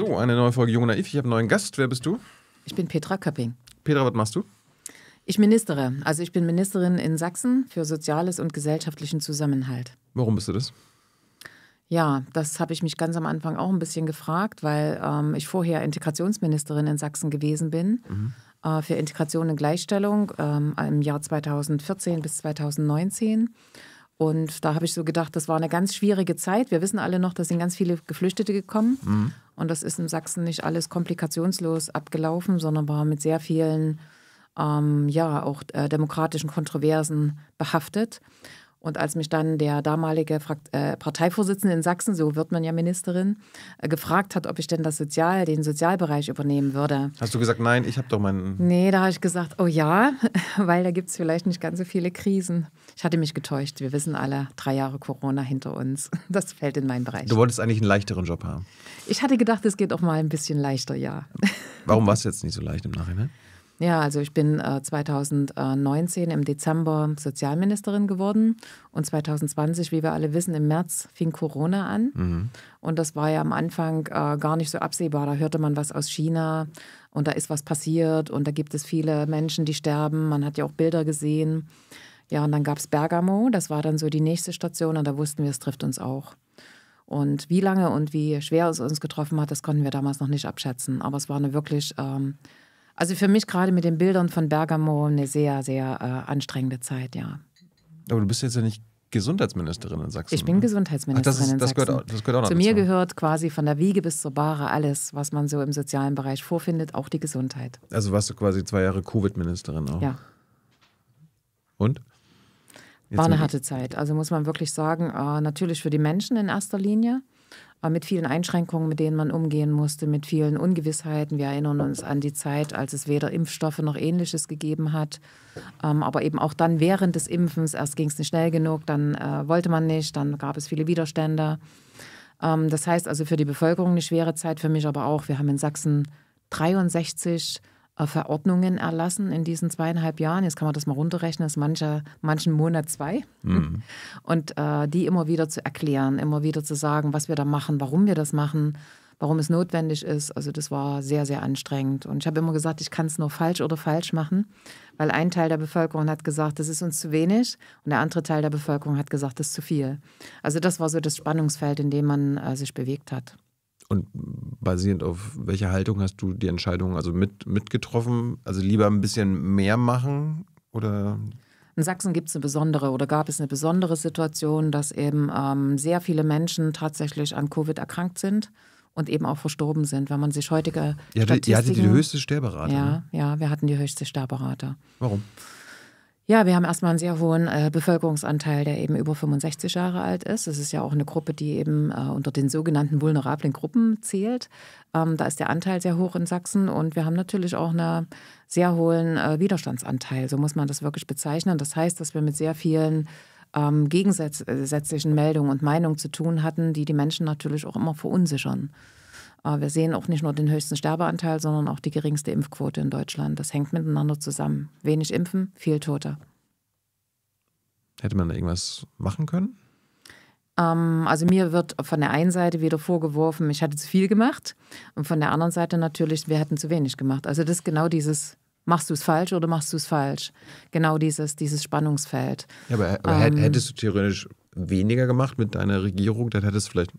So, eine neue Folge Jung Naiv. Ich habe einen neuen Gast. Wer bist du? Ich bin Petra Köpping. Petra, was machst du? Ich ministere. Also ich bin Ministerin in Sachsen für Soziales und gesellschaftlichen Zusammenhalt. Warum bist du das? Ja, das habe ich mich ganz am Anfang auch ein bisschen gefragt, weil ähm, ich vorher Integrationsministerin in Sachsen gewesen bin mhm. äh, für Integration und Gleichstellung ähm, im Jahr 2014 bis 2019. Und da habe ich so gedacht, das war eine ganz schwierige Zeit. Wir wissen alle noch, da sind ganz viele Geflüchtete gekommen. Mhm. Und das ist in Sachsen nicht alles komplikationslos abgelaufen, sondern war mit sehr vielen ähm, ja auch äh, demokratischen Kontroversen behaftet. Und als mich dann der damalige Frakt äh, Parteivorsitzende in Sachsen, so wird man ja Ministerin, äh, gefragt hat, ob ich denn das Sozial, den Sozialbereich übernehmen würde. Hast du gesagt, nein, ich habe doch meinen. Nee, da habe ich gesagt, oh ja, weil da gibt es vielleicht nicht ganz so viele Krisen. Ich hatte mich getäuscht. Wir wissen alle, drei Jahre Corona hinter uns. Das fällt in meinen Bereich. Du wolltest eigentlich einen leichteren Job haben. Ich hatte gedacht, es geht auch mal ein bisschen leichter, ja. Warum war es jetzt nicht so leicht im Nachhinein? Ja, also ich bin äh, 2019 im Dezember Sozialministerin geworden und 2020, wie wir alle wissen, im März fing Corona an. Mhm. Und das war ja am Anfang äh, gar nicht so absehbar. Da hörte man was aus China und da ist was passiert und da gibt es viele Menschen, die sterben. Man hat ja auch Bilder gesehen. Ja, und dann gab es Bergamo, das war dann so die nächste Station und da wussten wir, es trifft uns auch. Und wie lange und wie schwer es uns getroffen hat, das konnten wir damals noch nicht abschätzen. Aber es war eine wirklich ähm, also für mich gerade mit den Bildern von Bergamo eine sehr, sehr äh, anstrengende Zeit, ja. Aber du bist jetzt ja nicht Gesundheitsministerin in Sachsen. Ich bin ne? Gesundheitsministerin Ach, das ist, in das Sachsen. Gehört, auch, das gehört auch Zu mir gehört quasi von der Wiege bis zur Bahre alles, was man so im sozialen Bereich vorfindet, auch die Gesundheit. Also warst du quasi zwei Jahre Covid-Ministerin auch? Ja. Und? Jetzt War eine harte Zeit. Also muss man wirklich sagen, äh, natürlich für die Menschen in erster Linie aber mit vielen Einschränkungen, mit denen man umgehen musste, mit vielen Ungewissheiten. Wir erinnern uns an die Zeit, als es weder Impfstoffe noch ähnliches gegeben hat. Ähm, aber eben auch dann während des Impfens, erst ging es nicht schnell genug, dann äh, wollte man nicht, dann gab es viele Widerstände. Ähm, das heißt also für die Bevölkerung eine schwere Zeit, für mich aber auch. Wir haben in Sachsen 63 äh, Verordnungen erlassen in diesen zweieinhalb Jahren. Jetzt kann man das mal runterrechnen, das ist manche, manchen Monat zwei. Mhm. Und äh, die immer wieder zu erklären, immer wieder zu sagen, was wir da machen, warum wir das machen, warum es notwendig ist. Also das war sehr, sehr anstrengend. Und ich habe immer gesagt, ich kann es nur falsch oder falsch machen, weil ein Teil der Bevölkerung hat gesagt, das ist uns zu wenig und der andere Teil der Bevölkerung hat gesagt, das ist zu viel. Also das war so das Spannungsfeld, in dem man äh, sich bewegt hat. Und basierend auf welcher Haltung hast du die Entscheidung also mit, mitgetroffen? Also lieber ein bisschen mehr machen oder? In Sachsen gibt es eine besondere oder gab es eine besondere Situation, dass eben ähm, sehr viele Menschen tatsächlich an Covid erkrankt sind und eben auch verstorben sind. Wenn man sich heutige. Ihr ihr hattet die höchste Sterberate. Ja, ne? ja, wir hatten die höchste Sterberate. Warum? Ja, wir haben erstmal einen sehr hohen äh, Bevölkerungsanteil, der eben über 65 Jahre alt ist. Das ist ja auch eine Gruppe, die eben äh, unter den sogenannten vulnerablen Gruppen zählt. Ähm, da ist der Anteil sehr hoch in Sachsen und wir haben natürlich auch einen sehr hohen äh, Widerstandsanteil. So muss man das wirklich bezeichnen. Das heißt, dass wir mit sehr vielen ähm, gegensätzlichen äh, Meldungen und Meinungen zu tun hatten, die die Menschen natürlich auch immer verunsichern. Wir sehen auch nicht nur den höchsten Sterbeanteil, sondern auch die geringste Impfquote in Deutschland. Das hängt miteinander zusammen. Wenig impfen, viel Tote. Hätte man da irgendwas machen können? Ähm, also mir wird von der einen Seite wieder vorgeworfen, ich hatte zu viel gemacht und von der anderen Seite natürlich, wir hätten zu wenig gemacht. Also das ist genau dieses machst du es falsch oder machst du es falsch? Genau dieses, dieses Spannungsfeld. Ja, aber, aber ähm, hättest du theoretisch weniger gemacht mit deiner Regierung, dann hättest du vielleicht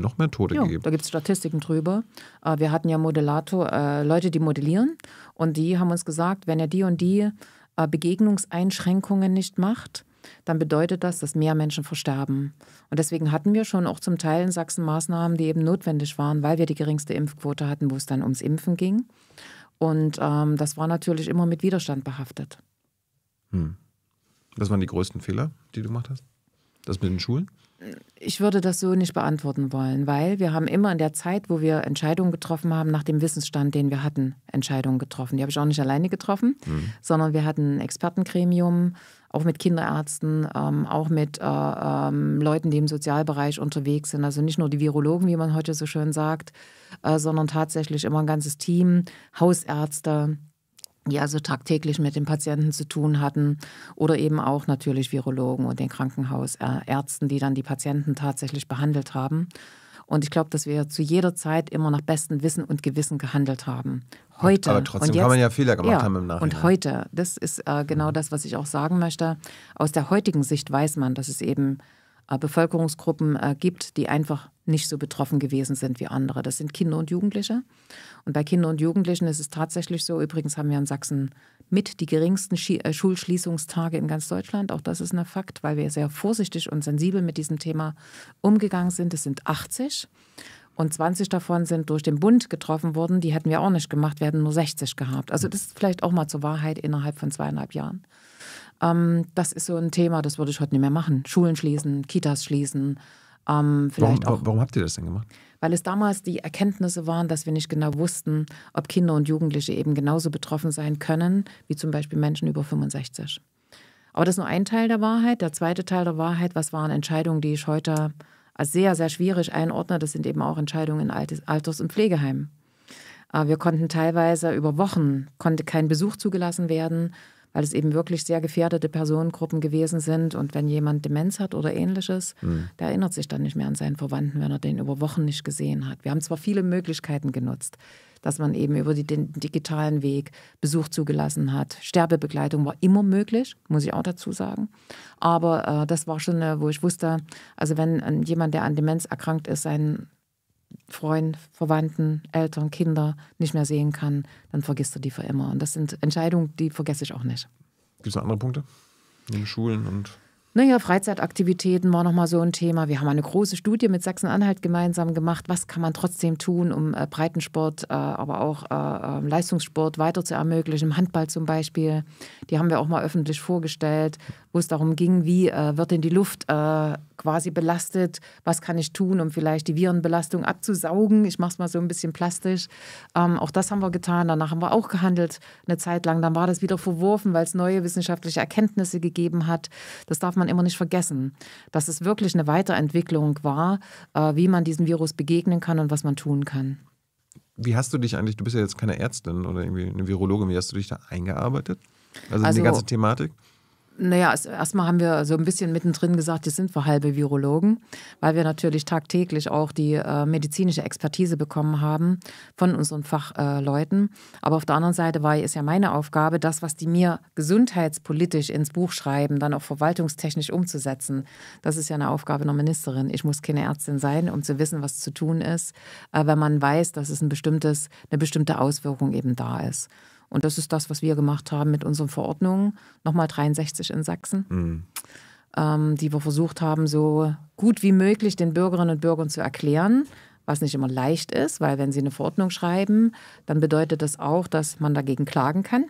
noch mehr Tote jo, gegeben. Da gibt es Statistiken drüber. Äh, wir hatten ja Modellator, äh, Leute, die modellieren und die haben uns gesagt, wenn er die und die äh, Begegnungseinschränkungen nicht macht, dann bedeutet das, dass mehr Menschen versterben. Und deswegen hatten wir schon auch zum Teil in Sachsen Maßnahmen, die eben notwendig waren, weil wir die geringste Impfquote hatten, wo es dann ums Impfen ging. Und ähm, das war natürlich immer mit Widerstand behaftet. Hm. Das waren die größten Fehler, die du gemacht hast? Das mit den Schulen? ich würde das so nicht beantworten wollen, weil wir haben immer in der Zeit, wo wir Entscheidungen getroffen haben, nach dem Wissensstand, den wir hatten, Entscheidungen getroffen. Die habe ich auch nicht alleine getroffen, mhm. sondern wir hatten ein Expertengremium, auch mit Kinderärzten, ähm, auch mit äh, ähm, Leuten, die im Sozialbereich unterwegs sind. Also nicht nur die Virologen, wie man heute so schön sagt, äh, sondern tatsächlich immer ein ganzes Team, Hausärzte, ja, so tagtäglich mit den Patienten zu tun hatten oder eben auch natürlich Virologen und den Krankenhausärzten, die dann die Patienten tatsächlich behandelt haben. Und ich glaube, dass wir zu jeder Zeit immer nach bestem Wissen und Gewissen gehandelt haben. Heute. Aber trotzdem jetzt, kann man ja Fehler gemacht ja, haben im Nachhinein. Und heute, das ist äh, genau mhm. das, was ich auch sagen möchte. Aus der heutigen Sicht weiß man, dass es eben äh, Bevölkerungsgruppen äh, gibt, die einfach nicht so betroffen gewesen sind wie andere. Das sind Kinder und Jugendliche. Und bei Kindern und Jugendlichen ist es tatsächlich so, übrigens haben wir in Sachsen mit die geringsten äh, Schulschließungstage in ganz Deutschland. Auch das ist ein Fakt, weil wir sehr vorsichtig und sensibel mit diesem Thema umgegangen sind. Es sind 80 und 20 davon sind durch den Bund getroffen worden. Die hätten wir auch nicht gemacht, wir hätten nur 60 gehabt. Also das ist vielleicht auch mal zur Wahrheit innerhalb von zweieinhalb Jahren. Ähm, das ist so ein Thema, das würde ich heute nicht mehr machen. Schulen schließen, Kitas schließen. Ähm, vielleicht warum, auch, warum habt ihr das denn gemacht? Weil es damals die Erkenntnisse waren, dass wir nicht genau wussten, ob Kinder und Jugendliche eben genauso betroffen sein können wie zum Beispiel Menschen über 65. Aber das ist nur ein Teil der Wahrheit. Der zweite Teil der Wahrheit, was waren Entscheidungen, die ich heute als sehr, sehr schwierig einordne, das sind eben auch Entscheidungen in Alters- und Pflegeheimen. Äh, wir konnten teilweise über Wochen, konnte kein Besuch zugelassen werden weil es eben wirklich sehr gefährdete Personengruppen gewesen sind. Und wenn jemand Demenz hat oder ähnliches, mhm. der erinnert sich dann nicht mehr an seinen Verwandten, wenn er den über Wochen nicht gesehen hat. Wir haben zwar viele Möglichkeiten genutzt, dass man eben über den digitalen Weg Besuch zugelassen hat. Sterbebegleitung war immer möglich, muss ich auch dazu sagen. Aber äh, das war schon, eine, wo ich wusste, also wenn äh, jemand, der an Demenz erkrankt ist, seinen Freund, Verwandten, Eltern, Kinder nicht mehr sehen kann, dann vergisst er die für immer. Und das sind Entscheidungen, die vergesse ich auch nicht. Gibt es andere Punkte? Neben Schulen und naja, Freizeitaktivitäten war nochmal so ein Thema. Wir haben eine große Studie mit Sachsen-Anhalt gemeinsam gemacht. Was kann man trotzdem tun, um äh, Breitensport, äh, aber auch äh, ähm, Leistungssport weiter zu ermöglichen? Handball zum Beispiel. Die haben wir auch mal öffentlich vorgestellt, wo es darum ging, wie wird denn die Luft quasi belastet? Was kann ich tun, um vielleicht die Virenbelastung abzusaugen? Ich mache es mal so ein bisschen plastisch. Ähm, auch das haben wir getan. Danach haben wir auch gehandelt eine Zeit lang. Dann war das wieder verworfen, weil es neue wissenschaftliche Erkenntnisse gegeben hat. Das darf man man immer nicht vergessen, dass es wirklich eine Weiterentwicklung war, äh, wie man diesem Virus begegnen kann und was man tun kann. Wie hast du dich eigentlich, du bist ja jetzt keine Ärztin oder irgendwie eine Virologin, wie hast du dich da eingearbeitet? Also, also in die also ganze Thematik? Naja, erstmal haben wir so ein bisschen mittendrin gesagt, jetzt sind wir halbe Virologen, weil wir natürlich tagtäglich auch die äh, medizinische Expertise bekommen haben von unseren Fachleuten. Äh, Aber auf der anderen Seite war es ja meine Aufgabe, das, was die mir gesundheitspolitisch ins Buch schreiben, dann auch verwaltungstechnisch umzusetzen. Das ist ja eine Aufgabe einer Ministerin. Ich muss keine Ärztin sein, um zu wissen, was zu tun ist, äh, wenn man weiß, dass es ein bestimmtes, eine bestimmte Auswirkung eben da ist. Und das ist das, was wir gemacht haben mit unseren Verordnungen. Nochmal 63 in Sachsen, mhm. ähm, die wir versucht haben, so gut wie möglich den Bürgerinnen und Bürgern zu erklären, was nicht immer leicht ist, weil wenn sie eine Verordnung schreiben, dann bedeutet das auch, dass man dagegen klagen kann.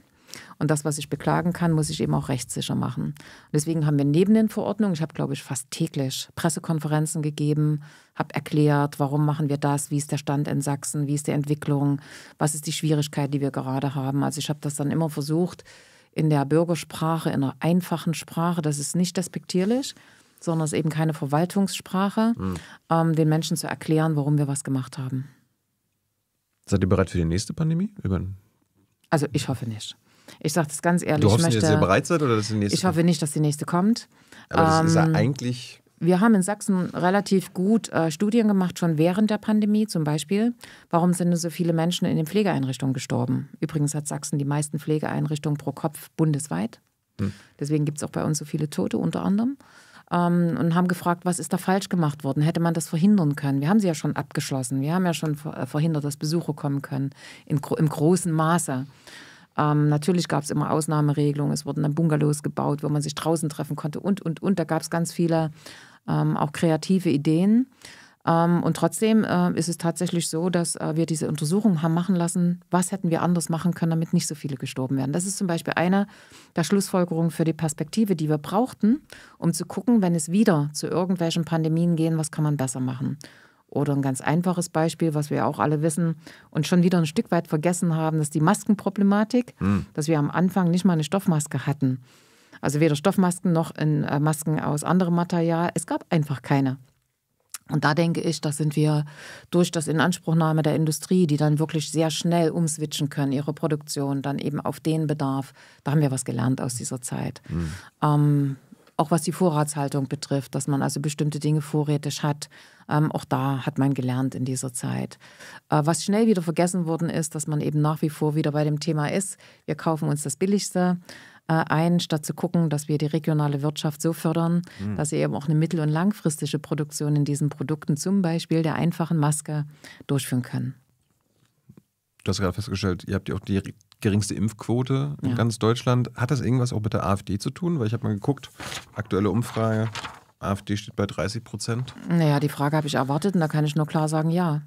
Und das, was ich beklagen kann, muss ich eben auch rechtssicher machen. Und deswegen haben wir neben den Verordnungen, ich habe, glaube ich, fast täglich Pressekonferenzen gegeben, habe erklärt, warum machen wir das, wie ist der Stand in Sachsen, wie ist die Entwicklung, was ist die Schwierigkeit, die wir gerade haben. Also ich habe das dann immer versucht, in der Bürgersprache, in einer einfachen Sprache, das ist nicht despektierlich, sondern es ist eben keine Verwaltungssprache, mhm. ähm, den Menschen zu erklären, warum wir was gemacht haben. Seid ihr bereit für die nächste Pandemie? Über also ich hoffe nicht. Ich sage das ganz ehrlich. Du hoffst, möchte, dass ihr bereit seid oder dass die nächste Ich hoffe nicht, dass die nächste kommt. Aber das ist ja ähm, eigentlich wir haben in Sachsen relativ gut äh, Studien gemacht, schon während der Pandemie zum Beispiel. Warum sind so viele Menschen in den Pflegeeinrichtungen gestorben? Übrigens hat Sachsen die meisten Pflegeeinrichtungen pro Kopf bundesweit. Hm. Deswegen gibt es auch bei uns so viele Tote unter anderem. Ähm, und haben gefragt, was ist da falsch gemacht worden? Hätte man das verhindern können? Wir haben sie ja schon abgeschlossen. Wir haben ja schon äh, verhindert, dass Besucher kommen können in, im großen Maße. Ähm, natürlich gab es immer Ausnahmeregelungen, es wurden dann Bungalows gebaut, wo man sich draußen treffen konnte und, und, und. Da gab es ganz viele ähm, auch kreative Ideen. Ähm, und trotzdem äh, ist es tatsächlich so, dass äh, wir diese Untersuchung haben machen lassen, was hätten wir anders machen können, damit nicht so viele gestorben werden. Das ist zum Beispiel eine der Schlussfolgerungen für die Perspektive, die wir brauchten, um zu gucken, wenn es wieder zu irgendwelchen Pandemien gehen, was kann man besser machen. Oder ein ganz einfaches Beispiel, was wir auch alle wissen und schon wieder ein Stück weit vergessen haben, ist die Maskenproblematik, hm. dass wir am Anfang nicht mal eine Stoffmaske hatten. Also weder Stoffmasken noch in, äh, Masken aus anderem Material. Es gab einfach keine. Und da denke ich, da sind wir durch das Inanspruchnahme der Industrie, die dann wirklich sehr schnell umswitchen können, ihre Produktion dann eben auf den Bedarf. Da haben wir was gelernt aus dieser Zeit. Mhm. Ähm, auch was die Vorratshaltung betrifft, dass man also bestimmte Dinge vorrätig hat. Ähm, auch da hat man gelernt in dieser Zeit. Äh, was schnell wieder vergessen worden ist, dass man eben nach wie vor wieder bei dem Thema ist, wir kaufen uns das Billigste äh, ein, statt zu gucken, dass wir die regionale Wirtschaft so fördern, mhm. dass sie eben auch eine mittel- und langfristige Produktion in diesen Produkten, zum Beispiel der einfachen Maske, durchführen können. Du hast gerade festgestellt, ihr habt ja auch die geringste Impfquote in ja. ganz Deutschland. Hat das irgendwas auch mit der AfD zu tun? Weil ich habe mal geguckt, aktuelle Umfrage, AfD steht bei 30 Prozent? Naja, die Frage habe ich erwartet und da kann ich nur klar sagen, ja.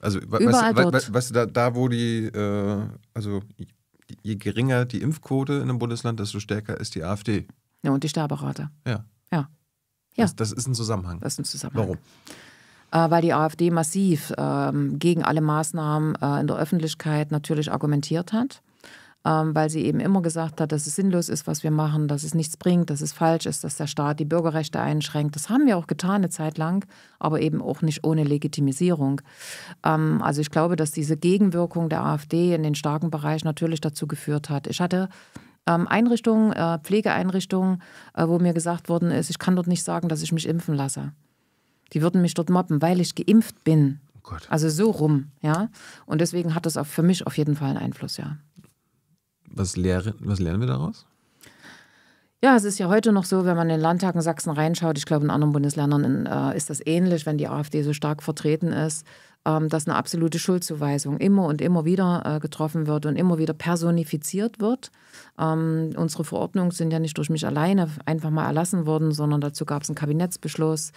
Also Überall weißt, dort. Weißt, da, da wo die, äh, also je geringer die Impfquote in einem Bundesland, desto stärker ist die AfD. Ja, und die Sterberate. Ja. Ja. ja. Das, das ist ein Zusammenhang. Das ist ein Zusammenhang. Warum? Äh, weil die AfD massiv ähm, gegen alle Maßnahmen äh, in der Öffentlichkeit natürlich argumentiert hat ähm, weil sie eben immer gesagt hat, dass es sinnlos ist, was wir machen, dass es nichts bringt, dass es falsch ist, dass der Staat die Bürgerrechte einschränkt. Das haben wir auch getan eine Zeit lang, aber eben auch nicht ohne Legitimisierung. Ähm, also ich glaube, dass diese Gegenwirkung der AfD in den starken Bereich natürlich dazu geführt hat. Ich hatte ähm, Einrichtungen, äh, Pflegeeinrichtungen, äh, wo mir gesagt worden ist, ich kann dort nicht sagen, dass ich mich impfen lasse. Die würden mich dort mobben, weil ich geimpft bin. Oh also so rum, ja. Und deswegen hat das auch für mich auf jeden Fall einen Einfluss, ja was, lehre, was lernen wir daraus? Ja, es ist ja heute noch so, wenn man in den Landtag in Sachsen reinschaut, ich glaube in anderen Bundesländern in, äh, ist das ähnlich, wenn die AfD so stark vertreten ist, ähm, dass eine absolute Schuldzuweisung immer und immer wieder äh, getroffen wird und immer wieder personifiziert wird. Ähm, unsere Verordnungen sind ja nicht durch mich alleine einfach mal erlassen worden, sondern dazu gab es einen Kabinettsbeschluss.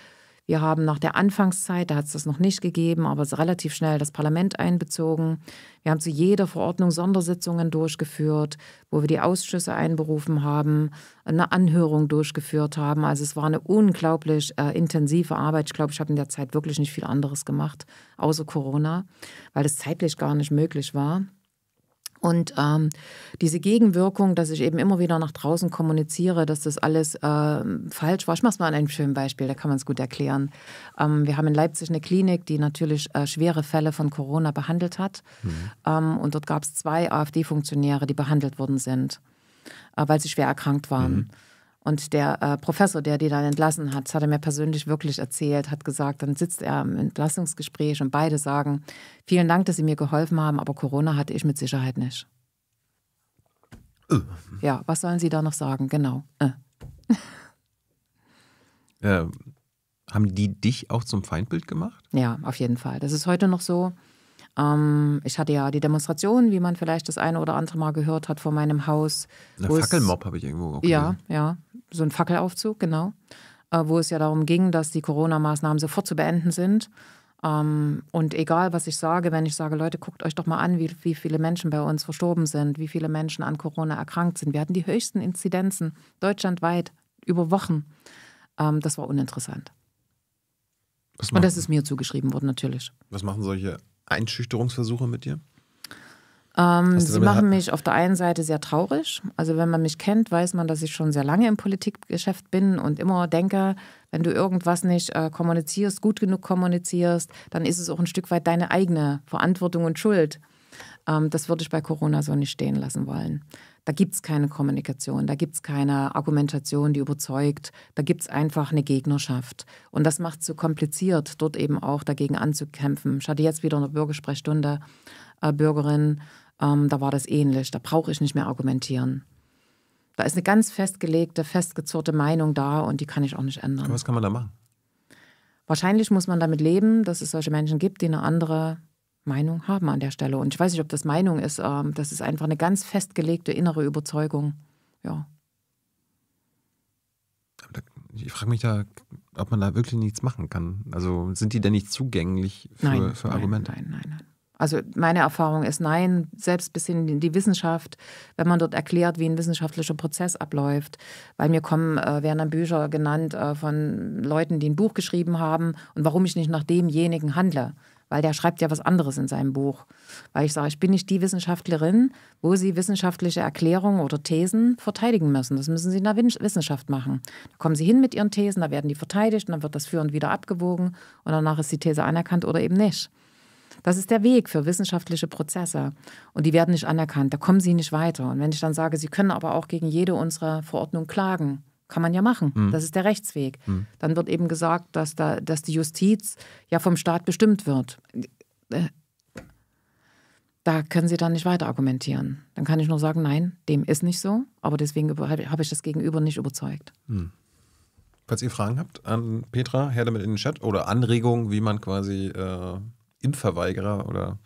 Wir haben nach der Anfangszeit, da hat es das noch nicht gegeben, aber relativ schnell das Parlament einbezogen. Wir haben zu jeder Verordnung Sondersitzungen durchgeführt, wo wir die Ausschüsse einberufen haben, eine Anhörung durchgeführt haben. Also es war eine unglaublich äh, intensive Arbeit. Ich glaube, ich habe in der Zeit wirklich nicht viel anderes gemacht, außer Corona, weil es zeitlich gar nicht möglich war. Und ähm, diese Gegenwirkung, dass ich eben immer wieder nach draußen kommuniziere, dass das alles äh, falsch war. Ich mache es mal an einem schönen Beispiel, da kann man es gut erklären. Ähm, wir haben in Leipzig eine Klinik, die natürlich äh, schwere Fälle von Corona behandelt hat. Mhm. Ähm, und dort gab es zwei AfD-Funktionäre, die behandelt worden sind, äh, weil sie schwer erkrankt waren. Mhm. Und der äh, Professor, der die dann entlassen hat, hat er mir persönlich wirklich erzählt, hat gesagt, dann sitzt er im Entlassungsgespräch und beide sagen, vielen Dank, dass Sie mir geholfen haben, aber Corona hatte ich mit Sicherheit nicht. Äh. Ja, was sollen Sie da noch sagen? Genau. Äh. Ähm, haben die dich auch zum Feindbild gemacht? Ja, auf jeden Fall. Das ist heute noch so. Ähm, ich hatte ja die Demonstration, wie man vielleicht das eine oder andere Mal gehört hat, vor meinem Haus. Eine Fackelmob habe ich irgendwo gesehen. Ja, ja, so ein Fackelaufzug, genau. Äh, wo es ja darum ging, dass die Corona-Maßnahmen sofort zu beenden sind. Ähm, und egal, was ich sage, wenn ich sage, Leute, guckt euch doch mal an, wie, wie viele Menschen bei uns verstorben sind, wie viele Menschen an Corona erkrankt sind. Wir hatten die höchsten Inzidenzen deutschlandweit über Wochen. Ähm, das war uninteressant. Und das ist mir zugeschrieben worden, natürlich. Was machen solche Einschüchterungsversuche mit dir? Ähm, sie machen hatten? mich auf der einen Seite sehr traurig. Also wenn man mich kennt, weiß man, dass ich schon sehr lange im Politikgeschäft bin und immer denke, wenn du irgendwas nicht äh, kommunizierst, gut genug kommunizierst, dann ist es auch ein Stück weit deine eigene Verantwortung und Schuld. Ähm, das würde ich bei Corona so nicht stehen lassen wollen. Da gibt es keine Kommunikation, da gibt es keine Argumentation, die überzeugt, da gibt es einfach eine Gegnerschaft. Und das macht es so kompliziert, dort eben auch dagegen anzukämpfen. Ich hatte jetzt wieder eine Bürgersprechstunde äh, Bürgerin, ähm, da war das ähnlich, da brauche ich nicht mehr argumentieren. Da ist eine ganz festgelegte, festgezurrte Meinung da und die kann ich auch nicht ändern. Aber was kann man da machen? Wahrscheinlich muss man damit leben, dass es solche Menschen gibt, die eine andere Meinung haben an der Stelle. Und ich weiß nicht, ob das Meinung ist. Ähm, das ist einfach eine ganz festgelegte innere Überzeugung. Ja. Ich frage mich da, ob man da wirklich nichts machen kann. Also sind die denn nicht zugänglich für, nein, für Argumente? Nein, nein, nein. Also meine Erfahrung ist nein, selbst bis in die Wissenschaft, wenn man dort erklärt, wie ein wissenschaftlicher Prozess abläuft. weil mir kommen, äh, werden dann Bücher genannt äh, von Leuten, die ein Buch geschrieben haben und warum ich nicht nach demjenigen handle weil der schreibt ja was anderes in seinem Buch. Weil ich sage, ich bin nicht die Wissenschaftlerin, wo Sie wissenschaftliche Erklärungen oder Thesen verteidigen müssen. Das müssen Sie in der Wissenschaft machen. Da kommen Sie hin mit Ihren Thesen, da werden die verteidigt und dann wird das für und wieder abgewogen und danach ist die These anerkannt oder eben nicht. Das ist der Weg für wissenschaftliche Prozesse und die werden nicht anerkannt, da kommen Sie nicht weiter. Und wenn ich dann sage, Sie können aber auch gegen jede unserer Verordnung klagen, kann man ja machen. Mhm. Das ist der Rechtsweg. Mhm. Dann wird eben gesagt, dass, da, dass die Justiz ja vom Staat bestimmt wird. Äh, da können Sie dann nicht weiter argumentieren. Dann kann ich nur sagen, nein, dem ist nicht so. Aber deswegen habe ich das Gegenüber nicht überzeugt. Mhm. Falls ihr Fragen habt an Petra, her damit in den Chat oder Anregungen, wie man quasi äh, Impfverweigerer oder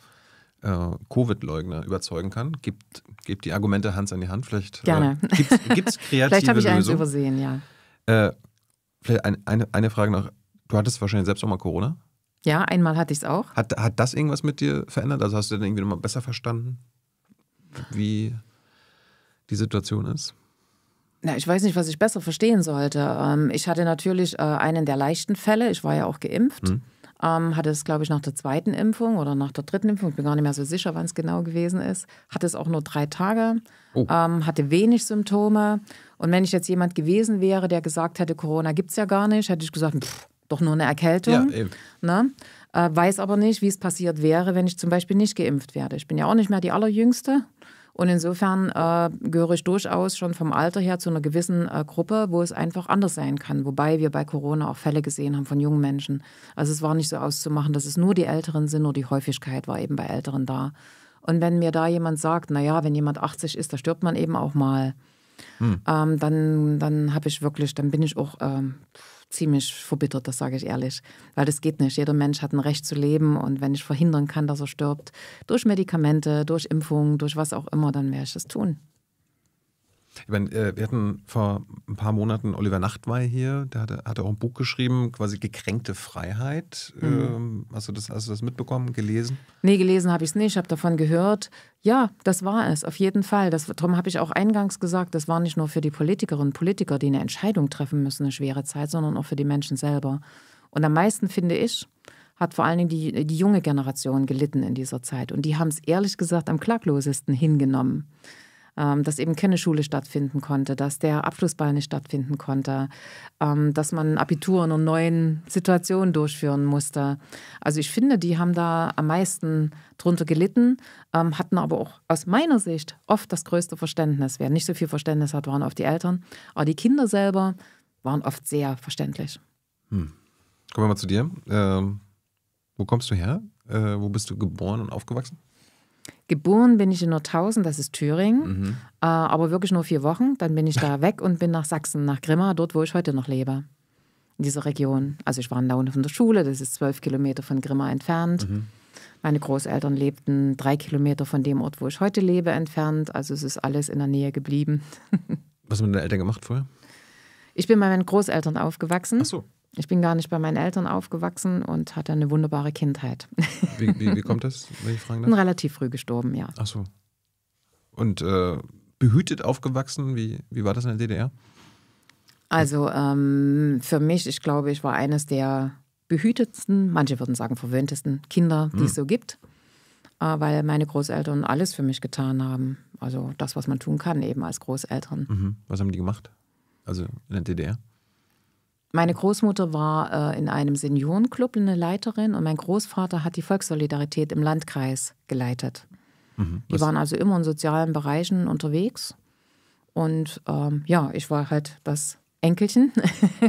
äh, Covid-Leugner überzeugen kann. Gibt, gibt die Argumente Hand an die Hand. Vielleicht äh, Gerne. Äh, gibt es kreative Vielleicht habe ich eins übersehen, ja. Äh, vielleicht ein, eine, eine Frage noch. Du hattest wahrscheinlich selbst auch mal Corona. Ja, einmal hatte ich es auch. Hat, hat das irgendwas mit dir verändert? Also hast du denn irgendwie nochmal besser verstanden, wie die Situation ist? Na, ich weiß nicht, was ich besser verstehen sollte. Ähm, ich hatte natürlich äh, einen der leichten Fälle. Ich war ja auch geimpft. Hm ähm, hatte es, glaube ich, nach der zweiten Impfung oder nach der dritten Impfung, ich bin gar nicht mehr so sicher, wann es genau gewesen ist, hatte es auch nur drei Tage, oh. ähm, hatte wenig Symptome. Und wenn ich jetzt jemand gewesen wäre, der gesagt hätte, Corona gibt es ja gar nicht, hätte ich gesagt, pff, doch nur eine Erkältung. Ja, eben. Ne? Äh, weiß aber nicht, wie es passiert wäre, wenn ich zum Beispiel nicht geimpft werde. Ich bin ja auch nicht mehr die Allerjüngste. Und insofern äh, gehöre ich durchaus schon vom Alter her zu einer gewissen äh, Gruppe, wo es einfach anders sein kann. Wobei wir bei Corona auch Fälle gesehen haben von jungen Menschen. Also es war nicht so auszumachen, dass es nur die Älteren sind, nur die Häufigkeit war eben bei Älteren da. Und wenn mir da jemand sagt, naja, wenn jemand 80 ist, da stirbt man eben auch mal, hm. ähm, dann, dann habe ich wirklich, dann bin ich auch, ähm, ziemlich verbittert, das sage ich ehrlich. Weil das geht nicht. Jeder Mensch hat ein Recht zu leben und wenn ich verhindern kann, dass er stirbt, durch Medikamente, durch Impfungen, durch was auch immer, dann werde ich das tun. Ich meine, äh, wir hatten vor ein paar Monaten Oliver Nachtwey hier, der hatte, hatte auch ein Buch geschrieben, quasi Gekränkte Freiheit. Mhm. Ähm, hast, du das, hast du das mitbekommen, gelesen? Nee, gelesen habe ich es nicht, habe davon gehört. Ja, das war es, auf jeden Fall. Das, darum habe ich auch eingangs gesagt, das war nicht nur für die Politikerinnen und Politiker, die eine Entscheidung treffen müssen, eine schwere Zeit, sondern auch für die Menschen selber. Und am meisten finde ich, hat vor allen Dingen die, die junge Generation gelitten in dieser Zeit. Und die haben es ehrlich gesagt am klaglosesten hingenommen. Ähm, dass eben keine Schule stattfinden konnte, dass der Abschlussball nicht stattfinden konnte, ähm, dass man Abitur in einer neuen Situation durchführen musste. Also ich finde, die haben da am meisten drunter gelitten, ähm, hatten aber auch aus meiner Sicht oft das größte Verständnis. Wer nicht so viel Verständnis hat, waren oft die Eltern. Aber die Kinder selber waren oft sehr verständlich. Hm. Kommen wir mal zu dir. Ähm, wo kommst du her? Äh, wo bist du geboren und aufgewachsen? Geboren bin ich in Nordhausen, das ist Thüringen, mhm. äh, aber wirklich nur vier Wochen. Dann bin ich da weg und bin nach Sachsen, nach Grimma, dort, wo ich heute noch lebe. In dieser Region. Also ich war in Laune von der Schule, das ist zwölf Kilometer von Grimma entfernt. Mhm. Meine Großeltern lebten drei Kilometer von dem Ort, wo ich heute lebe, entfernt. Also es ist alles in der Nähe geblieben. Was haben deine Eltern gemacht vorher? Ich bin bei meinen Großeltern aufgewachsen. Ach so. Ich bin gar nicht bei meinen Eltern aufgewachsen und hatte eine wunderbare Kindheit. Wie, wie, wie kommt das, wenn ich fragen darf? Bin relativ früh gestorben, ja. Ach so. Und äh, behütet aufgewachsen, wie, wie war das in der DDR? Also ähm, für mich, ich glaube, ich war eines der behütetsten, manche würden sagen verwöhntesten Kinder, die hm. es so gibt, äh, weil meine Großeltern alles für mich getan haben. Also das, was man tun kann, eben als Großeltern. Mhm. Was haben die gemacht? Also in der DDR? Meine Großmutter war äh, in einem Seniorenclub eine Leiterin und mein Großvater hat die Volkssolidarität im Landkreis geleitet. Mhm, die waren also immer in sozialen Bereichen unterwegs. Und ähm, ja, ich war halt das Enkelchen,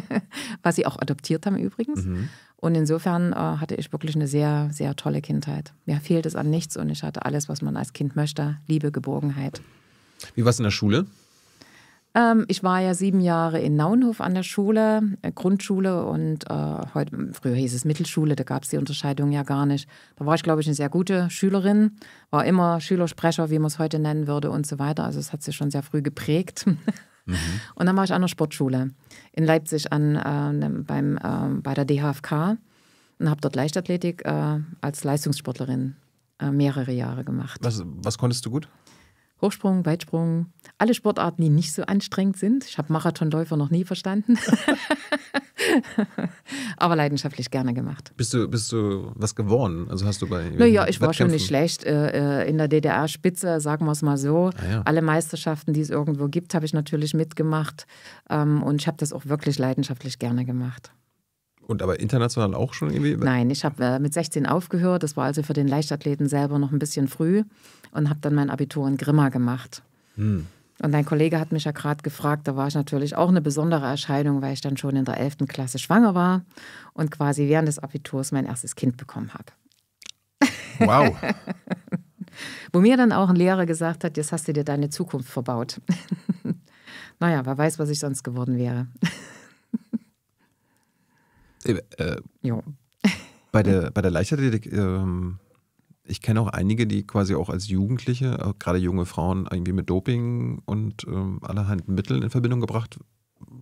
was sie auch adoptiert haben übrigens. Mhm. Und insofern äh, hatte ich wirklich eine sehr, sehr tolle Kindheit. Mir fehlt es an nichts und ich hatte alles, was man als Kind möchte: Liebe, Geborgenheit. Wie war es in der Schule? Ähm, ich war ja sieben Jahre in Nauenhof an der Schule, äh, Grundschule und äh, heute, früher hieß es Mittelschule, da gab es die Unterscheidung ja gar nicht. Da war ich, glaube ich, eine sehr gute Schülerin, war immer Schülersprecher, wie man es heute nennen würde und so weiter. Also es hat sich schon sehr früh geprägt. Mhm. Und dann war ich an der Sportschule in Leipzig an, äh, ne, beim, äh, bei der DHFK und habe dort Leichtathletik äh, als Leistungssportlerin äh, mehrere Jahre gemacht. Was, was konntest du gut? Hochsprung, Weitsprung, alle Sportarten, die nicht so anstrengend sind. Ich habe Marathonläufer noch nie verstanden, aber leidenschaftlich gerne gemacht. Bist du, bist du was geworden? Also hast du bei Naja, ich war schon nicht schlecht äh, äh, in der DDR-Spitze, sagen wir es mal so. Ah, ja. Alle Meisterschaften, die es irgendwo gibt, habe ich natürlich mitgemacht ähm, und ich habe das auch wirklich leidenschaftlich gerne gemacht. Und aber international auch schon irgendwie? Nein, ich habe äh, mit 16 aufgehört. Das war also für den Leichtathleten selber noch ein bisschen früh und habe dann mein Abitur in Grimma gemacht. Hm. Und dein Kollege hat mich ja gerade gefragt, da war ich natürlich auch eine besondere Erscheinung, weil ich dann schon in der 11. Klasse schwanger war und quasi während des Abiturs mein erstes Kind bekommen habe. Wow. Wo mir dann auch ein Lehrer gesagt hat, jetzt hast du dir deine Zukunft verbaut. naja, wer weiß, was ich sonst geworden wäre. äh, äh, jo. Bei der, bei der Leichtathletik ähm, ich kenne auch einige, die quasi auch als Jugendliche, gerade junge Frauen, irgendwie mit Doping und ähm, allerhand Mitteln in Verbindung gebracht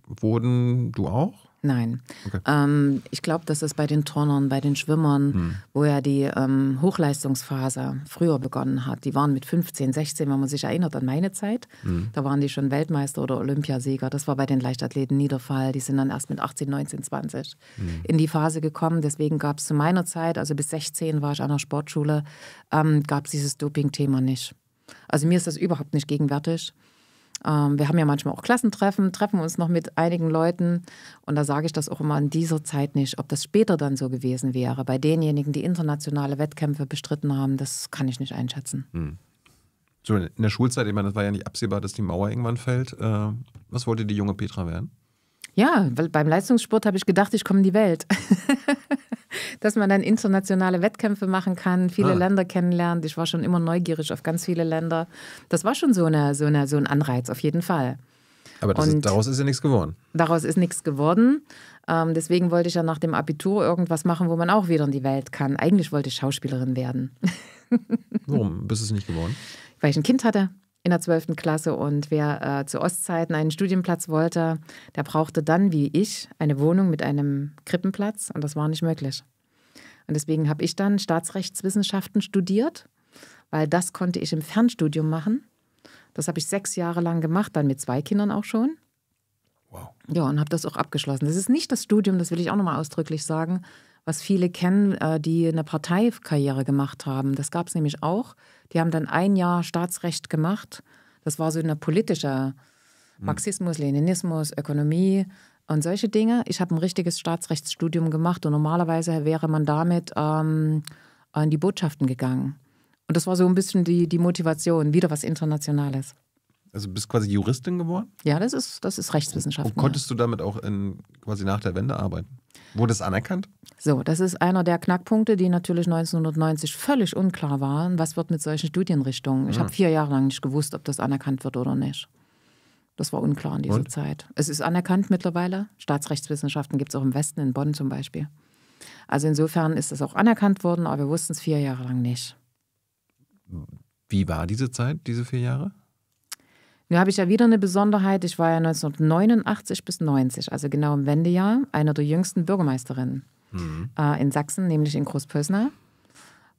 wurden. Du auch? Nein. Okay. Ähm, ich glaube, dass es bei den Turnern, bei den Schwimmern, hm. wo ja die ähm, Hochleistungsphase früher begonnen hat, die waren mit 15, 16, wenn man sich erinnert an meine Zeit, hm. da waren die schon Weltmeister oder Olympiasieger. Das war bei den Leichtathleten nie der Fall. Die sind dann erst mit 18, 19, 20 hm. in die Phase gekommen. Deswegen gab es zu meiner Zeit, also bis 16 war ich an der Sportschule, ähm, gab es dieses Doping-Thema nicht. Also mir ist das überhaupt nicht gegenwärtig. Ähm, wir haben ja manchmal auch Klassentreffen, treffen uns noch mit einigen Leuten und da sage ich das auch immer in dieser Zeit nicht, ob das später dann so gewesen wäre. Bei denjenigen, die internationale Wettkämpfe bestritten haben, das kann ich nicht einschätzen. Hm. So, in der Schulzeit, ich meine, das war ja nicht absehbar, dass die Mauer irgendwann fällt. Äh, was wollte die junge Petra werden? Ja, weil beim Leistungssport habe ich gedacht, ich komme in die Welt. dass man dann internationale Wettkämpfe machen kann, viele ah. Länder kennenlernt. Ich war schon immer neugierig auf ganz viele Länder. Das war schon so, eine, so, eine, so ein Anreiz auf jeden Fall. Aber ist, daraus ist ja nichts geworden. Daraus ist nichts geworden. Ähm, deswegen wollte ich ja nach dem Abitur irgendwas machen, wo man auch wieder in die Welt kann. Eigentlich wollte ich Schauspielerin werden. Warum bist du es nicht geworden? Weil ich ein Kind hatte in der 12. Klasse. Und wer äh, zu Ostzeiten einen Studienplatz wollte, der brauchte dann, wie ich, eine Wohnung mit einem Krippenplatz. Und das war nicht möglich. Und deswegen habe ich dann Staatsrechtswissenschaften studiert, weil das konnte ich im Fernstudium machen. Das habe ich sechs Jahre lang gemacht, dann mit zwei Kindern auch schon. Wow. Ja, und habe das auch abgeschlossen. Das ist nicht das Studium, das will ich auch nochmal ausdrücklich sagen, was viele kennen, äh, die eine Parteikarriere gemacht haben. Das gab es nämlich auch. Die haben dann ein Jahr Staatsrecht gemacht. Das war so eine politische hm. Marxismus, Leninismus, Ökonomie und solche Dinge. Ich habe ein richtiges Staatsrechtsstudium gemacht und normalerweise wäre man damit ähm, in die Botschaften gegangen. Und das war so ein bisschen die, die Motivation, wieder was Internationales. Also bist quasi Juristin geworden? Ja, das ist, das ist Rechtswissenschaft. Konntest du damit auch in, quasi nach der Wende arbeiten? Wurde es anerkannt? So, das ist einer der Knackpunkte, die natürlich 1990 völlig unklar waren. Was wird mit solchen Studienrichtungen? Ich mhm. habe vier Jahre lang nicht gewusst, ob das anerkannt wird oder nicht. Das war unklar in dieser Und? Zeit. Es ist anerkannt mittlerweile. Staatsrechtswissenschaften gibt es auch im Westen, in Bonn zum Beispiel. Also insofern ist es auch anerkannt worden, aber wir wussten es vier Jahre lang nicht. Wie war diese Zeit, diese vier Jahre? Nun habe ich ja wieder eine Besonderheit. Ich war ja 1989 bis 90, also genau im Wendejahr, einer der jüngsten Bürgermeisterinnen mhm. äh, in Sachsen, nämlich in Großpösna.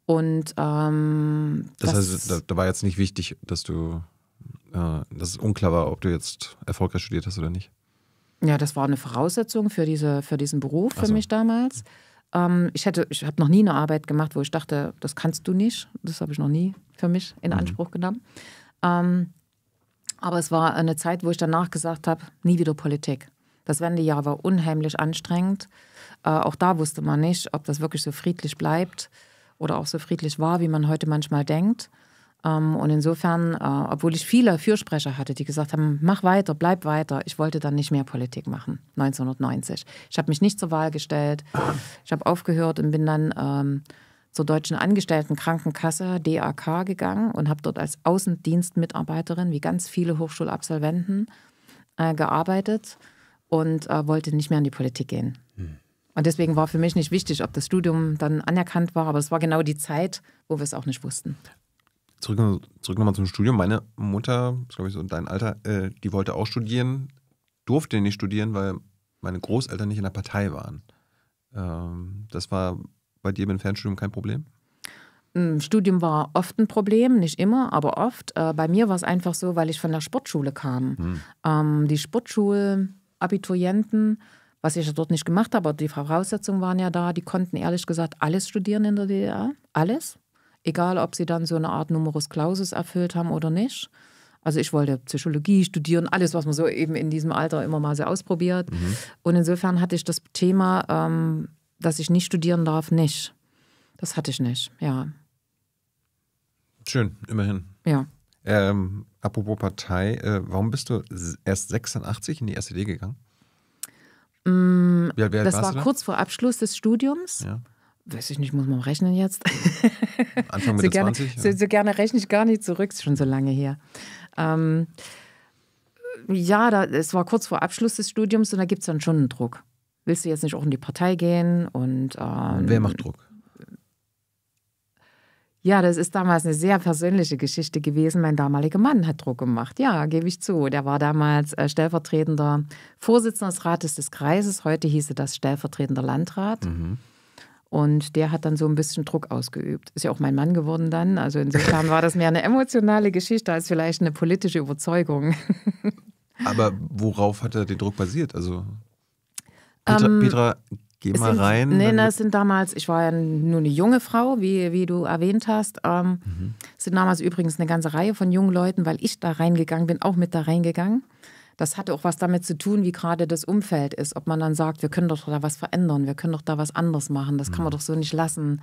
Und ähm, das, das, heißt, da, da war jetzt nicht wichtig, dass du, äh, dass es unklar war, ob du jetzt erfolgreich studiert hast oder nicht. Ja, das war eine Voraussetzung für, diese, für diesen Beruf für so. mich damals. Ähm, ich ich habe noch nie eine Arbeit gemacht, wo ich dachte, das kannst du nicht. Das habe ich noch nie für mich in mhm. Anspruch genommen. Ähm, aber es war eine Zeit, wo ich danach gesagt habe, nie wieder Politik. Das Wendejahr war unheimlich anstrengend. Äh, auch da wusste man nicht, ob das wirklich so friedlich bleibt oder auch so friedlich war, wie man heute manchmal denkt. Ähm, und insofern, äh, obwohl ich viele Fürsprecher hatte, die gesagt haben, mach weiter, bleib weiter, ich wollte dann nicht mehr Politik machen, 1990. Ich habe mich nicht zur Wahl gestellt. Ich habe aufgehört und bin dann ähm, zur Deutschen Angestelltenkrankenkasse, DAK, gegangen und habe dort als Außendienstmitarbeiterin, wie ganz viele Hochschulabsolventen, äh, gearbeitet und äh, wollte nicht mehr in die Politik gehen. Hm. Und deswegen war für mich nicht wichtig, ob das Studium dann anerkannt war, aber es war genau die Zeit, wo wir es auch nicht wussten. Zurück, zurück nochmal zum Studium. Meine Mutter, glaube ich, so dein Alter, äh, die wollte auch studieren, durfte nicht studieren, weil meine Großeltern nicht in der Partei waren. Ähm, das war bei dir mit dem Fernstudium kein Problem? Hm, Studium war oft ein Problem, nicht immer, aber oft. Äh, bei mir war es einfach so, weil ich von der Sportschule kam. Hm. Ähm, die Sportschulabiturienten, was ich dort nicht gemacht habe, aber die Voraussetzungen waren ja da, die konnten ehrlich gesagt alles studieren in der DDR. E alles. Egal, ob sie dann so eine Art Numerus Clausus erfüllt haben oder nicht. Also ich wollte Psychologie studieren, alles, was man so eben in diesem Alter immer mal so ausprobiert. Mhm. Und insofern hatte ich das Thema ähm, dass ich nicht studieren darf, nicht. Das hatte ich nicht, ja. Schön, immerhin. Ja. Ähm, apropos Partei, äh, warum bist du erst 86 in die SED gegangen? Mm, wie wie das war kurz vor Abschluss des Studiums. Ja. Weiß ich nicht, muss man rechnen jetzt? Anfang Mitte so gerne, 20? Ja. So, so, gerne rechne ich gar nicht zurück, ist schon so lange her. Ähm, ja, da, es war kurz vor Abschluss des Studiums und da gibt es dann schon einen Druck willst du jetzt nicht auch in die Partei gehen? Und ähm, wer macht Druck? Ja, das ist damals eine sehr persönliche Geschichte gewesen. Mein damaliger Mann hat Druck gemacht. Ja, gebe ich zu. Der war damals äh, stellvertretender Vorsitzender des Rates des Kreises. Heute hieße das stellvertretender Landrat. Mhm. Und der hat dann so ein bisschen Druck ausgeübt. Ist ja auch mein Mann geworden dann. Also insofern war das mehr eine emotionale Geschichte als vielleicht eine politische Überzeugung. Aber worauf hat er den Druck basiert? Also Petra, ähm, Petra geh mal sind, rein. Nee, das sind damals, ich war ja nur eine junge Frau, wie, wie du erwähnt hast. Ähm, mhm. Sind damals übrigens eine ganze Reihe von jungen Leuten, weil ich da reingegangen bin, auch mit da reingegangen. Das hatte auch was damit zu tun, wie gerade das Umfeld ist. Ob man dann sagt, wir können doch da was verändern, wir können doch da was anders machen, das mhm. kann man mhm. doch so nicht lassen.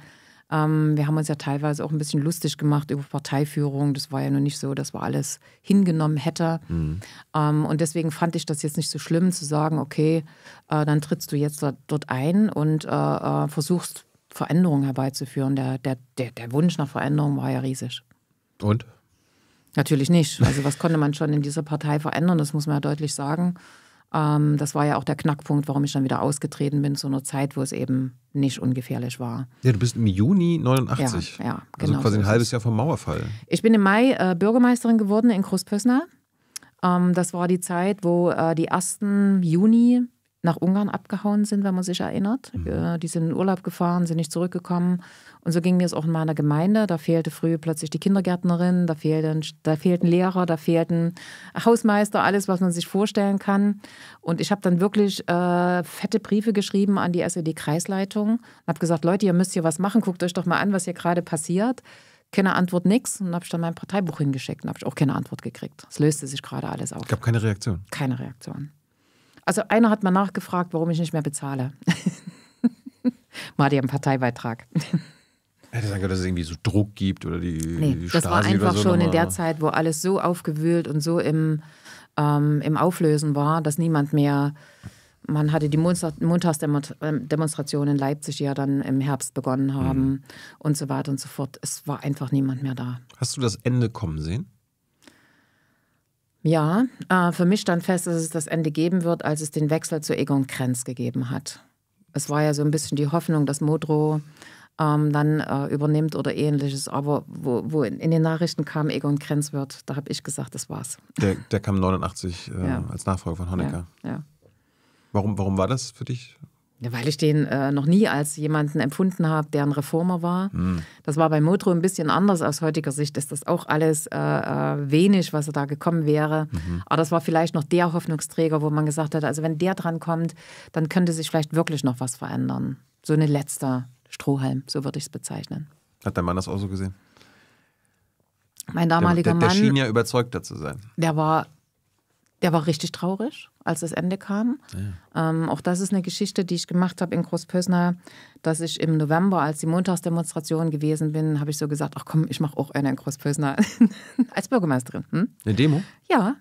Ähm, wir haben uns ja teilweise auch ein bisschen lustig gemacht über Parteiführung. Das war ja noch nicht so, dass wir alles hingenommen hätten. Mhm. Ähm, und deswegen fand ich das jetzt nicht so schlimm zu sagen, okay, äh, dann trittst du jetzt da, dort ein und äh, äh, versuchst Veränderungen herbeizuführen. Der, der, der, der Wunsch nach Veränderung war ja riesig. Und? Natürlich nicht. Also was konnte man schon in dieser Partei verändern, das muss man ja deutlich sagen. Ähm, das war ja auch der Knackpunkt, warum ich dann wieder ausgetreten bin, zu einer Zeit, wo es eben nicht ungefährlich war. Ja, du bist im Juni 89. Ja, ja also genau. Also quasi ein halbes Jahr vom Mauerfall. Ich bin im Mai äh, Bürgermeisterin geworden in Großpössner. Ähm, das war die Zeit, wo äh, die ersten Juni nach Ungarn abgehauen sind, wenn man sich erinnert. Mhm. Äh, die sind in Urlaub gefahren, sind nicht zurückgekommen. Und so ging mir es auch in meiner Gemeinde. Da fehlte früh plötzlich die Kindergärtnerin, da fehlten, da fehlten Lehrer, da fehlten Hausmeister, alles, was man sich vorstellen kann. Und ich habe dann wirklich äh, fette Briefe geschrieben an die SED-Kreisleitung und habe gesagt, Leute, ihr müsst hier was machen, guckt euch doch mal an, was hier gerade passiert. Keine Antwort, nichts. Und habe ich dann mein Parteibuch hingeschickt und habe ich auch keine Antwort gekriegt. Es löste sich gerade alles auf. Es gab keine Reaktion. Keine Reaktion. Also einer hat mal nachgefragt, warum ich nicht mehr bezahle. mal die einen Parteibeitrag. Hätte sagen können, dass es irgendwie so Druck gibt oder die. Nee, die das war einfach so schon in der Zeit, wo alles so aufgewühlt und so im, ähm, im Auflösen war, dass niemand mehr. Man hatte die Montagsdemonstrationen in Leipzig, die ja dann im Herbst begonnen haben mhm. und so weiter und so fort. Es war einfach niemand mehr da. Hast du das Ende kommen sehen? Ja, äh, für mich stand fest, dass es das Ende geben wird, als es den Wechsel zu Egon Krenz gegeben hat. Es war ja so ein bisschen die Hoffnung, dass Modrow ähm, dann äh, übernimmt oder ähnliches. Aber wo, wo in, in, den Nachrichten kam, Egon Krenz wird, da habe ich gesagt, das war's. Der, der kam 89 äh, ja. als Nachfolger von Honecker. Ja, ja. Warum, warum war das für dich weil ich den äh, noch nie als jemanden empfunden habe, der ein Reformer war. Mhm. Das war bei Motro ein bisschen anders aus heutiger Sicht. Ist das auch alles äh, äh, wenig, was da gekommen wäre. Mhm. Aber das war vielleicht noch der Hoffnungsträger, wo man gesagt hat, also wenn der dran kommt, dann könnte sich vielleicht wirklich noch was verändern. So eine letzter Strohhalm, so würde ich es bezeichnen. Hat dein Mann das auch so gesehen? Mein damaliger der, der, der Mann. Der schien ja überzeugter zu sein. Der war, der war richtig traurig als das Ende kam. Ja. Ähm, auch das ist eine Geschichte, die ich gemacht habe in Großpösner, dass ich im November, als die Montagsdemonstration gewesen bin, habe ich so gesagt, ach komm, ich mache auch eine in Großpösner als Bürgermeisterin. Hm? Eine Demo? Ja.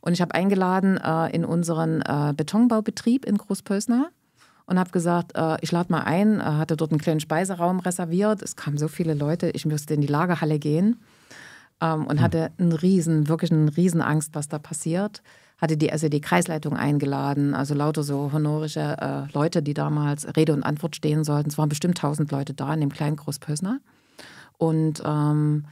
Und ich habe eingeladen äh, in unseren äh, Betonbaubetrieb in Großpösner und habe gesagt, äh, ich lade mal ein, äh, hatte dort einen kleinen Speiseraum reserviert. Es kamen so viele Leute, ich musste in die Lagerhalle gehen. Ähm, und hm. hatte einen riesen, wirklich einen Riesenangst, was da passiert hatte die SED-Kreisleitung eingeladen, also lauter so honorische äh, Leute, die damals Rede und Antwort stehen sollten. Es waren bestimmt tausend Leute da in dem kleinen Großpösner. Und ähm,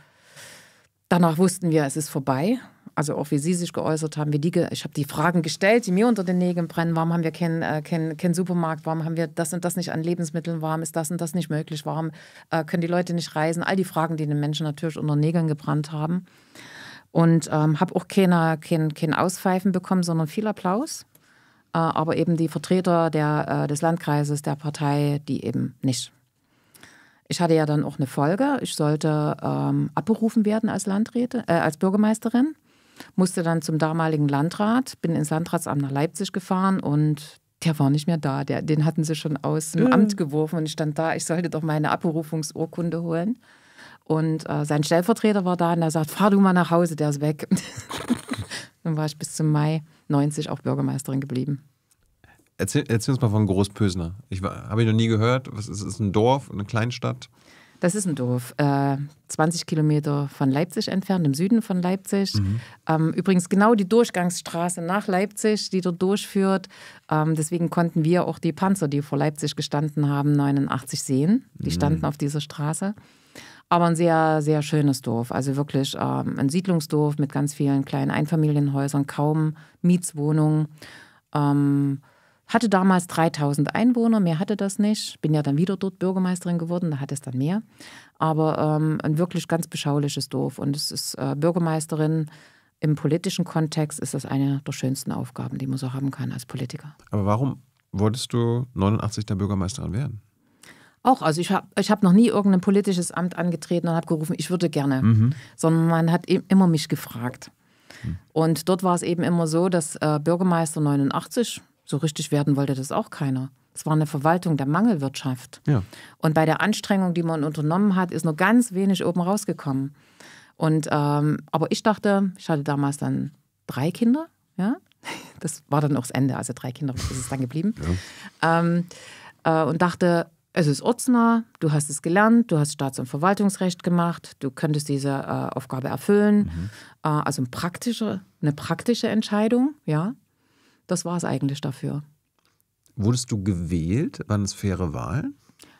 danach wussten wir, es ist vorbei. Also auch wie Sie sich geäußert haben, wie die ich habe die Fragen gestellt, die mir unter den Nägeln brennen. Warum haben wir keinen äh, kein, kein Supermarkt? Warum haben wir das und das nicht an Lebensmitteln? Warum ist das und das nicht möglich? Warum äh, können die Leute nicht reisen? All die Fragen, die den Menschen natürlich unter den Nägeln gebrannt haben. Und ähm, habe auch keine, kein, kein Auspfeifen bekommen, sondern viel Applaus. Äh, aber eben die Vertreter der, äh, des Landkreises, der Partei, die eben nicht. Ich hatte ja dann auch eine Folge. Ich sollte ähm, abberufen werden als Landräte, äh, als Bürgermeisterin. Musste dann zum damaligen Landrat, bin ins Landratsamt nach Leipzig gefahren und der war nicht mehr da. Der, den hatten sie schon aus dem mhm. Amt geworfen und ich stand da, ich sollte doch meine Abberufungsurkunde holen. Und äh, sein Stellvertreter war da und er sagt, fahr du mal nach Hause, der ist weg. Dann war ich bis zum Mai 90 auch Bürgermeisterin geblieben. Erzähl, erzähl uns mal von Großpösner. Ich habe ich noch nie gehört. Was ist, ist ein Dorf, eine Kleinstadt? Das ist ein Dorf, äh, 20 Kilometer von Leipzig entfernt, im Süden von Leipzig. Mhm. Ähm, übrigens genau die Durchgangsstraße nach Leipzig, die dort durchführt. Ähm, deswegen konnten wir auch die Panzer, die vor Leipzig gestanden haben, 89 sehen. Die mhm. standen auf dieser Straße aber ein sehr, sehr schönes Dorf. Also wirklich ähm, ein Siedlungsdorf mit ganz vielen kleinen Einfamilienhäusern, kaum Mietswohnungen. Ähm, hatte damals 3000 Einwohner, mehr hatte das nicht. Bin ja dann wieder dort Bürgermeisterin geworden, da hatte es dann mehr. Aber ähm, ein wirklich ganz beschauliches Dorf. Und es ist äh, Bürgermeisterin im politischen Kontext ist das eine der schönsten Aufgaben, die man so haben kann als Politiker. Aber warum wolltest du 89. der Bürgermeisterin werden? Auch, also ich habe ich hab noch nie irgendein politisches Amt angetreten und habe gerufen, ich würde gerne, mhm. sondern man hat e-, immer mich gefragt. Mhm. Und dort war es eben immer so, dass äh, Bürgermeister 89, so richtig werden wollte das auch keiner. Es war eine Verwaltung der Mangelwirtschaft. Ja. Und bei der Anstrengung, die man unternommen hat, ist nur ganz wenig oben rausgekommen. Und ähm, aber ich dachte, ich hatte damals dann drei Kinder, ja. Das war dann auch das Ende, also drei Kinder ist es dann geblieben. Ja. Ähm, äh, und dachte, es ist ortsnah, du hast es gelernt, du hast Staats- und Verwaltungsrecht gemacht, du könntest diese äh, Aufgabe erfüllen. Mhm. Äh, also ein praktische, eine praktische Entscheidung, ja. Das war es eigentlich dafür. Wurdest du gewählt? Waren es faire Wahlen?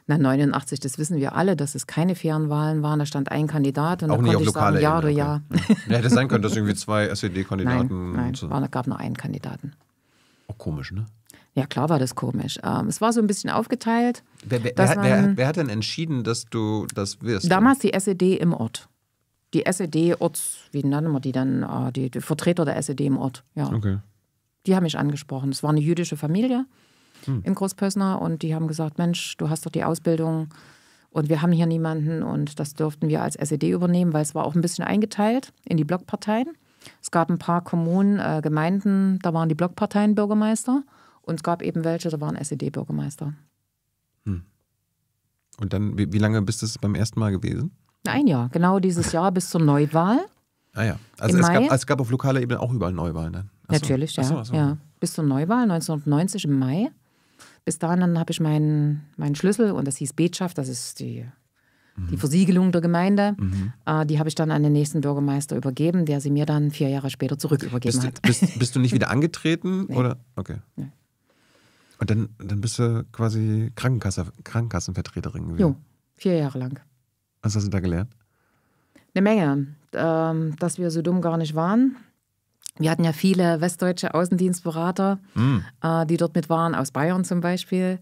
Na, 89, das wissen wir alle, dass es keine fairen Wahlen waren. Da stand ein Kandidat und Auch dann nicht konnte auf ich sagen, ja oder ja. ja. ja. Hätte sein können, dass irgendwie zwei SED-Kandidaten. Nein, nein so. gab nur einen Kandidaten. Auch oh, komisch, ne? Ja, klar war das komisch. Ähm, es war so ein bisschen aufgeteilt. Wer, wer, wer, man, wer, hat denn entschieden, dass du das wirst? Damals die SED im Ort. Die SED, Orts, wie nennen wir die dann? Ah, die, die Vertreter der SED im Ort, ja. Okay. Die haben mich angesprochen. Es war eine jüdische Familie hm. in Großpössner und die haben gesagt: Mensch, du hast doch die Ausbildung und wir haben hier niemanden und das dürften wir als SED übernehmen, weil es war auch ein bisschen eingeteilt in die Blockparteien. Es gab ein paar Kommunen, äh, Gemeinden, da waren die Blockparteien Bürgermeister. Und es gab eben welche, da waren SED-Bürgermeister. Hm. Und dann, wie, wie lange bist du beim ersten Mal gewesen? Ein Jahr, genau dieses Jahr bis zur Neuwahl. Ah ja, also es gab, also es gab, auf lokaler Ebene auch überall Neuwahlen dann. Achso. Natürlich, ja. Achso, achso. ja. Bis zur Neuwahl 1990 im Mai. Bis dahin habe ich meinen, meinen Schlüssel und das hieß Betschaft, das ist die, mhm. die Versiegelung der Gemeinde. Mhm. Äh, die habe ich dann an den nächsten Bürgermeister übergeben, der sie mir dann vier Jahre später zurück übergeben hat. bist, bist, du nicht wieder angetreten? nee. Oder? Okay. Nee. Und dann, dann bist du quasi Krankenkasse, Krankenkassenvertreterin gewesen. Jo, vier Jahre lang. Was hast du da gelernt? Eine Menge, ähm, dass wir so dumm gar nicht waren. Wir hatten ja viele westdeutsche Außendienstberater, mm. äh, die dort mit waren, aus Bayern zum Beispiel.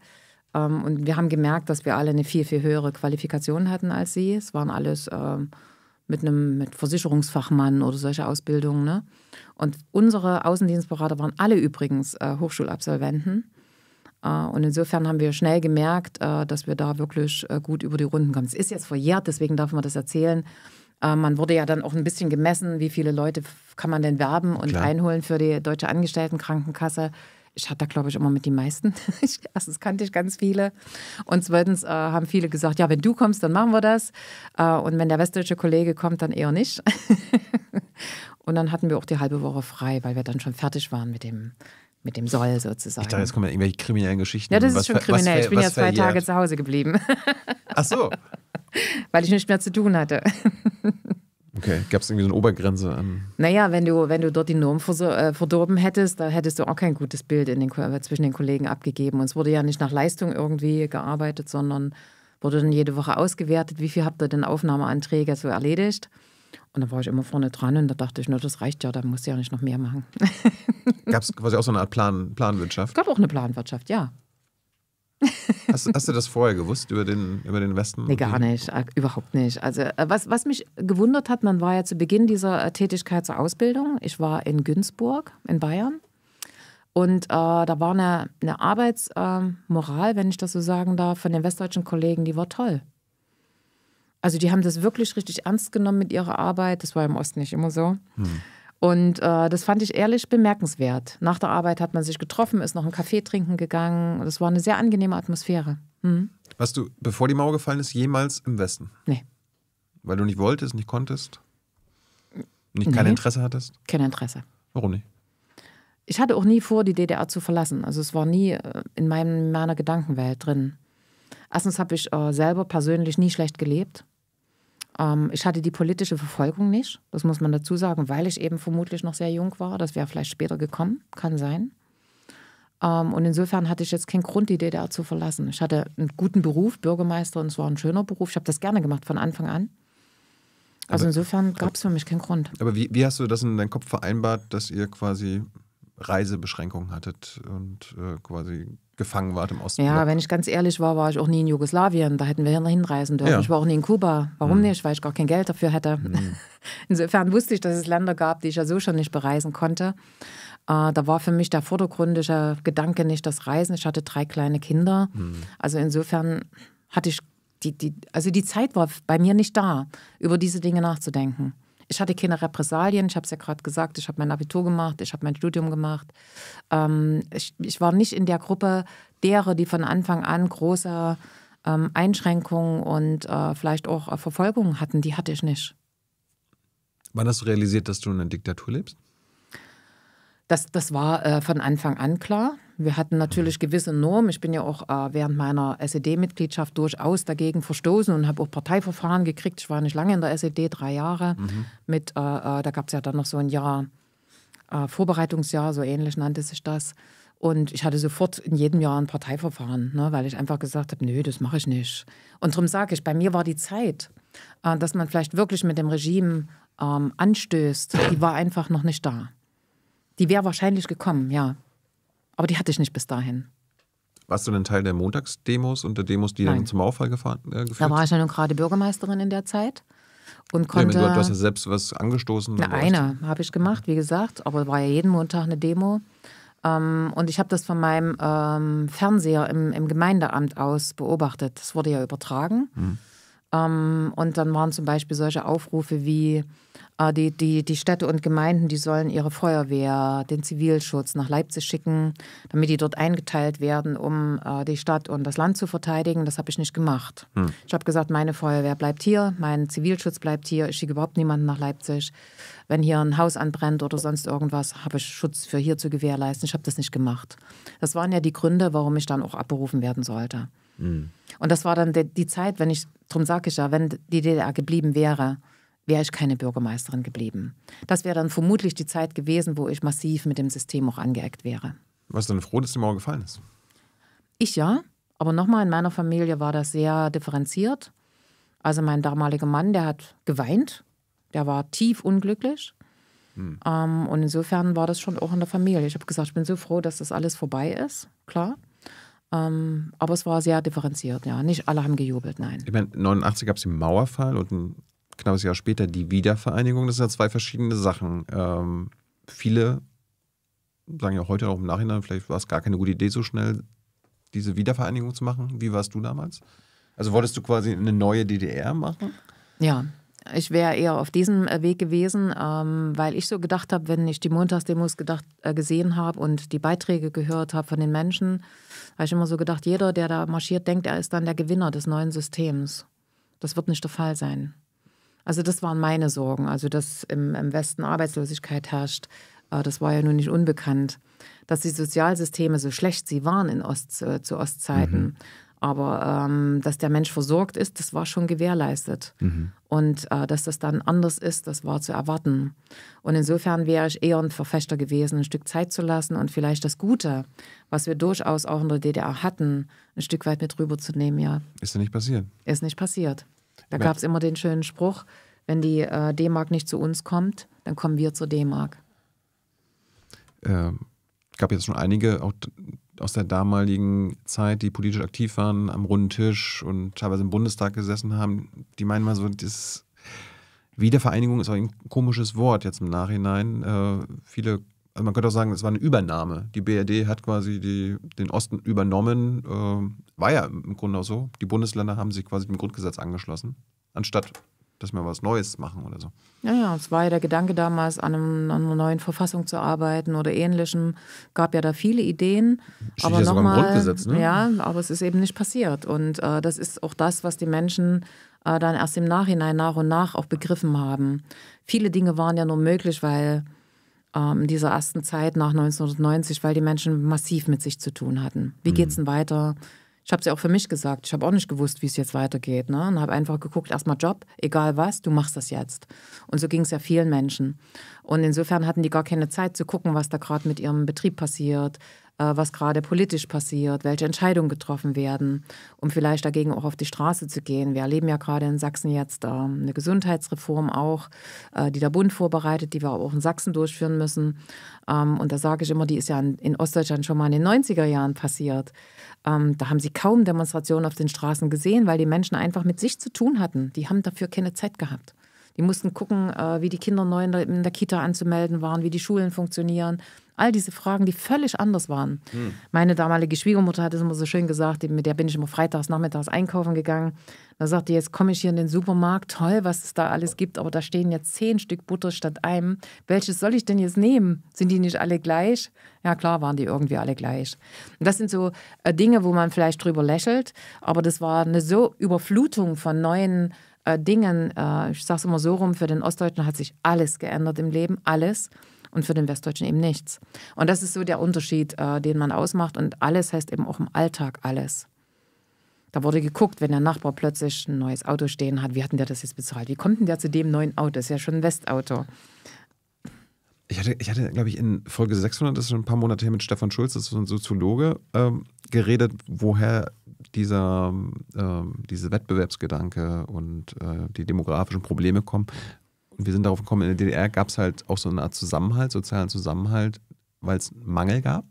Ähm, und wir haben gemerkt, dass wir alle eine viel, viel höhere Qualifikation hatten als sie. Es waren alles ähm, mit einem mit Versicherungsfachmann oder solche Ausbildungen. Ne? Und unsere Außendienstberater waren alle übrigens äh, Hochschulabsolventen. Äh, und insofern haben wir schnell gemerkt, äh, dass wir da wirklich äh, gut über die Runden kommen. Es ist jetzt verjährt, deswegen darf man das erzählen. Man wurde ja dann auch ein bisschen gemessen, wie viele Leute kann man denn werben und Klar. einholen für die Deutsche Angestelltenkrankenkasse. Ich hatte da, glaube ich, immer mit die meisten. erstens kannte ich ganz viele. Und zweitens äh, haben viele gesagt, ja, wenn du kommst, dann machen wir das. Äh, und wenn der westdeutsche Kollege kommt, dann eher nicht. und dann hatten wir auch die halbe Woche frei, weil wir dann schon fertig waren mit dem mit dem Soll sozusagen. Ich dachte, jetzt kommen ja irgendwelche kriminellen Geschichten. Ja, das ist was schon kriminell. Was ich bin ja zwei verjährt. Tage zu Hause geblieben. Ach so. Weil ich nichts mehr zu tun hatte. Okay, gab es irgendwie so eine Obergrenze an. Naja, wenn du, wenn du dort die Norm äh, verdorben hättest, da hättest du auch kein gutes Bild in den, äh, zwischen den Kollegen abgegeben. Und es wurde ja nicht nach Leistung irgendwie gearbeitet, sondern wurde dann jede Woche ausgewertet, wie viel habt ihr denn Aufnahmeanträge so erledigt. Und da war ich immer vorne dran und da dachte ich, na, das reicht ja, da muss ich ja nicht noch mehr machen. Gab es quasi auch so eine Art Plan, Planwirtschaft? gab auch eine Planwirtschaft, ja. Hast, hast, du das vorher gewusst über den, über den Westen? Nee, gar nicht, äh, überhaupt nicht. Also, äh, was, was mich gewundert hat, man war ja zu Beginn dieser äh, Tätigkeit zur Ausbildung. Ich war in Günzburg in Bayern. Und äh, da war eine, eine Arbeitsmoral, äh, wenn ich das so sagen darf, von den westdeutschen Kollegen, die war toll. Also die haben das wirklich richtig ernst genommen mit ihrer Arbeit. Das war im Osten nicht immer so. Hm. Und äh, das fand ich ehrlich bemerkenswert. Nach der Arbeit hat man sich getroffen, ist noch einen Kaffee trinken gegangen. Das war eine sehr angenehme Atmosphäre. Hm. Warst du, bevor die Mauer gefallen ist, jemals im Westen? Nee. Weil du nicht wolltest, nicht konntest? Nicht kein Interesse hattest? Kein Interesse. Warum nicht? Ich hatte auch nie vor, die DDR zu verlassen. Also es war nie äh, in meinem, meiner Gedankenwelt drin. Erstens habe ich äh, selber persönlich nie schlecht gelebt. Ähm, ich hatte die politische Verfolgung nicht, das muss man dazu sagen, weil ich eben vermutlich noch sehr jung war. Das wäre vielleicht später gekommen, kann sein. Ähm, und insofern hatte ich jetzt keinen Grund, die DDR zu verlassen. Ich hatte einen guten Beruf, Bürgermeister, und es war ein schöner Beruf. Ich habe das gerne gemacht von Anfang an. Also aber, insofern gab es für mich keinen Grund. Aber wie, wie hast du das in deinem Kopf vereinbart, dass ihr quasi Reisebeschränkungen hattet und äh, quasi gefangen wart im Osten. Ja, wenn ich ganz ehrlich war, war ich auch nie in Jugoslawien. Da hätten wir hinreisen dürfen. Ja. Ich war auch nie in Kuba. Warum hm. nicht? Weil ich gar kein Geld dafür hätte. Hm. Insofern wusste ich, dass es Länder gab, die ich ja so schon nicht bereisen konnte. Äh, da war für mich der vordergründige Gedanke nicht das Reisen. Ich hatte drei kleine Kinder. Hm. Also insofern hatte ich die, die, also die Zeit war bei mir nicht da, über diese Dinge nachzudenken ich hatte keine Repressalien. Ich habe es ja gerade gesagt, ich habe mein Abitur gemacht, ich habe mein Studium gemacht. Ähm, ich, ich, war nicht in der Gruppe derer, die von Anfang an große ähm, Einschränkungen und äh, vielleicht auch äh, Verfolgungen hatten. Die hatte ich nicht. Wann hast du realisiert, dass du in einer Diktatur lebst? Das, das war äh, von Anfang an klar. Wir hatten natürlich gewisse Normen. Ich bin ja auch äh, während meiner SED-Mitgliedschaft durchaus dagegen verstoßen und habe auch Parteiverfahren gekriegt. Ich war nicht lange in der SED, drei Jahre. Mhm. Mit, äh, äh da gab es ja dann noch so ein Jahr äh, Vorbereitungsjahr, so ähnlich nannte sich das. Und ich hatte sofort in jedem Jahr ein Parteiverfahren, ne, weil ich einfach gesagt habe, nö, das mache ich nicht. Und darum sage ich, bei mir war die Zeit, äh, dass man vielleicht wirklich mit dem Regime ähm, anstößt, die war einfach noch nicht da. Die wäre wahrscheinlich gekommen, ja. Aber die hatte ich nicht bis dahin. Warst du denn Teil der Montagsdemos und der Demos, die Nein. dann zum Auffall gefahren, äh, geführt Da war ich ja nun gerade Bürgermeisterin in der Zeit und konnte. Ja, du, hast ja selbst was angestoßen. Na, eine habe ich gemacht, wie gesagt, aber war ja jeden Montag eine Demo. Ähm, und ich habe das von meinem ähm, Fernseher im, im, Gemeindeamt aus beobachtet. Das wurde ja übertragen. Mhm. Ähm, und dann waren zum Beispiel solche Aufrufe wie, äh, die, die, die Städte und Gemeinden, die sollen ihre Feuerwehr, den Zivilschutz nach Leipzig schicken, damit die dort eingeteilt werden, um äh, die Stadt und das Land zu verteidigen. Das habe ich nicht gemacht. Hm. Ich habe gesagt, meine Feuerwehr bleibt hier, mein Zivilschutz bleibt hier, ich schicke überhaupt niemanden nach Leipzig. Wenn hier ein Haus anbrennt oder sonst irgendwas, habe ich Schutz für hier zu gewährleisten. Ich habe das nicht gemacht. Das waren ja die Gründe, warum ich dann auch abberufen werden sollte. Und das war dann die, die Zeit, wenn ich, darum sage ich ja, wenn die DDR geblieben wäre, wäre ich keine Bürgermeisterin geblieben. Das wäre dann vermutlich die Zeit gewesen, wo ich massiv mit dem System auch angeeckt wäre. Warst du denn froh, dass die Mauer gefallen ist? Ich ja, aber nochmal, in meiner Familie war das sehr differenziert. Also mein damaliger Mann, der hat geweint, der war tief unglücklich. Hm. Ähm, und insofern war das schon auch in der Familie. Ich habe gesagt, ich bin so froh, dass das alles vorbei ist, klar. Ähm, aber es war sehr differenziert, ja. Nicht alle haben gejubelt, nein. Ich meine, 89 gab es den Mauerfall und ein knappes Jahr später die Wiedervereinigung. Das sind ja zwei verschiedene Sachen. Ähm, viele sagen ja heute auch im Nachhinein, vielleicht war es gar keine gute Idee, so schnell diese Wiedervereinigung zu machen. Wie warst du damals? Also wolltest du quasi eine neue DDR machen? Ja, ich wäre eher auf diesem äh, Weg gewesen, ähm, weil ich so gedacht habe, wenn ich die Montagsdemos gedacht, äh, gesehen habe und die Beiträge gehört habe von den Menschen, habe ich immer so gedacht, jeder, der da marschiert, denkt, er ist dann der Gewinner des neuen Systems. Das wird nicht der Fall sein. Also das waren meine Sorgen. Also dass im, im Westen Arbeitslosigkeit herrscht, äh, das war ja nun nicht unbekannt. Dass die Sozialsysteme, so schlecht sie waren in Ost, äh, zu Ostzeiten, mhm aber ähm, dass der Mensch versorgt ist, das war schon gewährleistet. Mhm. Und äh, dass das dann anders ist, das war zu erwarten. Und insofern wäre ich eher ein Verfechter gewesen, ein Stück Zeit zu lassen und vielleicht das Gute, was wir durchaus auch in der DDR hatten, ein Stück weit mit rüberzunehmen, ja. Ist ja nicht passiert. Ist nicht passiert. Da gab es immer den schönen Spruch, wenn die äh, D-Mark nicht zu uns kommt, dann kommen wir zur D-Mark. Ähm, gab jetzt schon einige auch aus der damaligen Zeit, die politisch aktiv waren, am runden Tisch und teilweise im Bundestag gesessen haben, die meinen mal so, das Wiedervereinigung ist auch ein komisches Wort jetzt im Nachhinein. Äh, viele, also man könnte auch sagen, es war eine Übernahme. Die BRD hat quasi die, den Osten übernommen. Äh, war ja im Grunde auch so. Die Bundesländer haben sich quasi dem Grundgesetz angeschlossen, anstatt dass wir was Neues machen oder so. Ja, ja, es war ja der Gedanke damals, an, einem, an einer neuen Verfassung zu arbeiten oder ähnlichem. Gab ja da viele Ideen. Steht aber ja noch Grundgesetz, ne? Ja, aber es ist eben nicht passiert. Und äh, das ist auch das, was die Menschen äh, dann erst im Nachhinein nach und nach auch begriffen haben. Viele Dinge waren ja nur möglich, weil ähm, in dieser ersten Zeit nach 1990, weil die Menschen massiv mit sich zu tun hatten. Wie mhm. geht es denn weiter? Ich habe es ja auch für mich gesagt. Ich habe auch nicht gewusst, wie es jetzt weitergeht. Ne? Und habe einfach geguckt, erstmal Job, egal was, du machst das jetzt. Und so ging es ja vielen Menschen. Und insofern hatten die gar keine Zeit zu gucken, was da gerade mit ihrem Betrieb passiert, äh, was gerade politisch passiert, welche Entscheidungen getroffen werden, um vielleicht dagegen auch auf die Straße zu gehen. Wir erleben ja gerade in Sachsen jetzt äh, eine Gesundheitsreform auch, äh, die der Bund vorbereitet, die wir auch in Sachsen durchführen müssen. Ähm, und da sage ich immer, die ist ja in, in Ostdeutschland schon mal in den 90er Jahren passiert. Ähm, da haben sie kaum Demonstrationen auf den Straßen gesehen, weil die Menschen einfach mit sich zu tun hatten. Die haben dafür keine Zeit gehabt. Die mussten gucken, äh, wie die Kinder neu in der, in der Kita anzumelden waren, wie die Schulen funktionieren. All diese Fragen, die völlig anders waren. Hm. Meine damalige Schwiegermutter hat es immer so schön gesagt, mit der bin ich immer freitags, nachmittags einkaufen gegangen. Da sagte jetzt komme ich hier in den Supermarkt, toll, was es da alles gibt, aber da stehen jetzt zehn Stück Butter statt einem. Welches soll ich denn jetzt nehmen? Sind die nicht alle gleich? Ja, klar waren die irgendwie alle gleich. Und das sind so äh, Dinge, wo man vielleicht drüber lächelt, aber das war eine so Überflutung von neuen äh, Dingen. Äh, ich sage es immer so rum, für den Ostdeutschen hat sich alles geändert im Leben, alles und für den Westdeutschen eben nichts. Und das ist so der Unterschied, äh, den man ausmacht. Und alles heißt eben auch im Alltag alles. Da wurde geguckt, wenn der Nachbar plötzlich ein neues Auto stehen hat, wie hat denn der das jetzt bezahlt? Wie kommt denn der zu dem neuen Auto? Das ist ja schon ein Westauto. Ich hatte, ich hatte glaube ich, in Folge 600, das ist schon ein paar Monate her, mit Stefan Schulz, das ist ein Soziologe, ähm, geredet, woher dieser ähm, diese Wettbewerbsgedanke und äh, die demografischen Probleme kommen, wir sind darauf gekommen, in der DDR gab es halt auch so eine Art Zusammenhalt, sozialen Zusammenhalt, weil es Mangel gab.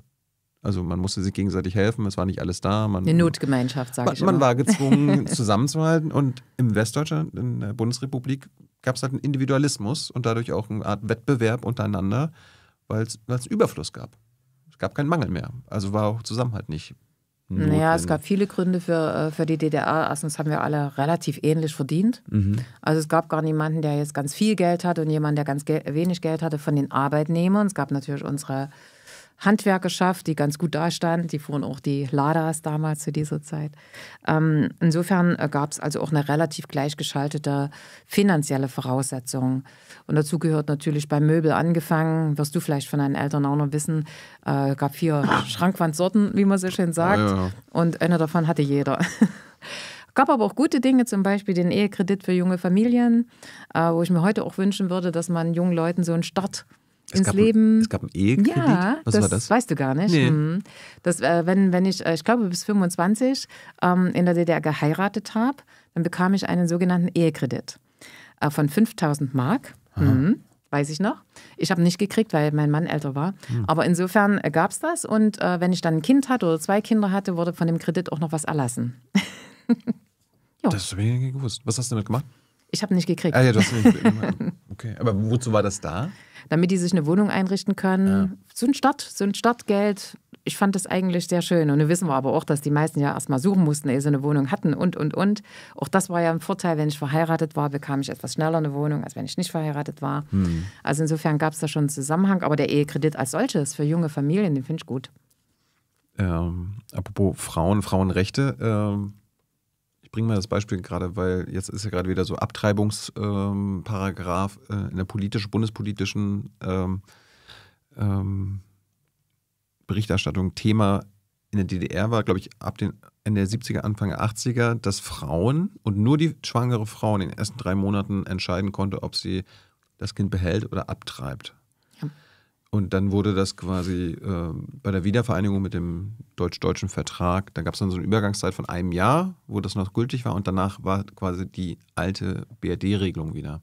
Also man musste sich gegenseitig helfen, es war nicht alles da. Man, eine Notgemeinschaft, sage ich Man war gezwungen, zusammenzuhalten. Und im Westdeutschland, in der Bundesrepublik, gab es halt einen Individualismus und dadurch auch eine Art Wettbewerb untereinander, weil es Überfluss gab. Es gab keinen Mangel mehr. Also war auch Zusammenhalt nicht Notwendig? Naja, es gab viele Gründe für, äh, für die DDR. Erstens haben wir alle relativ ähnlich verdient. Mhm. Also es gab gar niemanden, der jetzt ganz viel Geld hatte und jemanden, der ganz ge wenig Geld hatte von den Arbeitnehmern. Es gab natürlich unsere Handwerkerschaft, die ganz gut dastand. Die fuhren auch die Ladas damals zu dieser Zeit. Ähm, insofern äh, gab es also auch eine relativ gleichgeschaltete finanzielle Voraussetzung. Und dazu gehört natürlich beim Möbel angefangen, wirst du vielleicht von deinen Eltern auch noch wissen, äh, gab vier Schrankwandsorten, wie man so schön sagt. Ja, ja. Und eine davon hatte jeder. gab aber auch gute Dinge, zum Beispiel den Ehekredit für junge Familien, äh, wo ich mir heute auch wünschen würde, dass man jungen Leuten so einen Start es ins Leben. es gab ein Ehekredit. Ja, Was das, war das weißt du gar nicht. Nee. Hm. Das, äh, wenn, wenn ich, äh, ich glaube, bis 25 ähm, in der DDR geheiratet habe, dann bekam ich einen sogenannten Ehekredit äh, von 5000 Mark. Mhm, weiß ich noch. Ich habe nicht gekriegt, weil mein Mann älter war. Mhm. Aber insofern äh, gab es das. Und äh, wenn ich dann ein Kind hatte oder zwei Kinder hatte, wurde von dem Kredit auch noch was erlassen. das habe ich nicht gewusst. Was hast du damit gemacht? Ich habe nicht gekriegt. Ah, ja, du hast nicht, okay. Aber wozu war das da? damit die sich eine Wohnung einrichten können. Ja. So ein Stadt, so ein Stadtgeld. Ich fand das eigentlich sehr schön. Und da wissen wir aber auch, dass die meisten ja erstmal suchen mussten, ehe sie eine Wohnung hatten und, und, und. Auch das war ja ein Vorteil, wenn ich verheiratet war, bekam ich etwas schneller eine Wohnung, als wenn ich nicht verheiratet war. Hm. Also insofern gab es da schon einen Zusammenhang. Aber der Ehekredit als solches für junge Familien, den finde ich gut. Ähm, apropos Frauen, Frauenrechte. Ähm ich bringe mal das Beispiel gerade, weil jetzt ist ja gerade wieder so Abtreibungsparagraph ähm, äh, in der politischen, bundespolitischen ähm, ähm, Berichterstattung Thema. In der DDR war, glaube ich, ab den Ende der 70er, Anfang der 80er, dass Frauen und nur die schwangere Frau in den ersten drei Monaten entscheiden konnte, ob sie das Kind behält oder abtreibt. Und dann wurde das quasi äh, bei der Wiedervereinigung mit dem deutsch-deutschen Vertrag, da gab es dann so eine Übergangszeit von einem Jahr, wo das noch gültig war und danach war quasi die alte BRD-Regelung wieder.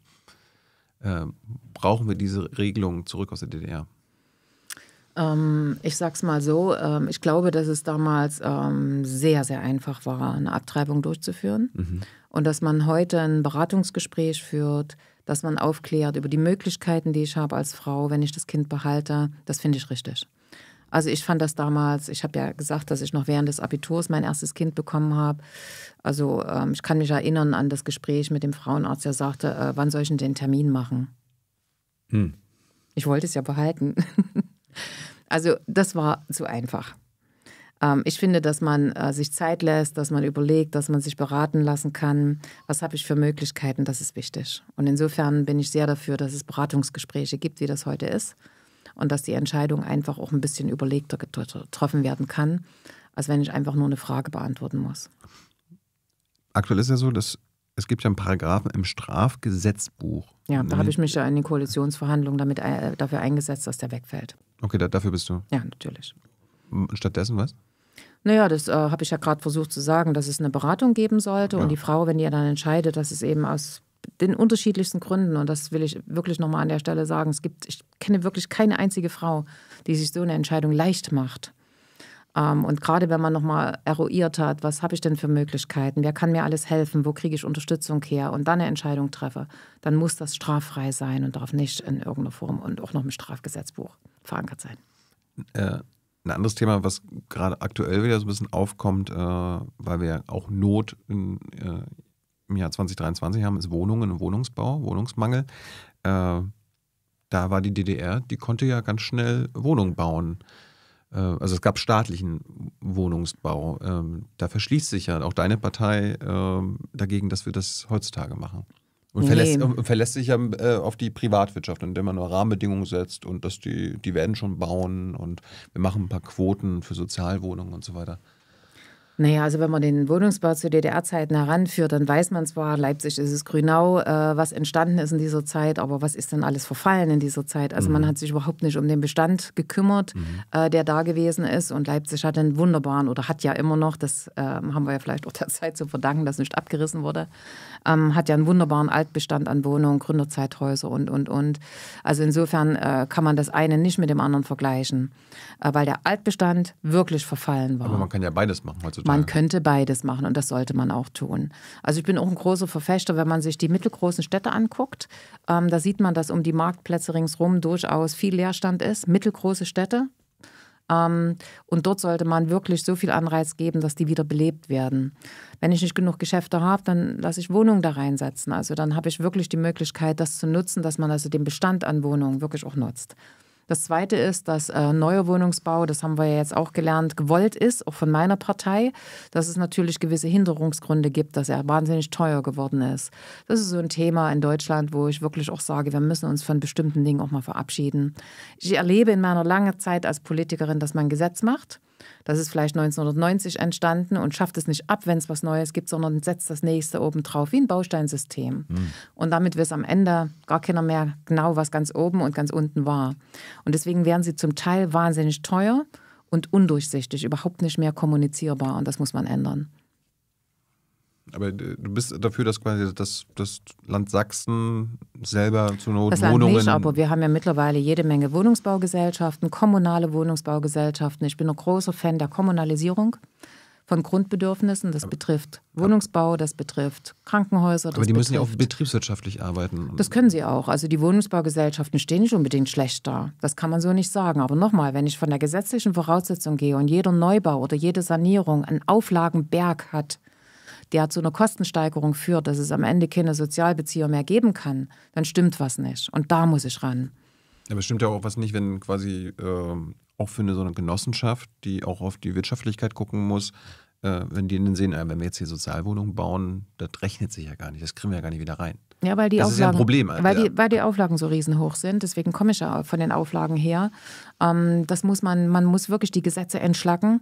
Äh, brauchen wir diese Regelung zurück aus der DDR? Ähm, ich sag's mal so, ähm, ich glaube, dass es damals ähm, sehr, sehr einfach war, eine Abtreibung durchzuführen mhm. und dass man heute ein Beratungsgespräch führt, dass man aufklärt über die Möglichkeiten, die ich habe als Frau, wenn ich das Kind behalte. Das finde ich richtig. Also ich fand das damals, ich habe ja gesagt, dass ich noch während des Abiturs mein erstes Kind bekommen habe. Also ähm, ich kann mich erinnern an das Gespräch mit dem Frauenarzt, der sagte, äh, wann soll ich denn den Termin machen? Hm. Ich wollte es ja behalten. also das war zu einfach. Ähm, ich finde, dass man äh, sich Zeit lässt, dass man überlegt, dass man sich beraten lassen kann. Was habe ich für Möglichkeiten? Das ist wichtig. Und insofern bin ich sehr dafür, dass es Beratungsgespräche gibt, wie das heute ist. Und dass die Entscheidung einfach auch ein bisschen überlegter getroffen werden kann, als wenn ich einfach nur eine Frage beantworten muss. Aktuell ist ja so, dass es gibt ja einen Paragraphen im Strafgesetzbuch. Ja, da habe ich mich ja in den Koalitionsverhandlungen damit, äh, dafür eingesetzt, dass der wegfällt. Okay, da, dafür bist du. Ja, natürlich. Stattdessen was? Naja, das äh, habe ich ja gerade versucht zu sagen, dass es eine Beratung geben sollte. Ja. Und die Frau, wenn ihr dann entscheidet, dass es eben aus den unterschiedlichsten Gründen, und das will ich wirklich nochmal an der Stelle sagen, es gibt, ich kenne wirklich keine einzige Frau, die sich so eine Entscheidung leicht macht. Ähm, und gerade wenn man nochmal eruiert hat, was habe ich denn für Möglichkeiten, wer kann mir alles helfen, wo kriege ich Unterstützung her und dann eine Entscheidung treffe, dann muss das straffrei sein und darf nicht in irgendeiner Form und auch noch im Strafgesetzbuch verankert sein. Äh, ein anderes Thema, was gerade aktuell wieder so ein bisschen aufkommt, äh, weil wir auch Not in, äh, im Jahr 2023 haben, ist Wohnungen und Wohnungsbau, Wohnungsmangel. Äh, da war die DDR, die konnte ja ganz schnell Wohnungen bauen. Äh, also es gab staatlichen Wohnungsbau. Ähm, da verschließt sich ja auch deine Partei ähm, dagegen, dass wir das heutzutage machen. Und verlässt, nee. verlässt sich ja äh, auf die Privatwirtschaft, indem man nur Rahmenbedingungen setzt und dass die, die werden schon bauen und wir machen ein paar Quoten für Sozialwohnungen und so weiter. Naja, also wenn man den Wohnungsbau zu DDR-Zeiten heranführt, dann weiß man zwar, Leipzig ist es Grünau, äh, was entstanden ist in dieser Zeit, aber was ist denn alles verfallen in dieser Zeit? Also mhm. man hat sich überhaupt nicht um den Bestand gekümmert, mhm. äh, der da gewesen ist. Und Leipzig hat einen wunderbaren oder hat ja immer noch, das äh, haben wir ja vielleicht auch der Zeit zu verdanken, dass nicht abgerissen wurde, ähm, hat ja einen wunderbaren Altbestand an Wohnungen, Gründerzeithäuser und, und, und. Also insofern äh, kann man das eine nicht mit dem anderen vergleichen. Äh, weil der Altbestand wirklich verfallen war. Aber man kann ja beides machen heutzutage. Man könnte beides machen und das sollte man auch tun. Also ich bin auch ein großer Verfechter, wenn man sich die mittelgroßen Städte anguckt, ähm, da sieht man, dass um die Marktplätze ringsherum durchaus viel Leerstand ist. Mittelgroße Städte, ähm, und dort sollte man wirklich so viel Anreiz geben, dass die wieder belebt werden. Wenn ich nicht genug Geschäfte habe, dann lasse ich Wohnungen da reinsetzen. Also dann habe ich wirklich die Möglichkeit, das zu nutzen, dass man also den Bestand an Wohnungen wirklich auch nutzt. Das Zweite ist, dass äh, neuer Wohnungsbau, das haben wir ja jetzt auch gelernt, gewollt ist, auch von meiner Partei, dass es natürlich gewisse Hinderungsgründe gibt, dass er wahnsinnig teuer geworden ist. Das ist so ein Thema in Deutschland, wo ich wirklich auch sage, wir müssen uns von bestimmten Dingen auch mal verabschieden. Ich erlebe in meiner langen Zeit als Politikerin, dass man ein Gesetz macht das ist vielleicht 1990 entstanden und schafft es nicht ab, wenn es was Neues gibt, sondern setzt das nächste oben drauf, wie ein Bausteinsystem. Mhm. Und damit wird es am Ende gar keiner mehr genau, was ganz oben und ganz unten war. Und deswegen werden sie zum Teil wahnsinnig teuer und undurchsichtig, überhaupt nicht mehr kommunizierbar. Und das muss man ändern. Aber äh, du bist dafür, dass quasi das, das Land Sachsen selber zu Not das Wohnungen. Land nicht, aber wir haben ja mittlerweile jede Menge Wohnungsbaugesellschaften, kommunale Wohnungsbaugesellschaften. Ich bin ein großer Fan der Kommunalisierung von Grundbedürfnissen. Das aber, betrifft Wohnungsbau, das betrifft Krankenhäuser. aber die müssen ja auch betriebswirtschaftlich arbeiten. Das können sie auch. Also die Wohnungsbaugesellschaften stehen nicht unbedingt schlecht da. Das kann man so nicht sagen. Aber nochmal, wenn ich von der gesetzlichen Voraussetzung gehe und jeder Neubau oder jede Sanierung einen Auflagenberg hat, der hat so eine Kostensteigerung führt, dass es am Ende keine Sozialbezieher mehr geben kann, dann stimmt was nicht. Und da muss ich ran. Aber stimmt ja auch was nicht, wenn quasi äh, auch für eine so eine Genossenschaft, die auch auf die Wirtschaftlichkeit gucken muss, äh, wenn die in den sehen, äh, wenn wir jetzt hier Sozialwohnungen bauen, das rechnet sich ja gar nicht, das kriegen wir ja gar nicht wieder rein. Ja, weil die das Auflagen, ist ja ein Problem. Alter. Weil, die, weil die Auflagen so riesenhoch sind, deswegen komme ich ja von den Auflagen her. Ähm, das muss man, man muss wirklich die Gesetze entschlacken.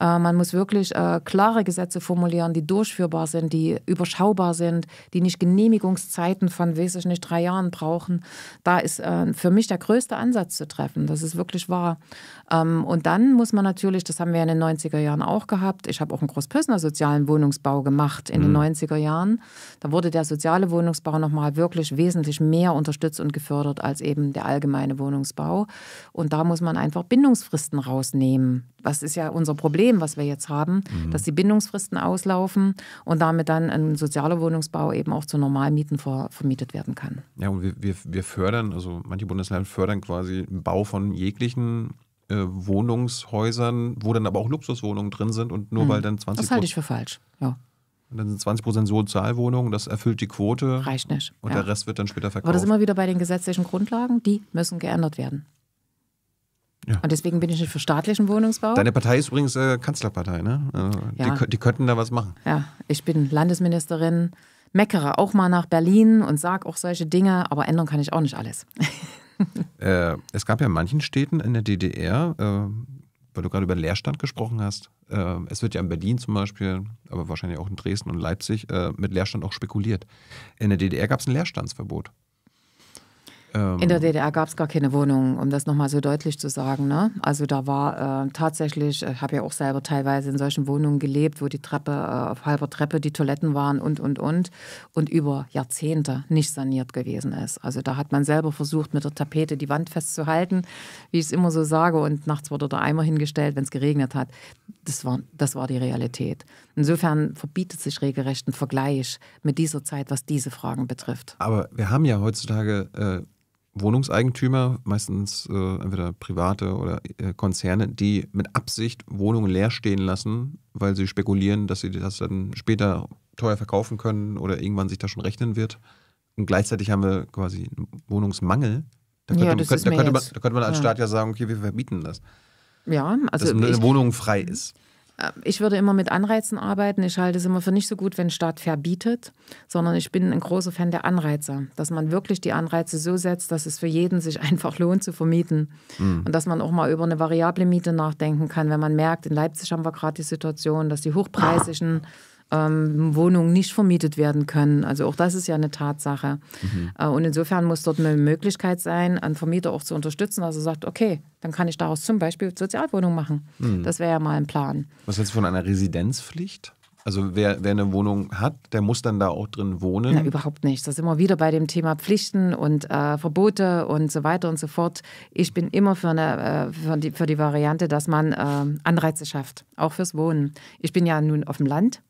Äh, man muss wirklich äh, klare Gesetze formulieren, die durchführbar sind, die überschaubar sind, die nicht Genehmigungszeiten von, weiß ich nicht, drei Jahren brauchen. Da ist äh, für mich der größte Ansatz zu treffen. Das ist wirklich wahr. Ähm, und dann muss man natürlich, das haben wir in den 90er Jahren auch gehabt, ich habe auch einen Großpössner sozialen Wohnungsbau gemacht in mhm. den 90er Jahren. Da wurde der soziale Wohnungsbau Wohnungsbau nochmal wirklich wesentlich mehr unterstützt und gefördert als eben der allgemeine Wohnungsbau. Und da muss man einfach Bindungsfristen rausnehmen. Was ist ja unser Problem, was wir jetzt haben, mhm. dass die Bindungsfristen auslaufen und damit dann ein sozialer Wohnungsbau eben auch zu Normalmieten ver vermietet werden kann. Ja, und wir, wir, wir fördern, also manche Bundesländer fördern quasi den Bau von jeglichen äh, Wohnungshäusern, wo dann aber auch Luxuswohnungen drin sind und nur mhm. weil dann 20 Das halte ich für falsch, ja. Und dann sind 20 Prozent Sozialwohnungen, das erfüllt die Quote. Reicht nicht. Und ja. der Rest wird dann später verkauft. Aber das ist immer wieder bei den gesetzlichen Grundlagen, die müssen geändert werden. Ja. Und deswegen bin ich nicht für staatlichen Wohnungsbau. Deine Partei ist übrigens äh, Kanzlerpartei, ne? Äh, ja. die, die, könnten da was machen. Ja, ich bin Landesministerin, meckere auch mal nach Berlin und sage auch solche Dinge, aber ändern kann ich auch nicht alles. äh, es gab ja in manchen Städten in der DDR äh, weil du gerade über Leerstand gesprochen hast, äh, es wird ja in Berlin zum Beispiel, aber wahrscheinlich auch in Dresden und Leipzig, äh, mit Leerstand auch spekuliert. In der DDR gab es ein Leerstandsverbot. Ähm. In der DDR gab es gar keine Wohnungen, um das nochmal so deutlich zu sagen. Ne? Also da war äh, tatsächlich, ich äh, habe ja auch selber teilweise in solchen Wohnungen gelebt, wo die Treppe äh, auf halber Treppe die Toiletten waren und, und, und. Und über Jahrzehnte nicht saniert gewesen ist. Also da hat man selber versucht, mit der Tapete die Wand festzuhalten, wie ich es immer so sage. Und nachts wurde der Eimer hingestellt, wenn es geregnet hat. Das war, das war die Realität. Insofern verbietet sich regelrecht ein Vergleich mit dieser Zeit, was diese Fragen betrifft. Aber wir haben ja heutzutage... Äh Wohnungseigentümer, meistens äh, entweder private oder äh, Konzerne, die mit Absicht Wohnungen leer stehen lassen, weil sie spekulieren, dass sie das dann später teuer verkaufen können oder irgendwann sich das schon rechnen wird. Und gleichzeitig haben wir quasi einen Wohnungsmangel. Da könnte, ja, man, könnte, da könnte man, da könnte man als ja. Staat ja sagen, okay, wir verbieten das. Ja, also. Dass eine Wohnung frei ist ich würde immer mit Anreizen arbeiten. Ich halte es immer für nicht so gut, wenn Staat verbietet, sondern ich bin ein großer Fan der Anreize, dass man wirklich die Anreize so setzt, dass es für jeden sich einfach lohnt zu vermieten mhm. und dass man auch mal über eine variable Miete nachdenken kann, wenn man merkt, in Leipzig haben wir gerade die Situation, dass die hochpreisigen ähm, Wohnungen nicht vermietet werden können. Also auch das ist ja eine Tatsache. Mhm. Äh, und insofern muss dort eine Möglichkeit sein, einen Vermieter auch zu unterstützen, dass er sagt, okay, dann kann ich daraus zum Beispiel Sozialwohnung machen. Mhm. Das wäre ja mal ein Plan. Was hältst du von einer Residenzpflicht? Also wer, wer, eine Wohnung hat, der muss dann da auch drin wohnen? Na, überhaupt nicht. Das ist immer wieder bei dem Thema Pflichten und äh, Verbote und so weiter und so fort. Ich bin immer für, eine, äh, für, die, für die Variante, dass man äh, Anreize schafft, auch fürs Wohnen. Ich bin ja nun auf dem Land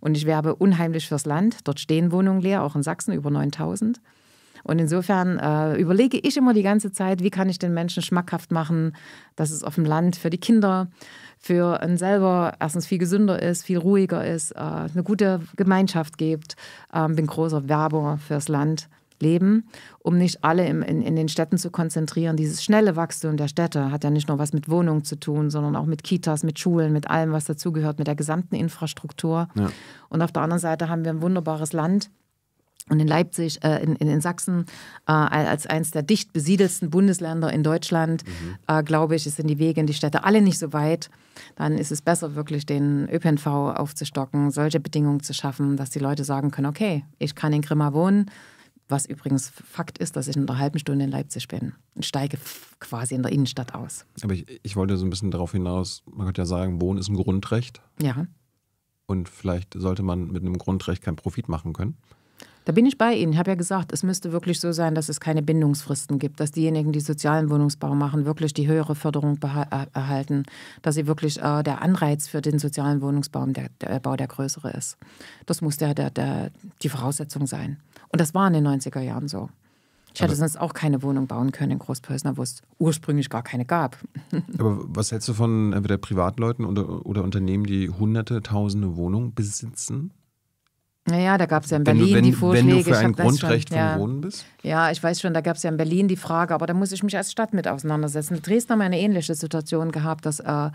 und ich werbe unheimlich fürs Land. Dort stehen Wohnungen leer, auch in Sachsen über 9000. Und insofern äh, überlege ich immer die ganze Zeit, wie kann ich den Menschen schmackhaft machen, dass es auf dem Land für die Kinder, für einen selber erstens viel gesünder ist, viel ruhiger ist, äh, eine gute Gemeinschaft gibt. Ähm, bin großer Werber fürs Land leben, um nicht alle im, in, in den Städten zu konzentrieren. Dieses schnelle Wachstum der Städte hat ja nicht nur was mit Wohnungen zu tun, sondern auch mit Kitas, mit Schulen, mit allem, was dazugehört, mit der gesamten Infrastruktur. Ja. Und auf der anderen Seite haben wir ein wunderbares Land. Und in Leipzig, äh, in, in, in, Sachsen, äh, als eines der dicht besiedelsten Bundesländer in Deutschland, mhm. äh, glaube ich, sind die Wege in die Städte alle nicht so weit. Dann ist es besser, wirklich den ÖPNV aufzustocken, solche Bedingungen zu schaffen, dass die Leute sagen können, okay, ich kann in Grimma wohnen, was übrigens Fakt ist, dass ich in einer halben Stunde in Leipzig bin und steige quasi in der Innenstadt aus. Aber ich, ich wollte so ein bisschen darauf hinaus, man könnte ja sagen, Wohnen ist ein Grundrecht. Ja. Und vielleicht sollte man mit einem Grundrecht keinen Profit machen können. Da bin ich bei Ihnen. Ich habe ja gesagt, es müsste wirklich so sein, dass es keine Bindungsfristen gibt, dass diejenigen, die sozialen Wohnungsbau machen, wirklich die höhere Förderung äh, erhalten, dass sie wirklich äh, der Anreiz für den sozialen Wohnungsbau der, der, äh, Bau der größere ist. Das muss der, der, der, die Voraussetzung sein. Und das war in den 90er Jahren so. Ich hätte sonst auch keine Wohnung bauen können in Großpölsner, wo es ursprünglich gar keine gab. aber was hältst du von entweder Privatleuten oder, oder Unternehmen, die hunderte, tausende Wohnungen besitzen? Naja, da gab es ja in Berlin wenn du, wenn, die Vorschläge. Wenn du für ein Grundrecht schon, ja, vom Wohnen bist? Ja, ich weiß schon, da gab es ja in Berlin die Frage, aber da muss ich mich als Stadt mit auseinandersetzen. In Dresden haben wir eine ähnliche Situation gehabt, dass äh,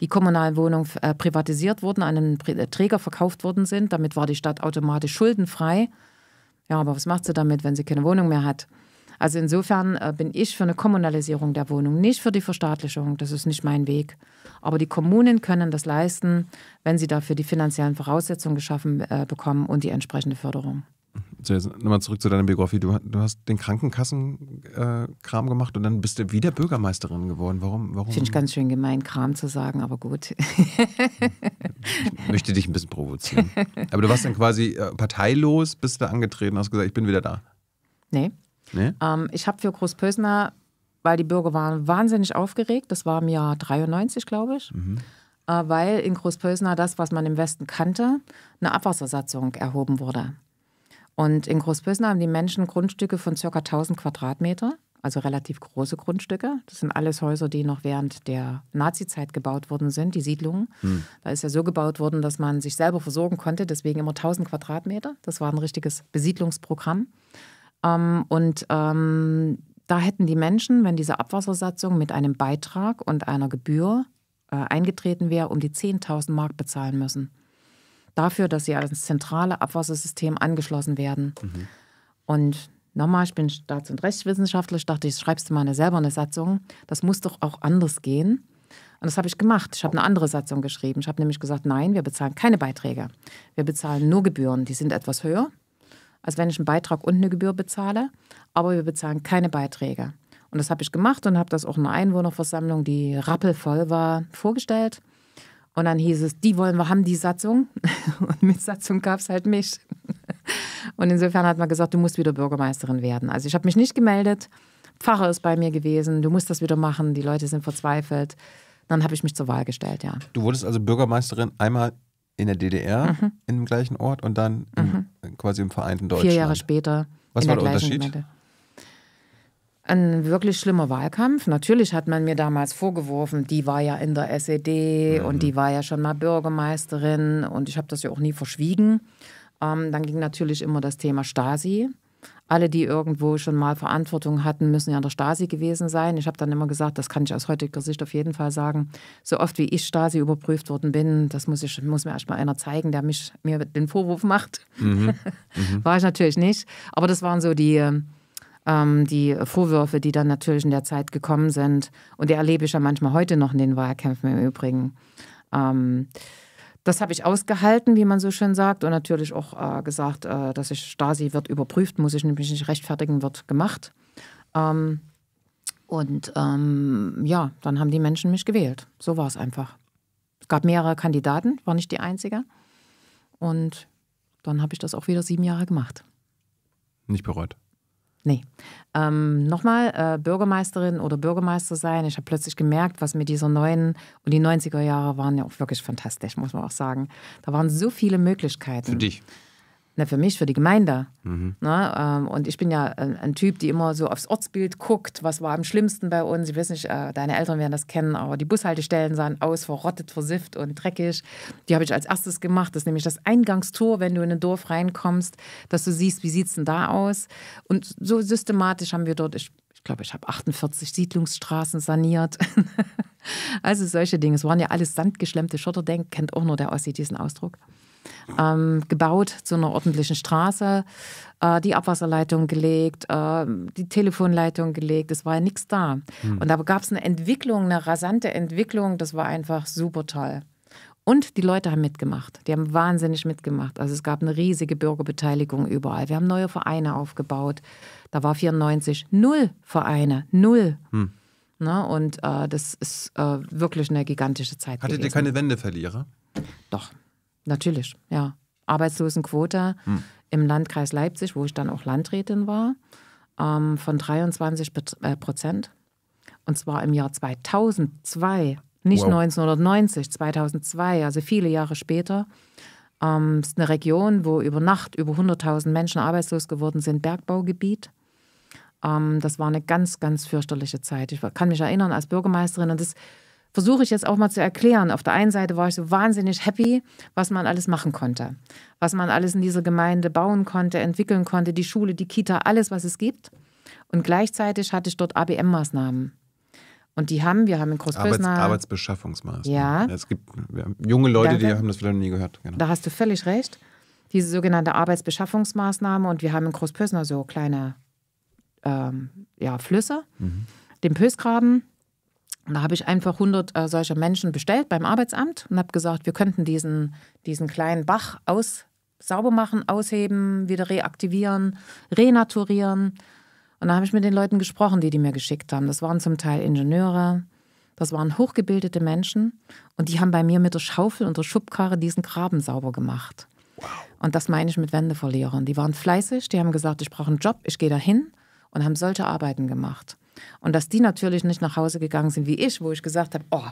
die kommunalen Wohnungen äh, privatisiert wurden, an einen äh, Träger verkauft worden sind. Damit war die Stadt automatisch schuldenfrei. Ja, aber was macht sie damit, wenn sie keine Wohnung mehr hat? Also insofern äh, bin ich für eine Kommunalisierung der Wohnung, nicht für die Verstaatlichung. Das ist nicht mein Weg. Aber die Kommunen können das leisten, wenn sie dafür die finanziellen Voraussetzungen geschaffen äh, bekommen und die entsprechende Förderung. So, jetzt nochmal zurück zu deiner Biografie. Du, du hast den Krankenkassenkram äh, gemacht und dann bist du wieder Bürgermeisterin geworden. Warum? warum? Finde ich ganz schön gemein, Kram zu sagen, aber gut. ich möchte dich ein bisschen provozieren. Aber du warst dann quasi äh, parteilos, bist da angetreten, hast gesagt, ich bin wieder da. Nee, Nee? Ähm, ich habe für Großpösner, weil die Bürger waren wahnsinnig aufgeregt, das war im Jahr 93, glaube ich, mhm. äh, weil in Großpösner das, was man im Westen kannte, eine Abwassersatzung erhoben wurde. Und in Großpösner haben die Menschen Grundstücke von ca. 1000 Quadratmeter, also relativ große Grundstücke. Das sind alles Häuser, die noch während der Nazizeit gebaut worden sind, die Siedlungen. Hm. Da ist ja so gebaut worden, dass man sich selber versorgen konnte, deswegen immer 1000 Quadratmeter. Das war ein richtiges Besiedlungsprogramm. Ähm, und ähm, da hätten die Menschen, wenn diese Abwassersatzung mit einem Beitrag und einer Gebühr äh, eingetreten wäre, um die 10.000 Mark bezahlen müssen. Dafür, dass sie ans zentrale Abwassersystem angeschlossen werden. Mhm. Und nochmal, ich bin Staats- und Rechtswissenschaftler, ich dachte, ich schreibst du mal eine selber eine Satzung. Das muss doch auch anders gehen. Und das habe ich gemacht. Ich habe eine andere Satzung geschrieben. Ich habe nämlich gesagt, nein, wir bezahlen keine Beiträge. Wir bezahlen nur Gebühren. Die sind etwas höher als wenn ich einen Beitrag und eine Gebühr bezahle. Aber wir bezahlen keine Beiträge. Und das habe ich gemacht und habe das auch in einer Einwohnerversammlung, die rappelvoll war, vorgestellt. Und dann hieß es, die wollen wir haben, die Satzung. Und mit Satzung gab es halt mich. Und insofern hat man gesagt, du musst wieder Bürgermeisterin werden. Also ich habe mich nicht gemeldet. Pfarrer ist bei mir gewesen. Du musst das wieder machen. Die Leute sind verzweifelt. Dann habe ich mich zur Wahl gestellt, ja. Du wurdest also Bürgermeisterin einmal in der DDR mhm. in dem gleichen Ort und dann mhm. im, quasi im vereinten Deutschland. Vier Jahre später. Was war der, der Unterschied? Gemeinde. Ein wirklich schlimmer Wahlkampf. Natürlich hat man mir damals vorgeworfen, die war ja in der SED mhm. und die war ja schon mal Bürgermeisterin und ich habe das ja auch nie verschwiegen. Ähm, dann ging natürlich immer das Thema Stasi alle, die irgendwo schon mal Verantwortung hatten, müssen ja an der Stasi gewesen sein. Ich habe dann immer gesagt, das kann ich aus heutiger Sicht auf jeden Fall sagen, so oft wie ich Stasi überprüft worden bin, das muss, ich, muss mir erstmal einer zeigen, der mich, mir den Vorwurf macht. Mhm. Mhm. War ich natürlich nicht. Aber das waren so die, ähm, die Vorwürfe, die dann natürlich in der Zeit gekommen sind. Und die erlebe ich ja manchmal heute noch in den Wahlkämpfen im Übrigen. Ähm, das habe ich ausgehalten, wie man so schön sagt, und natürlich auch äh, gesagt, äh, dass ich Stasi wird überprüft, muss ich nämlich nicht rechtfertigen, wird gemacht. Ähm, und ähm, ja, dann haben die Menschen mich gewählt. So war es einfach. Es gab mehrere Kandidaten, war nicht die einzige. Und dann habe ich das auch wieder sieben Jahre gemacht. Nicht bereut. Nee. Ähm, Nochmal, äh, Bürgermeisterin oder Bürgermeister sein. Ich habe plötzlich gemerkt, was mit dieser neuen, und die 90er Jahre waren ja auch wirklich fantastisch, muss man auch sagen. Da waren so viele Möglichkeiten. Für dich. Na, für mich, für die Gemeinde. Mhm. Na, ne, ähm, und ich bin ja ein, ähm, ein, Typ, die immer so aufs Ortsbild guckt, was war am schlimmsten bei uns. Ich weiß nicht, äh, deine Eltern werden das kennen, aber die Bushaltestellen sahen aus, verrottet, versifft und dreckig. Die habe ich als erstes gemacht. Das ist nämlich das Eingangstor, wenn du in ein Dorf reinkommst, dass du siehst, wie sieht es denn da aus. Und so systematisch haben wir dort, ich ich glaube, ich habe 48 Siedlungsstraßen saniert. also solche Dinge. Es waren ja alles sandgeschlemmte Schotterdenk, kennt auch nur der Ossi diesen Ausdruck ähm, gebaut zu einer ordentlichen Straße, äh, die Abwasserleitung gelegt, äh, die Telefonleitung gelegt. Es war ja nichts da. Mhm. Und da gab es eine Entwicklung, eine rasante Entwicklung. Das war einfach super toll. Und die Leute haben mitgemacht. Die haben wahnsinnig mitgemacht. Also es gab eine riesige Bürgerbeteiligung überall. Wir haben neue Vereine aufgebaut. Da war 94 null Vereine, null. Hm. Na, ne, und äh, das ist äh, wirklich eine gigantische Zeit. Hattet gewesen. ihr keine Wendeverlierer? Doch. Natürlich, ja. Arbeitslosenquote hm. im Landkreis Leipzig, wo ich dann auch Landrätin war, ähm, von 23 äh, Prozent. Und zwar im Jahr 2002, nicht wow. 1990, 2002, also viele Jahre später. Ähm, ist eine Region, wo über Nacht über 100.000 Menschen arbeitslos geworden sind, Bergbaugebiet. Ähm, das war eine ganz, ganz fürchterliche Zeit. Ich kann mich erinnern als Bürgermeisterin und das versuche ich jetzt auch mal zu erklären. Auf der einen Seite war ich so wahnsinnig happy, was man alles machen konnte, was man alles in dieser Gemeinde bauen konnte, entwickeln konnte, die Schule, die Kita, alles, was es gibt. Und gleichzeitig hatte ich dort ABM-Maßnahmen. Und die haben, wir haben in Großbritannien. Arbeits, Arbeitsbeschaffungsmaßnahmen. Ja. Es gibt junge Leute, Danke. die haben das vielleicht nie gehört. Genau. Da hast du völlig recht. Diese sogenannte Arbeitsbeschaffungsmaßnahme und wir haben in Großpösner so kleine ähm, ja, Flüsse, mhm. den Pösgraben, und da habe ich einfach 100 äh, solcher Menschen bestellt beim Arbeitsamt und habe gesagt, wir könnten diesen, diesen kleinen Bach aus, sauber machen, ausheben, wieder reaktivieren, renaturieren. Und da habe ich mit den Leuten gesprochen, die die mir geschickt haben. Das waren zum Teil Ingenieure, das waren hochgebildete Menschen und die haben bei mir mit der Schaufel und der Schubkarre diesen Graben sauber gemacht. Und das meine ich mit Wendeverlierern. Die waren fleißig, die haben gesagt, ich brauche einen Job, ich gehe dahin und haben solche Arbeiten gemacht. Und dass die natürlich nicht nach Hause gegangen sind wie ich, wo ich gesagt habe, oh,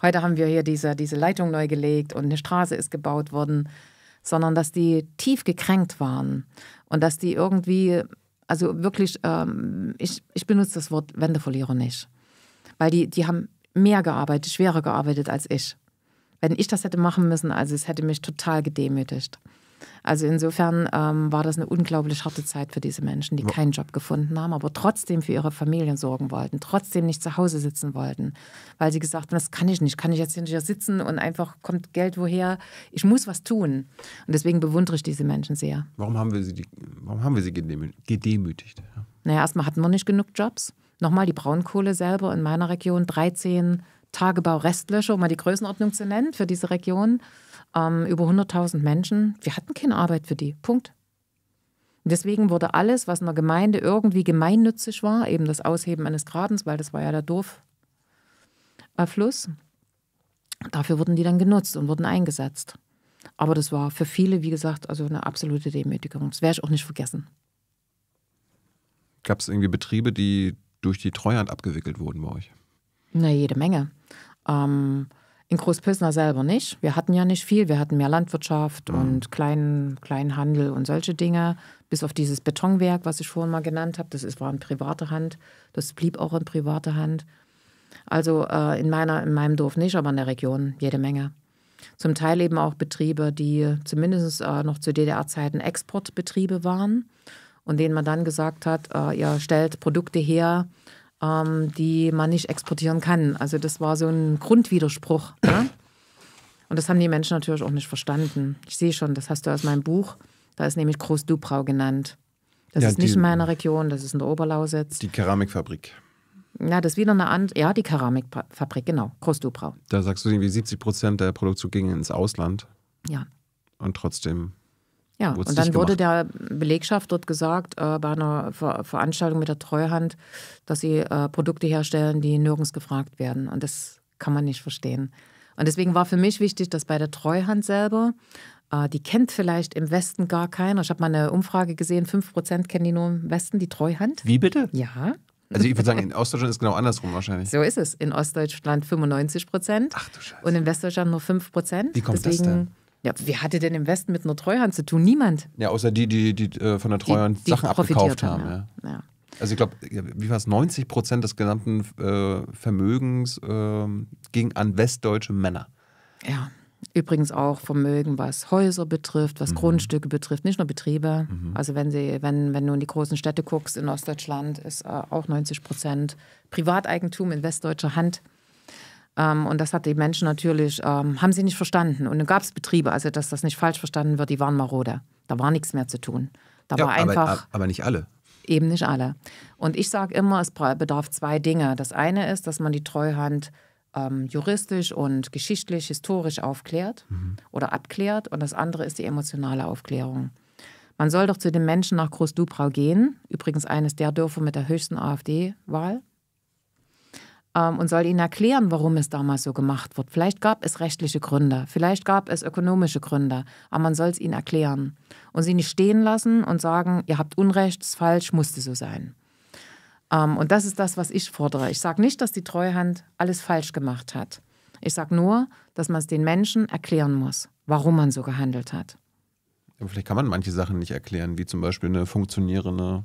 heute haben wir hier diese, diese Leitung neu gelegt und eine Straße ist gebaut worden, sondern dass die tief gekränkt waren und dass die irgendwie, also wirklich, ähm, ich, ich benutze das Wort Wendeverlierer nicht, weil die, die haben mehr gearbeitet, schwerer gearbeitet als ich. Wenn ich das hätte machen müssen, also es hätte mich total gedemütigt. Also insofern ähm, war das eine unglaublich harte Zeit für diese Menschen, die keinen Job gefunden haben, aber trotzdem für ihre Familien sorgen wollten, trotzdem nicht zu Hause sitzen wollten, weil sie gesagt haben, das kann ich nicht, kann ich jetzt hier nicht sitzen und einfach kommt Geld woher, ich muss was tun. Und deswegen bewundere ich diese Menschen sehr. Warum haben wir sie, die, warum haben wir sie gedemütigt? Naja, erstmal hatten wir nicht genug Jobs. Nochmal die Braunkohle selber in meiner Region 13 Tagebau Restlöscher, um mal die Größenordnung zu nennen für diese Region ähm, über 100.000 Menschen, wir hatten keine Arbeit für die. Punkt. deswegen wurde alles, was in der Gemeinde irgendwie gemeinnützig war, eben das Ausheben eines Grabens, weil das war ja der Dorffluss, äh, dafür wurden die dann genutzt und wurden eingesetzt. Aber das war für viele, wie gesagt, also eine absolute Demütigung. Das werde ich auch nicht vergessen. Gab es irgendwie Betriebe, die durch die Treuhand abgewickelt wurden bei euch? Na, jede Menge. Ähm, in Großpilsner selber nicht. Wir hatten ja nicht viel. Wir hatten mehr Landwirtschaft mhm. und kleinen Handel und solche Dinge. Bis auf dieses Betonwerk, was ich vorhin mal genannt habe. Das ist, war in privater Hand. Das blieb auch in privater Hand. Also äh, in, meiner, in meinem Dorf nicht, aber in der Region jede Menge. Zum Teil eben auch Betriebe, die zumindest äh, noch zu DDR-Zeiten Exportbetriebe waren und denen man dann gesagt hat, äh, ihr stellt Produkte her, ähm, die man nicht exportieren kann. Also das war so ein Grundwiderspruch. Ne? Und das haben die Menschen natürlich auch nicht verstanden. Ich sehe schon, das hast du aus meinem Buch. Da ist nämlich Groß-Dubrau genannt. Das ja, ist nicht die, in meiner Region, das ist in der Oberlausitz. Die Keramikfabrik. Ja, das ist wieder eine andere. Ja, die Keramikfabrik, genau. Groß-Dubrau. Da sagst du irgendwie 70 Prozent der Produktion gingen ins Ausland. Ja. Und trotzdem ja, und dann wurde der Belegschaft dort gesagt, äh, bei einer Ver Veranstaltung mit der Treuhand, dass sie äh, Produkte herstellen, die nirgends gefragt werden. Und das kann man nicht verstehen. Und deswegen war für mich wichtig, dass bei der Treuhand selber, äh, die kennt vielleicht im Westen gar keiner. Ich habe mal eine Umfrage gesehen, 5% kennen die nur im Westen, die Treuhand. Wie bitte? Ja. Also ich würde sagen, in Ostdeutschland ist es genau andersrum wahrscheinlich. So ist es. In Ostdeutschland 95 Ach du Scheiße. Und in Westdeutschland nur 5 Wie kommt Deswegen das denn? Ja, wer hatte denn im Westen mit einer Treuhand zu tun? Niemand. Ja, außer die, die, die äh, von der Treuhand die, die Sachen abgekauft haben. haben ja. Ja. Also ich glaube, wie war es, 90 Prozent des gesamten äh, Vermögens äh, ging an westdeutsche Männer. Ja, übrigens auch Vermögen, was Häuser betrifft, was mhm. Grundstücke betrifft, nicht nur Betriebe. Mhm. Also wenn, sie, wenn, wenn du in die großen Städte guckst, in Ostdeutschland ist äh, auch 90 Prozent Privateigentum in westdeutscher Hand. Ähm, und das hat die Menschen natürlich, ähm, haben sie nicht verstanden. Und dann gab es Betriebe, also dass das nicht falsch verstanden wird, die waren marode. Da war nichts mehr zu tun. Da ja, war einfach. Aber, aber nicht alle. Eben nicht alle. Und ich sage immer, es bedarf zwei Dinge. Das eine ist, dass man die Treuhand ähm, juristisch und geschichtlich, historisch aufklärt mhm. oder abklärt. Und das andere ist die emotionale Aufklärung. Man soll doch zu den Menschen nach Groß-Dubrau gehen. Übrigens eines der Dörfer mit der höchsten AfD-Wahl ähm, und soll ihnen erklären, warum es damals so gemacht wird. Vielleicht gab es rechtliche Gründe, vielleicht gab es ökonomische Gründe, aber man soll es ihnen erklären und sie nicht stehen lassen und sagen, ihr habt Unrecht, es ist falsch, musste so sein. Ähm, und das ist das, was ich fordere. Ich sage nicht, dass die Treuhand alles falsch gemacht hat. Ich sage nur, dass man es den Menschen erklären muss, warum man so gehandelt hat. Aber vielleicht kann man manche Sachen nicht erklären, wie zum Beispiel eine funktionierende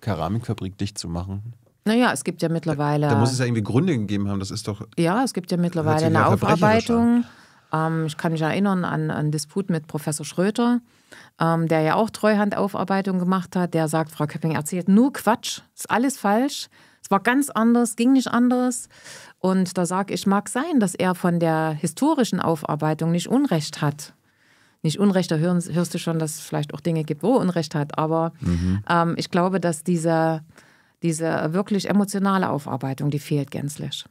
Keramikfabrik dicht zu machen. Naja, es gibt ja mittlerweile. Da, da, muss es ja irgendwie Gründe gegeben haben, das ist doch. Ja, es gibt ja mittlerweile eine Aufarbeitung. Ähm, ich kann mich erinnern an, einen Disput mit Professor Schröter, ähm, der ja auch Treuhandaufarbeitung gemacht hat. Der sagt: Frau Köpping erzählt nur Quatsch, ist alles falsch. Es war ganz anders, ging nicht anders. Und da sage ich, mag sein, dass er von der historischen Aufarbeitung nicht Unrecht hat nicht Unrecht, da hörst, du schon, dass es vielleicht auch Dinge gibt, wo Unrecht hat. Aber mhm. ähm, ich glaube, dass diese diese wirklich emotionale Aufarbeitung, die fehlt gänzlich.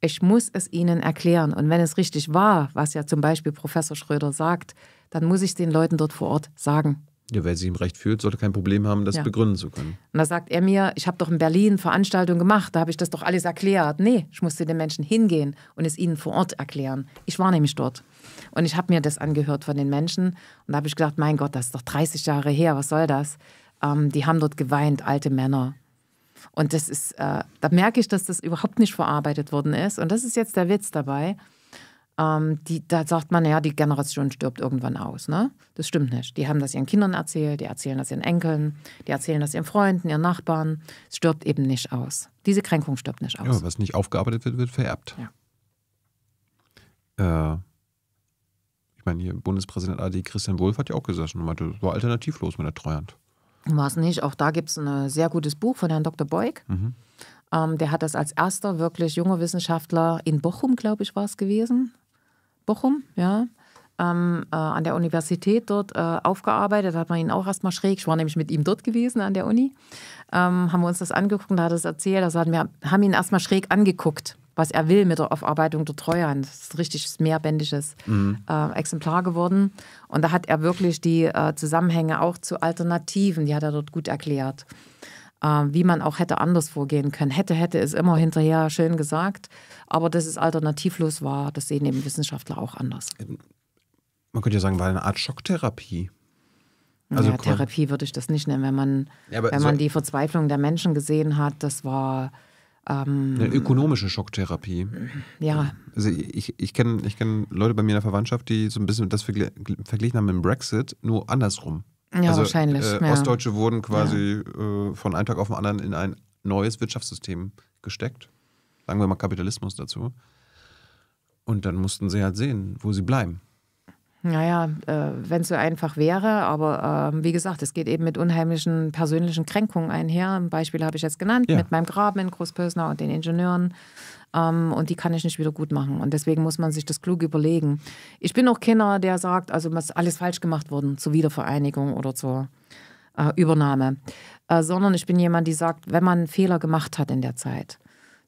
Ich muss es ihnen erklären. Und wenn es richtig war, was ja zum Beispiel Professor Schröder sagt, dann muss ich es den Leuten dort vor Ort sagen. Ja, wer sich im Recht fühlt, sollte kein Problem haben, das ja. begründen zu können. Und da sagt er mir, ich habe doch in Berlin Veranstaltungen gemacht, da habe ich das doch alles erklärt. Nee, ich musste den Menschen hingehen und es ihnen vor Ort erklären. Ich war nämlich dort. Und ich habe mir das angehört von den Menschen. Und da habe ich gedacht, mein Gott, das ist doch 30 Jahre her, was soll das? Ähm, die haben dort geweint, alte Männer, und das ist, äh, da merke ich, dass das überhaupt nicht verarbeitet worden ist. Und das ist jetzt der Witz dabei. Ähm, die, da sagt man, ja, die Generation stirbt irgendwann aus. Ne? Das stimmt nicht. Die haben das ihren Kindern erzählt, die erzählen das ihren Enkeln, die erzählen das ihren Freunden, ihren Nachbarn. Es stirbt eben nicht aus. Diese Kränkung stirbt nicht aus. Ja, was nicht aufgearbeitet wird, wird vererbt. Ja. Äh, ich meine, hier Bundespräsident AD Christian Wolff hat ja auch gesessen und meinte, das war alternativlos mit der Treuhand was nicht. Auch da gibt es ein äh, sehr gutes Buch von Herrn Dr. Beug. Mhm. Ähm, der hat das als erster wirklich junger Wissenschaftler in Bochum, glaube ich, war es gewesen. Bochum, ja. Ähm, äh, an der Universität dort äh, aufgearbeitet. Da hat man ihn auch erstmal schräg. Ich war nämlich mit ihm dort gewesen an der Uni. Ähm, haben wir uns das angeguckt und da hat es erzählt. Also haben wir haben ihn erstmal schräg angeguckt was er will mit der Aufarbeitung der Treuhand. Das ist ein richtiges mehrbändiges mhm. äh, Exemplar geworden. Und da hat er wirklich die äh, Zusammenhänge auch zu Alternativen, die hat er dort gut erklärt, äh, wie man auch hätte anders vorgehen können. Hätte, hätte es immer hinterher schön gesagt, aber dass es alternativlos war, das sehen eben Wissenschaftler auch anders. Ähm, man könnte ja sagen, war eine Art Schocktherapie. Also ja, Therapie würde ich das nicht nennen, wenn man, ja, wenn so man die Verzweiflung der Menschen gesehen hat, das war ähm, Eine ökonomische Schocktherapie. Ja. Also ich, ich kenne ich kenn Leute bei mir in der Verwandtschaft, die so ein bisschen das vergl verglichen haben mit dem Brexit, nur andersrum. Ja, also, wahrscheinlich. Äh, ja. Ostdeutsche wurden quasi ja. äh, von einem Tag auf den anderen in ein neues Wirtschaftssystem gesteckt. Sagen wir mal Kapitalismus dazu. Und dann mussten sie halt sehen, wo sie bleiben. Naja, äh, wenn es so einfach wäre, aber äh, wie gesagt, es geht eben mit unheimlichen persönlichen Kränkungen einher. Ein Beispiel habe ich jetzt genannt, ja. mit meinem Graben in Großpösner und den Ingenieuren. Ähm, und die kann ich nicht wieder gut machen. Und deswegen muss man sich das klug überlegen. Ich bin auch keiner, der sagt, also was alles falsch gemacht worden zur Wiedervereinigung oder zur äh, Übernahme. Äh, sondern ich bin jemand, die sagt, wenn man Fehler gemacht hat in der Zeit,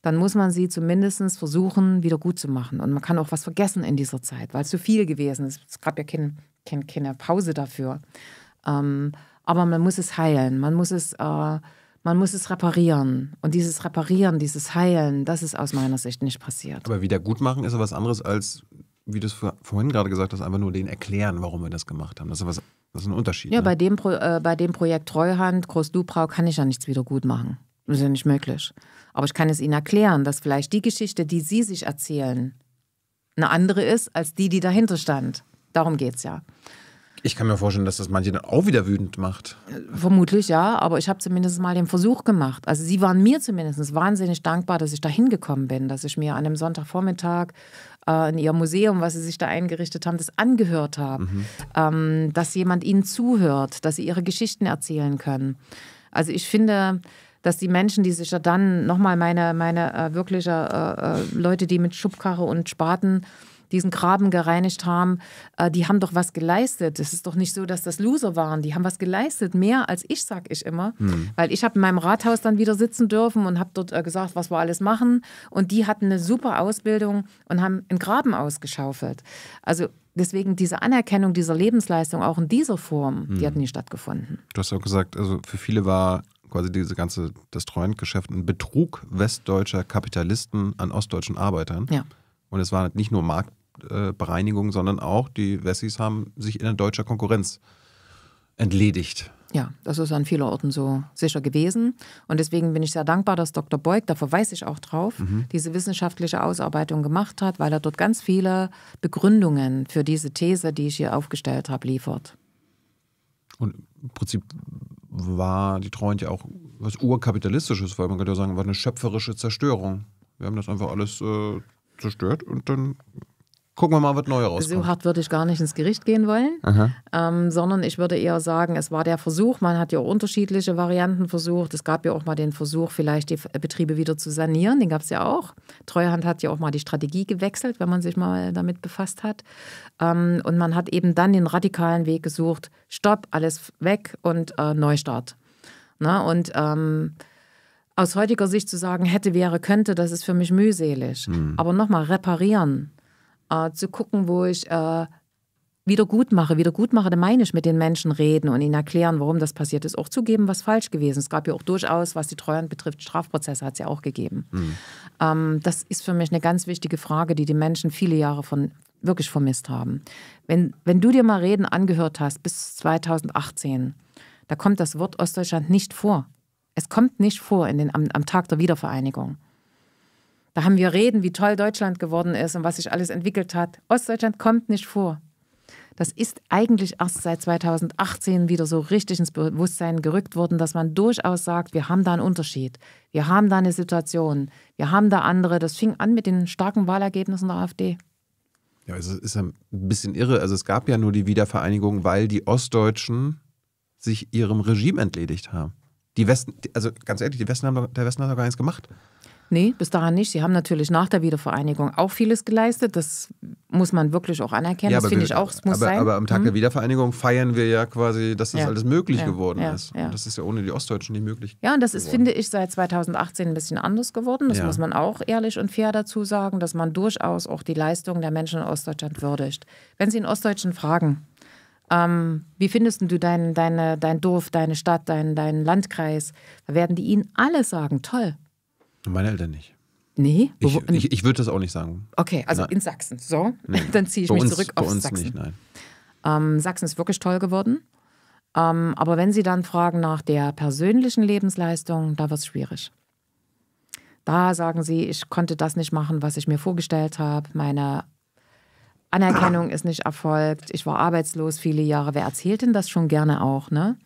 dann muss man sie zumindest versuchen, wieder gut zu machen. Und man kann auch was vergessen in dieser Zeit, weil es zu viel gewesen ist. Es gab ja kein, kein, keine Pause dafür. Ähm, aber man muss es heilen, man muss es, äh, man muss es reparieren. Und dieses Reparieren, dieses Heilen, das ist aus meiner Sicht nicht passiert. Aber wieder gut machen ist ja was anderes als, wie du es vorhin gerade gesagt hast, einfach nur den erklären, warum wir das gemacht haben. Das ist, was, das ist ein Unterschied. Ja, ne? bei, dem Pro, äh, bei dem Projekt Treuhand, Groß-Dubrau, kann ich ja nichts wieder gut machen. Das ist ja nicht möglich. Aber ich kann es Ihnen erklären, dass vielleicht die Geschichte, die Sie sich erzählen, eine andere ist als die, die dahinter stand. Darum geht es ja. Ich kann mir vorstellen, dass das manche dann auch wieder wütend macht. Vermutlich ja, aber ich habe zumindest mal den Versuch gemacht. Also sie waren mir zumindest wahnsinnig dankbar, dass ich da hingekommen bin, dass ich mir an einem Sonntagvormittag äh, in ihr Museum, was sie sich da eingerichtet haben, das angehört habe. Mhm. Ähm, dass jemand ihnen zuhört, dass sie ihre Geschichten erzählen können. Also ich finde, dass die Menschen, die sich ja dann nochmal meine, meine äh, wirkliche äh, äh, Leute, die mit Schubkarre und Spaten diesen Graben gereinigt haben, äh, die haben doch was geleistet. Es ist doch nicht so, dass das Loser waren. Die haben was geleistet, mehr als ich, sag ich immer. Mhm. Weil ich habe in meinem Rathaus dann wieder sitzen dürfen und habe dort äh, gesagt, was wir alles machen. Und die hatten eine super Ausbildung und haben einen Graben ausgeschaufelt. Also deswegen diese Anerkennung dieser Lebensleistung auch in dieser Form, mhm. die hm. hat nie stattgefunden. Du hast auch gesagt, also für viele war quasi diese ganze, das Treuhandgeschäft, ein Betrug westdeutscher Kapitalisten an ostdeutschen Arbeitern. Ja. Und es war nicht nur Marktbereinigung, äh, sondern auch die Wessis haben sich in deutscher Konkurrenz entledigt. Ja, das ist an vielen Orten so sicher gewesen. Und deswegen bin ich sehr dankbar, dass Dr. Beug, da verweise ich auch drauf, mhm. diese wissenschaftliche Ausarbeitung gemacht hat, weil er dort ganz viele Begründungen für diese These, die ich hier aufgestellt habe, liefert. Und im Prinzip war die Treuhand ja auch was urkapitalistisches, weil man könnte ja sagen, war eine schöpferische Zerstörung. Wir haben das einfach alles äh, zerstört und dann gucken wir mal, was neu rauskommt. So hart würde ich gar nicht ins Gericht gehen wollen, ähm, sondern ich würde eher sagen, es war der Versuch, man hat ja auch unterschiedliche Varianten versucht. Es gab ja auch mal den Versuch, vielleicht die äh, Betriebe wieder zu sanieren, den gab es ja auch. Treuhand hat ja auch mal die Strategie gewechselt, wenn man sich mal damit befasst hat. Ähm, und man hat eben dann den radikalen Weg gesucht, Stopp, alles weg und äh, Neustart. Na, ne? und ähm, aus heutiger Sicht zu sagen, hätte, wäre, könnte, das ist für mich mühselig. Mhm. Aber nochmal, reparieren äh, zu gucken, wo ich äh, wieder gut mache. Wieder gut mache, da meine ich mit den Menschen reden und ihnen erklären, warum das passiert ist. Auch zugeben, was falsch gewesen ist. Es gab ja auch durchaus, was die Treuhand betrifft, Strafprozesse hat es ja auch gegeben. Mhm. Ähm, das ist für mich eine ganz wichtige Frage, die die Menschen viele Jahre von wirklich vermisst haben. Wenn, wenn du dir mal Reden angehört hast bis 2018, da kommt das Wort Ostdeutschland nicht vor. Es kommt nicht vor in den, am, am Tag der Wiedervereinigung. Da haben wir reden, wie toll Deutschland geworden ist und was sich alles entwickelt hat. Ostdeutschland kommt nicht vor. Das ist eigentlich erst seit 2018 wieder so richtig ins Bewusstsein gerückt worden, dass man durchaus sagt, wir haben da einen Unterschied, wir haben da eine Situation, wir haben da andere. Das fing an mit den starken Wahlergebnissen der AfD. Ja, es ist ein bisschen irre. Also es gab ja nur die Wiedervereinigung, weil die Ostdeutschen sich ihrem Regime entledigt haben. Die Westen, also ganz ehrlich, die Westen haben, der Westen hat doch gar nichts gemacht. Nee, bis dahin nicht. Sie haben natürlich nach der Wiedervereinigung auch vieles geleistet. Das muss man wirklich auch anerkennen. Ja, das finde ich auch. Es muss aber, sein. aber am Tag hm. der Wiedervereinigung feiern wir ja quasi, dass das ja. alles möglich ja. geworden ist. Und das ist ja ohne die Ostdeutschen nicht möglich. Ja, und das ist, finde ich, seit 2018 ein bisschen anders geworden. Das muss man auch ehrlich und fair dazu sagen, dass man durchaus auch die Leistungen der Menschen in Ostdeutschland würdigt. Wenn Sie in Ostdeutschen fragen, ähm, wie findest du dein, deine, dein Dorf, deine Stadt, dein, deinen Landkreis? Da werden die Ihnen alle sagen, toll. Meine Eltern nicht. Nee? Ich, ich, ich würde das auch nicht sagen. Okay, also nein. in Sachsen. So, nee. dann ziehe ich bei mich uns, zurück auf Sachsen. nicht, nein. Ähm, Sachsen ist wirklich toll geworden. Ähm, aber wenn Sie dann fragen nach der persönlichen Lebensleistung, da wird es schwierig. Da sagen Sie, ich konnte das nicht machen, was ich mir vorgestellt habe. Meine Anerkennung ist nicht erfolgt. Ich war arbeitslos viele Jahre. Wer erzählt denn das schon gerne auch, ne?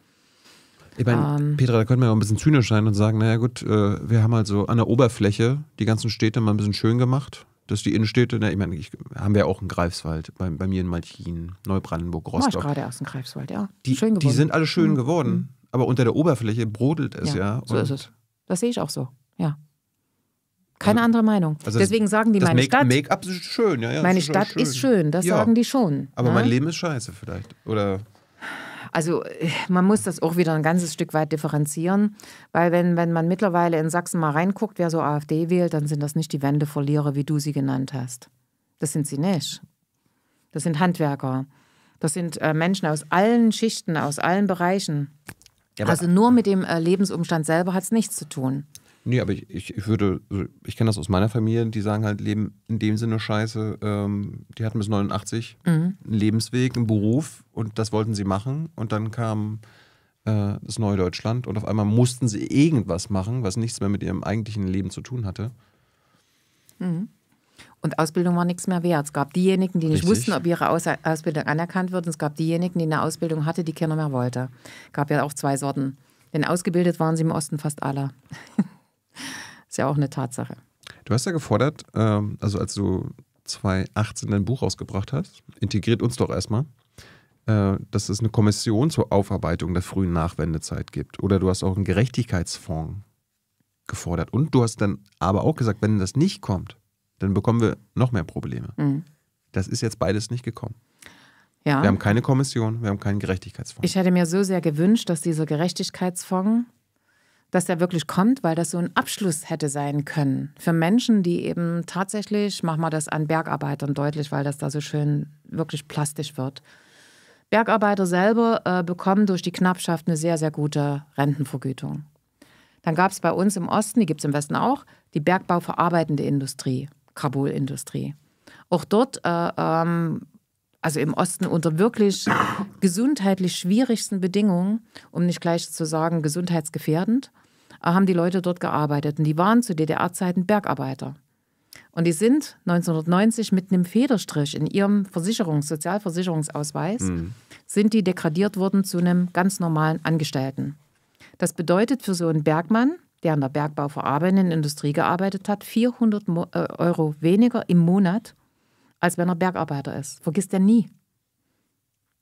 Ich meine, ähm, Petra, da könnte man ja auch ein bisschen zynisch sein und sagen, naja gut, äh, wir haben halt so an der Oberfläche die ganzen Städte mal ein bisschen schön gemacht. Dass die Innenstädte, na, ich meine, ich, haben wir auch einen Greifswald, bei, bei mir in Malchin, Neubrandenburg, Rostock. War ich gerade erst in Greifswald, ja. Die, schön geworden. die sind alle schön mhm. geworden, mhm. aber unter der Oberfläche brodelt es ja. ja so ist es. Das sehe ich auch so, ja. Keine also, andere Meinung. Also Deswegen sagen die, meine Make, Stadt. Make-up ist schön, ja. ja meine ist Stadt schön. ist schön, das ja, sagen die schon. Aber ne? mein Leben ist scheiße vielleicht. Oder also äh, man muss das auch wieder ein ganzes Stück weit differenzieren, weil wenn, wenn man mittlerweile in Sachsen mal reinguckt, wer so AfD wählt, dann sind das nicht die Wendeverlierer, wie du sie genannt hast. Das sind sie nicht. Das sind Handwerker. Das sind äh, Menschen aus allen Schichten, aus allen Bereichen. Ja, also nur mit dem äh, Lebensumstand selber hat es nichts zu tun. Nee, aber ich, ich, würde, ich kenne das aus meiner Familie, die sagen halt, Leben in dem Sinne scheiße. Ähm, die hatten bis 89 mhm. einen Lebensweg, einen Beruf und das wollten sie machen. Und dann kam äh, das neue Deutschland und auf einmal mussten sie irgendwas machen, was nichts mehr mit ihrem eigentlichen Leben zu tun hatte. Mhm. Und Ausbildung war nichts mehr wert. Es gab diejenigen, die nicht Richtig. wussten, ob ihre Aus Ausbildung anerkannt wird. Und es gab diejenigen, die eine Ausbildung hatte, die keiner mehr wollte. Es gab ja auch zwei Sorten. Denn ausgebildet waren sie im Osten fast alle. Ist ja auch eine Tatsache. Du hast ja gefordert, ähm, also als du 2018 ein Buch rausgebracht hast, integriert uns doch erstmal, äh, dass es eine Kommission zur Aufarbeitung der frühen Nachwendezeit gibt. Oder du hast auch einen Gerechtigkeitsfonds gefordert. Und du hast dann aber auch gesagt, wenn das nicht kommt, dann bekommen wir noch mehr Probleme. Mhm. Das ist jetzt beides nicht gekommen. Ja. Wir haben keine Kommission, wir haben keinen Gerechtigkeitsfonds. Ich hätte mir so sehr gewünscht, dass dieser Gerechtigkeitsfonds dass der wirklich kommt, weil das so ein Abschluss hätte sein können. Für Menschen, die eben tatsächlich, machen wir das an Bergarbeitern deutlich, weil das da so schön wirklich plastisch wird. Bergarbeiter selber äh, bekommen durch die Knappschaft eine sehr, sehr gute Rentenvergütung. Dann gab es bei uns im Osten, die gibt es im Westen auch, die bergbauverarbeitende Industrie, kabul Auch dort, äh, ähm, also im Osten unter wirklich gesundheitlich schwierigsten Bedingungen, um nicht gleich zu sagen gesundheitsgefährdend, äh, haben die Leute dort gearbeitet. Und die waren zu DDR-Zeiten Bergarbeiter. Und die sind 1990 mit einem Federstrich in ihrem Versicherungs-, Sozialversicherungsausweis, mhm. sind die degradiert worden zu einem ganz normalen Angestellten. Das bedeutet für so einen Bergmann, der an der bergbauverarbeitenden Industrie gearbeitet hat, 400 äh, Euro weniger im Monat, als wenn er Bergarbeiter ist. Vergisst er nie.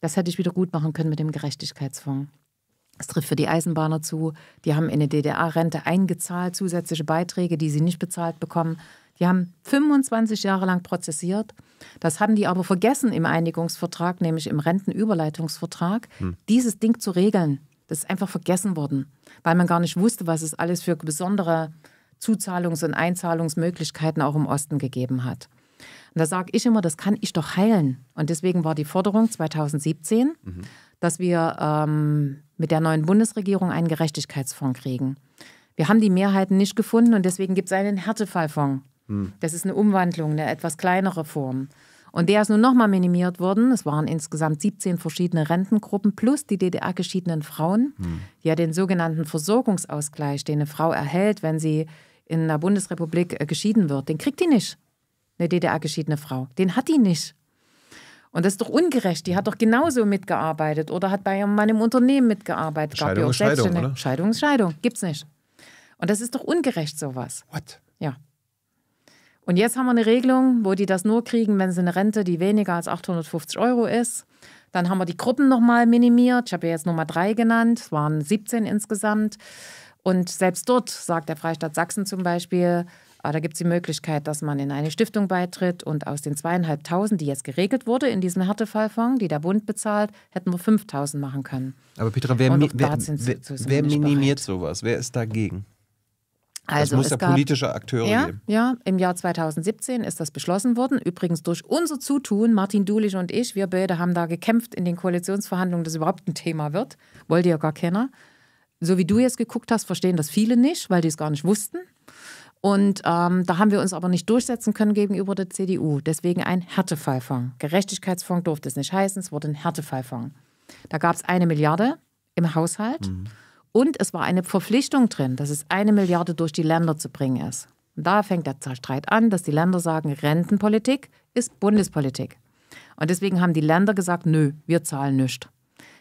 Das hätte ich wieder gut machen können mit dem Gerechtigkeitsfonds. Es trifft für die Eisenbahner zu. Die haben in der DDR-Rente eingezahlt, zusätzliche Beiträge, die sie nicht bezahlt bekommen. Die haben 25 Jahre lang prozessiert. Das haben die aber vergessen im Einigungsvertrag, nämlich im Rentenüberleitungsvertrag, hm. dieses Ding zu regeln. Das ist einfach vergessen worden, weil man gar nicht wusste, was es alles für besondere Zuzahlungs- und Einzahlungsmöglichkeiten auch im Osten gegeben hat. Und da sage ich immer, das kann ich doch heilen. Und deswegen war die Forderung 2017, mhm. dass wir ähm, mit der neuen Bundesregierung einen Gerechtigkeitsfonds kriegen. Wir haben die Mehrheiten nicht gefunden und deswegen gibt es einen Härtefallfonds. Hm. Das ist eine Umwandlung, eine etwas kleinere Form. Und der ist nun nochmal minimiert worden. Es waren insgesamt 17 verschiedene Rentengruppen plus die DDR-geschiedenen Frauen, hm. die ja den sogenannten Versorgungsausgleich, den eine Frau erhält, wenn sie in der Bundesrepublik äh, geschieden wird, den kriegt die nicht. Eine DDR-geschiedene Frau. Den hat die nicht. Und das ist doch ungerecht. Die hat doch genauso mitgearbeitet oder hat bei meinem Unternehmen mitgearbeitet. Scheidung Gab ist Scheidung, oder? Scheidung ist Scheidung. Gibt's nicht. Und das ist doch ungerecht, sowas. What? Ja. Und jetzt haben wir eine Regelung, wo die das nur kriegen, wenn sie eine Rente, die weniger als 850 Euro ist. Dann haben wir die Gruppen nochmal minimiert. Ich habe ja jetzt nochmal drei genannt. Es waren 17 insgesamt. Und selbst dort sagt der Freistaat Sachsen zum Beispiel, aber da gibt es die Möglichkeit, dass man in eine Stiftung beitritt und aus den zweieinhalbtausend, die jetzt geregelt wurde in diesem Härtefallfonds, die der Bund bezahlt, hätten wir 5000 machen können. Aber Petra, wer, wer, wer, wer minimiert bereit. sowas? Wer ist dagegen? Also das muss es ja gab, politische Akteure ja, geben. Ja, im Jahr 2017 ist das beschlossen worden. Übrigens durch unser Zutun, Martin Dulich und ich, wir beide haben da gekämpft in den Koalitionsverhandlungen, dass überhaupt ein Thema wird. Wollte ja gar keiner. So wie du jetzt geguckt hast, verstehen das viele nicht, weil die es gar nicht wussten. Und ähm, da haben wir uns aber nicht durchsetzen können gegenüber der CDU. Deswegen ein Härtefallfonds. Gerechtigkeitsfonds durfte es nicht heißen, es wurde ein Härtefallfonds. Da gab es eine Milliarde im Haushalt mhm. und es war eine Verpflichtung drin, dass es eine Milliarde durch die Länder zu bringen ist. Und da fängt der Streit an, dass die Länder sagen, Rentenpolitik ist Bundespolitik. Und deswegen haben die Länder gesagt, nö, wir zahlen nichts.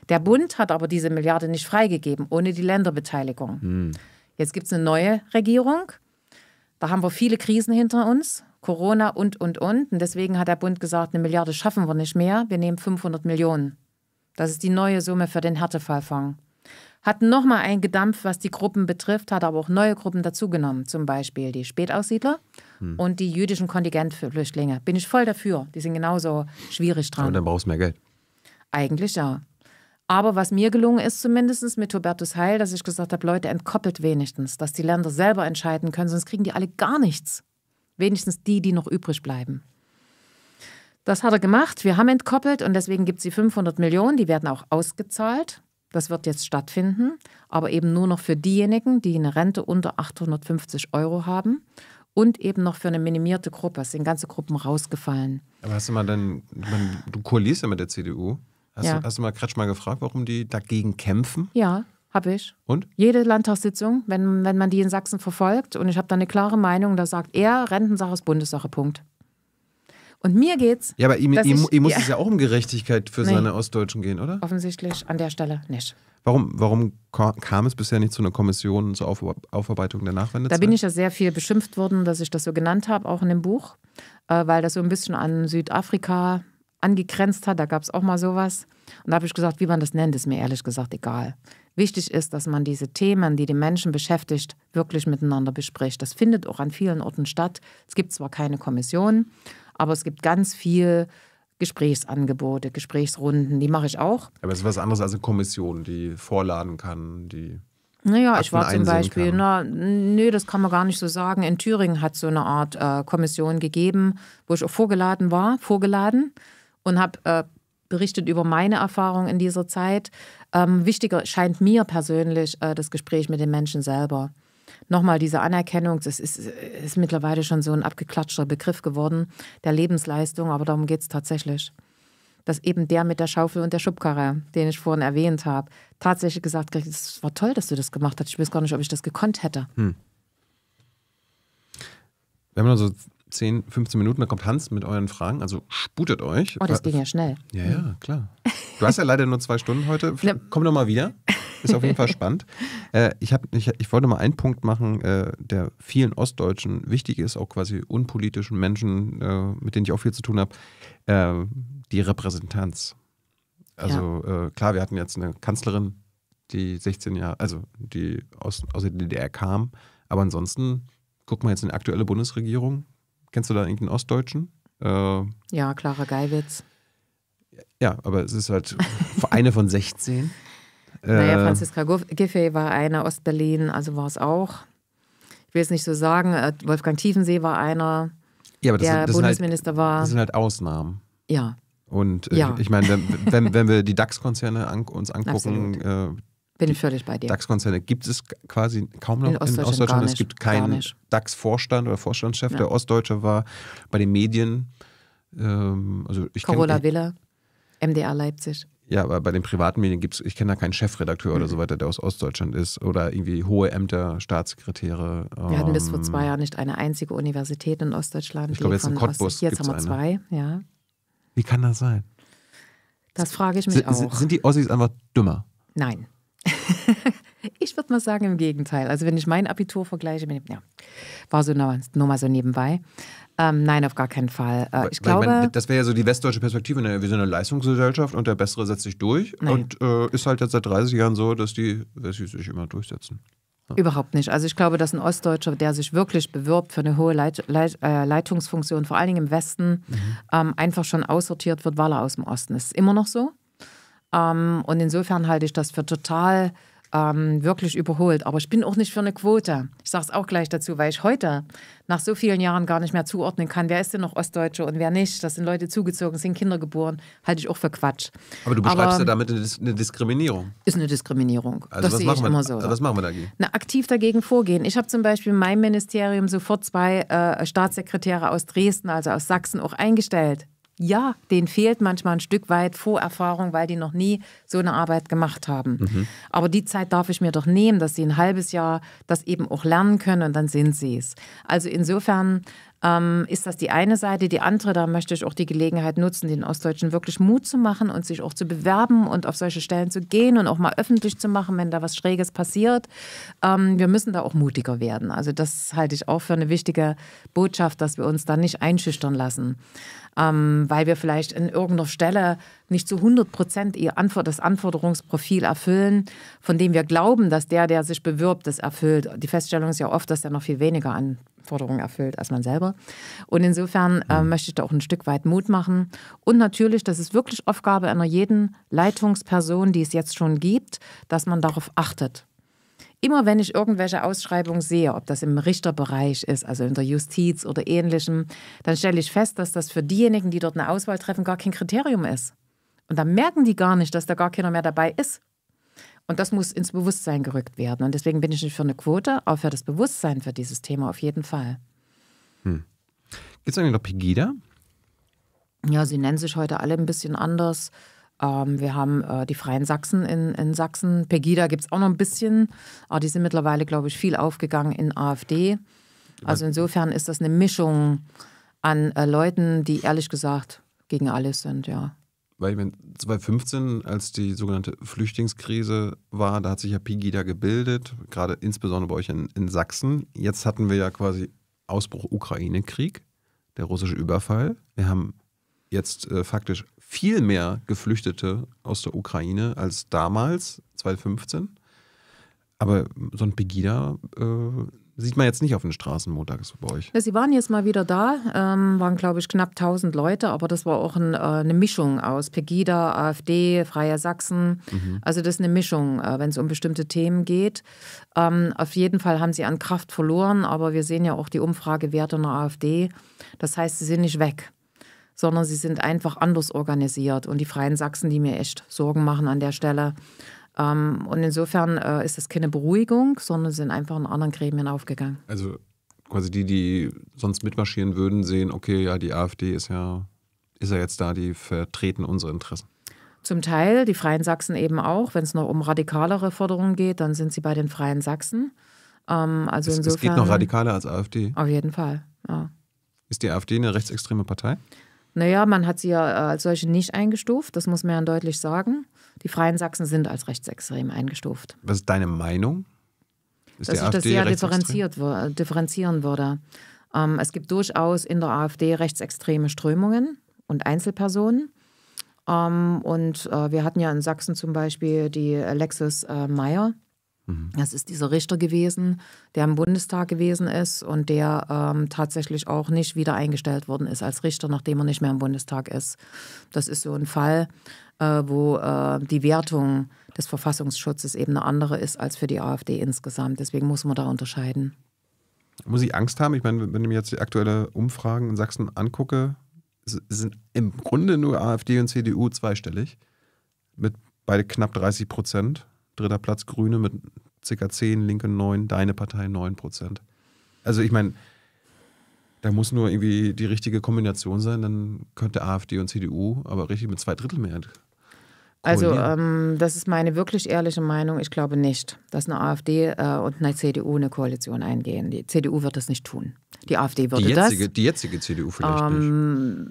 Der Bund hat aber diese Milliarde nicht freigegeben, ohne die Länderbeteiligung. Mhm. Jetzt gibt es eine neue Regierung da haben wir viele Krisen hinter uns, Corona und, und, und. Und deswegen hat der Bund gesagt, eine Milliarde schaffen wir nicht mehr, wir nehmen 500 Millionen. Das ist die neue Summe für den Härtefallfonds. Hat nochmal eingedampft, was die Gruppen betrifft, hat aber auch neue Gruppen dazugenommen, zum Beispiel die Spätaussiedler hm. und die jüdischen Kontingentflüchtlinge. Bin ich voll dafür, die sind genauso schwierig dran. Und dann brauchst du mehr Geld. Eigentlich ja. Aber was mir gelungen ist, zumindest mit Hubertus Heil, dass ich gesagt habe, Leute, entkoppelt wenigstens, dass die Länder selber entscheiden können, sonst kriegen die alle gar nichts. Wenigstens die, die noch übrig bleiben. Das hat er gemacht. Wir haben entkoppelt und deswegen gibt es die 500 Millionen. Die werden auch ausgezahlt. Das wird jetzt stattfinden, aber eben nur noch für diejenigen, die eine Rente unter 850 Euro haben und eben noch für eine minimierte Gruppe. Es sind ganze Gruppen rausgefallen. Aber hast du mal dann, du koalierst ja mit der CDU. Hast, ja. du, hast du mal Kretsch mal gefragt, warum die dagegen kämpfen? Ja, habe ich. Und? Jede Landtagssitzung, wenn, wenn man die in Sachsen verfolgt und ich habe da eine klare Meinung, da sagt er, Rentensache ist Bundessache, Punkt. Und mir geht's. Ja, aber ihm, ihm, ihm muss ja. es ja auch um Gerechtigkeit für nee. seine Ostdeutschen gehen, oder? Offensichtlich an der Stelle nicht. Warum, warum kam es bisher nicht zu einer Kommission zur Auf Aufarbeitung der Nachwendezeit? Da bin ich ja sehr viel beschimpft worden, dass ich das so genannt habe, auch in dem Buch, äh, weil das so ein bisschen an Südafrika angegrenzt hat. Da gab es auch mal sowas. Und da habe ich gesagt, wie man das nennt, ist mir ehrlich gesagt egal. Wichtig ist, dass man diese Themen, die die Menschen beschäftigt, wirklich miteinander bespricht. Das findet auch an vielen Orten statt. Es gibt zwar keine Kommission, aber es gibt ganz viel Gesprächsangebote, Gesprächsrunden, die mache ich auch. Aber es ist was anderes als eine Kommission, die vorladen kann, die naja, Akten ich war zum Beispiel, kann. na, nö, das kann man gar nicht so sagen. In Thüringen hat es so eine Art äh, Kommission gegeben, wo ich auch vorgeladen war, vorgeladen und habe äh, berichtet über meine Erfahrung in dieser Zeit. Ähm, wichtiger scheint mir persönlich äh, das Gespräch mit den Menschen selber. Nochmal diese Anerkennung, das ist, ist mittlerweile schon so ein abgeklatschter Begriff geworden, der Lebensleistung, aber darum geht es tatsächlich. Dass eben der mit der Schaufel und der Schubkarre, den ich vorhin erwähnt habe, tatsächlich gesagt hat, es war toll, dass du das gemacht hast. Ich weiß gar nicht, ob ich das gekonnt hätte. Hm. Wenn man also 10, 15 Minuten, dann kommt Hans mit euren Fragen. Also sputet euch. Oh, das äh, ging ja schnell. Ja, ja, mhm. klar. Du hast ja leider nur zwei Stunden heute. Ne. Komm nochmal wieder. Ist auf jeden Fall spannend. Äh, ich, hab, ich, ich wollte mal einen Punkt machen, äh, der vielen Ostdeutschen wichtig ist, auch quasi unpolitischen Menschen, äh, mit denen ich auch viel zu tun habe, äh, die Repräsentanz. Also ja. Äh, klar, wir hatten jetzt eine Kanzlerin, die 16 Jahre, also die aus, aus der DDR kam, aber ansonsten guck mal jetzt in die aktuelle Bundesregierung, Kennst du da irgendeinen Ostdeutschen? Äh, ja, Clara Geiwitz. Ja, aber es ist halt eine von 16. naja, äh, Franziska Giffey war eine, Ostberlin, also war es auch. Ich will es nicht so sagen, äh, Wolfgang Tiefensee war einer, ja, aber das der sind, das halt- Bundesminister halt, war. Das sind halt Ausnahmen. Ja. Und äh, ja. ich meine, wenn, wenn, wenn, wir die DAX-Konzerne an, uns angucken, äh, bin ich völlig bei dir. DAX-Konzerne gibt es quasi kaum noch in, in Ostdeutschland. Ostdeutschland. es gibt keinen DAX-Vorstand oder Vorstandschef, ja. der Ostdeutscher war. Bei den Medien, ähm, also ich Carola Villa, MDR Leipzig. Ja, aber bei den privaten Medien gibt es, ich kenne da keinen Chefredakteur mhm. oder so weiter, der aus Ostdeutschland ist oder irgendwie hohe Ämter, Staatssekretäre. Wir ähm, hatten bis vor ähm, zwei Jahren nicht eine einzige Universität in Ostdeutschland. Ich glaube, jetzt in Cottbus. Ost jetzt haben wir eine. zwei, ja. Wie kann das sein? Das frage ich mich S auch. Sind die Ossis einfach dümmer? Nein. ich würde mal sagen, im Gegenteil. Also wenn ich mein Abitur vergleiche, mit, ja, war so nur, nur mal so nebenbei. Ähm, nein, auf gar keinen Fall. Äh, ich Weil, glaube, ich meine, das wäre ja so die westdeutsche Perspektive. Ne? Wir sind eine Leistungsgesellschaft und der Bessere setzt sich durch. Nein. Und äh, ist halt jetzt seit 30 Jahren so, dass die Wessis sich immer durchsetzen. Ja. Überhaupt nicht. Also ich glaube, dass ein Ostdeutscher, der sich wirklich bewirbt für eine hohe Leit Leit äh, Leitungsfunktion, vor allen Dingen im Westen, mhm. ähm, einfach schon aussortiert wird, weil er aus dem Osten ist. Immer noch so. Ähm, und insofern halte ich das für total ähm, wirklich überholt. Aber ich bin auch nicht für eine Quote. Ich sage es auch gleich dazu, weil ich heute nach so vielen Jahren gar nicht mehr zuordnen kann, wer ist denn noch Ostdeutsche und wer nicht. Das sind Leute zugezogen, sind Kinder geboren, halte ich auch für Quatsch. Aber du beschreibst Aber, ja damit eine, Dis eine, Diskriminierung. Ist eine Diskriminierung. Also das was sehe machen ich wir, immer so. Also was machen wir dagegen? Na, aktiv dagegen vorgehen. Ich habe zum Beispiel in meinem Ministerium sofort zwei äh, Staatssekretäre aus Dresden, also aus Sachsen, auch eingestellt ja, denen fehlt manchmal ein Stück weit Vorerfahrung, weil die noch nie so eine Arbeit gemacht haben. Mhm. Aber die Zeit darf ich mir doch nehmen, dass sie ein halbes Jahr das eben auch lernen können und dann sind sie es. Also insofern ähm, ist das die eine Seite. Die andere, da möchte ich auch die Gelegenheit nutzen, den Ostdeutschen wirklich Mut zu machen und sich auch zu bewerben und auf solche Stellen zu gehen und auch mal öffentlich zu machen, wenn da was Schräges passiert. Ähm, wir müssen da auch mutiger werden. Also das halte ich auch für eine wichtige Botschaft, dass wir uns da nicht einschüchtern lassen ähm, weil wir vielleicht in irgendeiner Stelle nicht zu 100 Prozent ihr Anfor das Anforderungsprofil erfüllen, von dem wir glauben, dass der, der sich bewirbt, das erfüllt. Die Feststellung ist ja oft, dass er noch viel weniger Anforderungen erfüllt als man selber. Und insofern äh, hm. möchte ich da auch ein Stück weit Mut machen. Und natürlich, das ist wirklich Aufgabe einer jeden Leitungsperson, die es jetzt schon gibt, dass man darauf achtet immer wenn ich irgendwelche Ausschreibungen sehe, ob das im Richterbereich ist, also in der Justiz oder ähnlichem, dann stelle ich fest, dass das für diejenigen, die dort eine Auswahl treffen, gar kein Kriterium ist. Und dann merken die gar nicht, dass da gar keiner mehr dabei ist. Und das muss ins Bewusstsein gerückt werden. Und deswegen bin ich nicht für eine Quote, aber für das Bewusstsein für dieses Thema auf jeden Fall. Hm. Gibt es eigentlich noch Pegida? Ja, sie nennen sich heute alle ein bisschen anders. Ähm, wir haben äh, die Freien Sachsen in, in Sachsen. Pegida gibt es auch noch ein bisschen. Aber die sind mittlerweile, glaube ich, viel aufgegangen in AfD. Also insofern ist das eine Mischung an äh, Leuten, die ehrlich gesagt gegen alles sind, ja. Weil ich meine, 2015, als die sogenannte Flüchtlingskrise war, da hat sich ja Pegida gebildet, gerade insbesondere bei euch in, in Sachsen. Jetzt hatten wir ja quasi Ausbruch Ukraine-Krieg, der russische Überfall. Wir haben jetzt äh, faktisch viel mehr Geflüchtete aus der Ukraine als damals, 2015. Aber so ein Pegida äh, sieht man jetzt nicht auf den Straßen montags bei euch. Ja, sie waren jetzt mal wieder da, ähm, waren glaube ich knapp 1000 Leute, aber das war auch ein, äh, eine Mischung aus Pegida, AfD, Freier Sachsen. Mhm. Also das ist eine Mischung, äh, wenn es um bestimmte Themen geht. Ähm, auf jeden Fall haben sie an Kraft verloren, aber wir sehen ja auch die Umfragewerte in der AfD. Das heißt, sie sind nicht weg sondern sie sind einfach anders organisiert. Und die Freien Sachsen, die mir echt Sorgen machen an der Stelle. Ähm, und insofern äh, ist das keine Beruhigung, sondern sind einfach in anderen Gremien aufgegangen. Also quasi die, die sonst mitmarschieren würden, sehen, okay, ja, die AfD ist ja, ist ja jetzt da, die vertreten unsere Interessen. Zum Teil, die Freien Sachsen eben auch. Wenn es noch um radikalere Forderungen geht, dann sind sie bei den Freien Sachsen. Ähm, also es, insofern, es geht noch radikaler als AfD. Auf jeden Fall, ja. Ist die AfD eine rechtsextreme Partei? Naja, man hat sie ja äh, als solche nicht eingestuft, das muss man ja deutlich sagen. Die Freien Sachsen sind als rechtsextrem eingestuft. Was ist deine Meinung? Ist Dass ich AfD das sehr differenziert, äh, differenzieren würde. Ähm, es gibt durchaus in der AfD rechtsextreme Strömungen und Einzelpersonen. Ähm, und äh, wir hatten ja in Sachsen zum Beispiel die Alexis äh, Meyer, Mhm. Das ist dieser Richter gewesen, der im Bundestag gewesen ist und der ähm, tatsächlich auch nicht wieder eingestellt worden ist als Richter, nachdem er nicht mehr im Bundestag ist. Das ist so ein Fall, äh, wo äh, die Wertung des Verfassungsschutzes eben eine andere ist als für die AfD insgesamt. Deswegen muss man da unterscheiden. Muss ich Angst haben? Ich meine, wenn ich mir jetzt die aktuellen Umfragen in Sachsen angucke, sind im Grunde nur AfD und CDU zweistellig mit beide knapp 30 Prozent dritter Platz Grüne mit ca. 10, Linke 9, deine Partei 9 Prozent. Also ich meine, da muss nur irgendwie die richtige Kombination sein, dann könnte AfD und CDU aber richtig mit zwei Drittel mehr. Also ähm, das ist meine wirklich ehrliche Meinung. Ich glaube nicht, dass eine AfD äh, und eine CDU eine Koalition eingehen. Die CDU wird das nicht tun. Die AfD würde die jetzige, das. Die jetzige CDU vielleicht ähm, nicht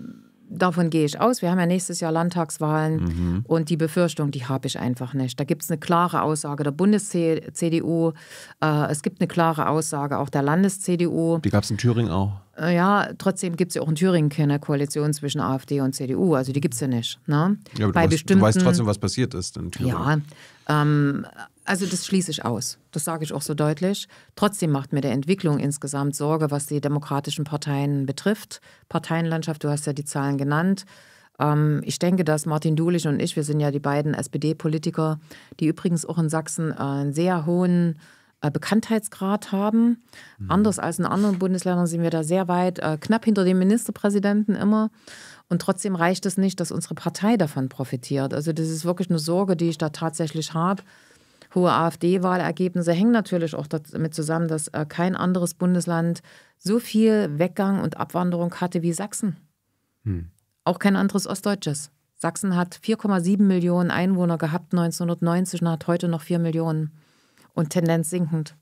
davon gehe ich aus. Wir haben ja nächstes Jahr Landtagswahlen mhm. und die Befürchtung, die habe ich einfach nicht. Da gibt es eine klare Aussage der Bundes-CDU, äh, es gibt eine klare Aussage auch der Landes-CDU. Die gab es in Thüringen auch. Äh, ja, trotzdem gibt es ja auch in Thüringen keine Koalition zwischen AfD und CDU. Also die gibt es ja nicht. Ne? Ja, aber Bei du, weißt, bestimmten... du weißt trotzdem, was passiert ist in Thüringen. Ja, ähm, also das schließe ich aus. Das sage ich auch so deutlich. Trotzdem macht mir der Entwicklung insgesamt Sorge, was die demokratischen Parteien betrifft. Parteienlandschaft, du hast ja die Zahlen genannt. Ähm, ich denke, dass Martin Dulich und ich, wir sind ja die beiden SPD-Politiker, die übrigens auch in Sachsen äh, einen sehr hohen äh, Bekanntheitsgrad haben. Mhm. Anders als in anderen Bundesländern sind wir da sehr weit, äh, knapp hinter dem Ministerpräsidenten immer. Und trotzdem reicht es nicht, dass unsere Partei davon profitiert. Also das ist wirklich eine Sorge, die ich da tatsächlich habe. Hohe AfD-Wahlergebnisse hängen natürlich auch damit zusammen, dass äh, kein anderes Bundesland so viel Weggang und Abwanderung hatte wie Sachsen. Hm. Auch kein anderes Ostdeutsches. Sachsen hat 4,7 Millionen Einwohner gehabt 1990 und hat heute noch 4 Millionen und Tendenz sinkend.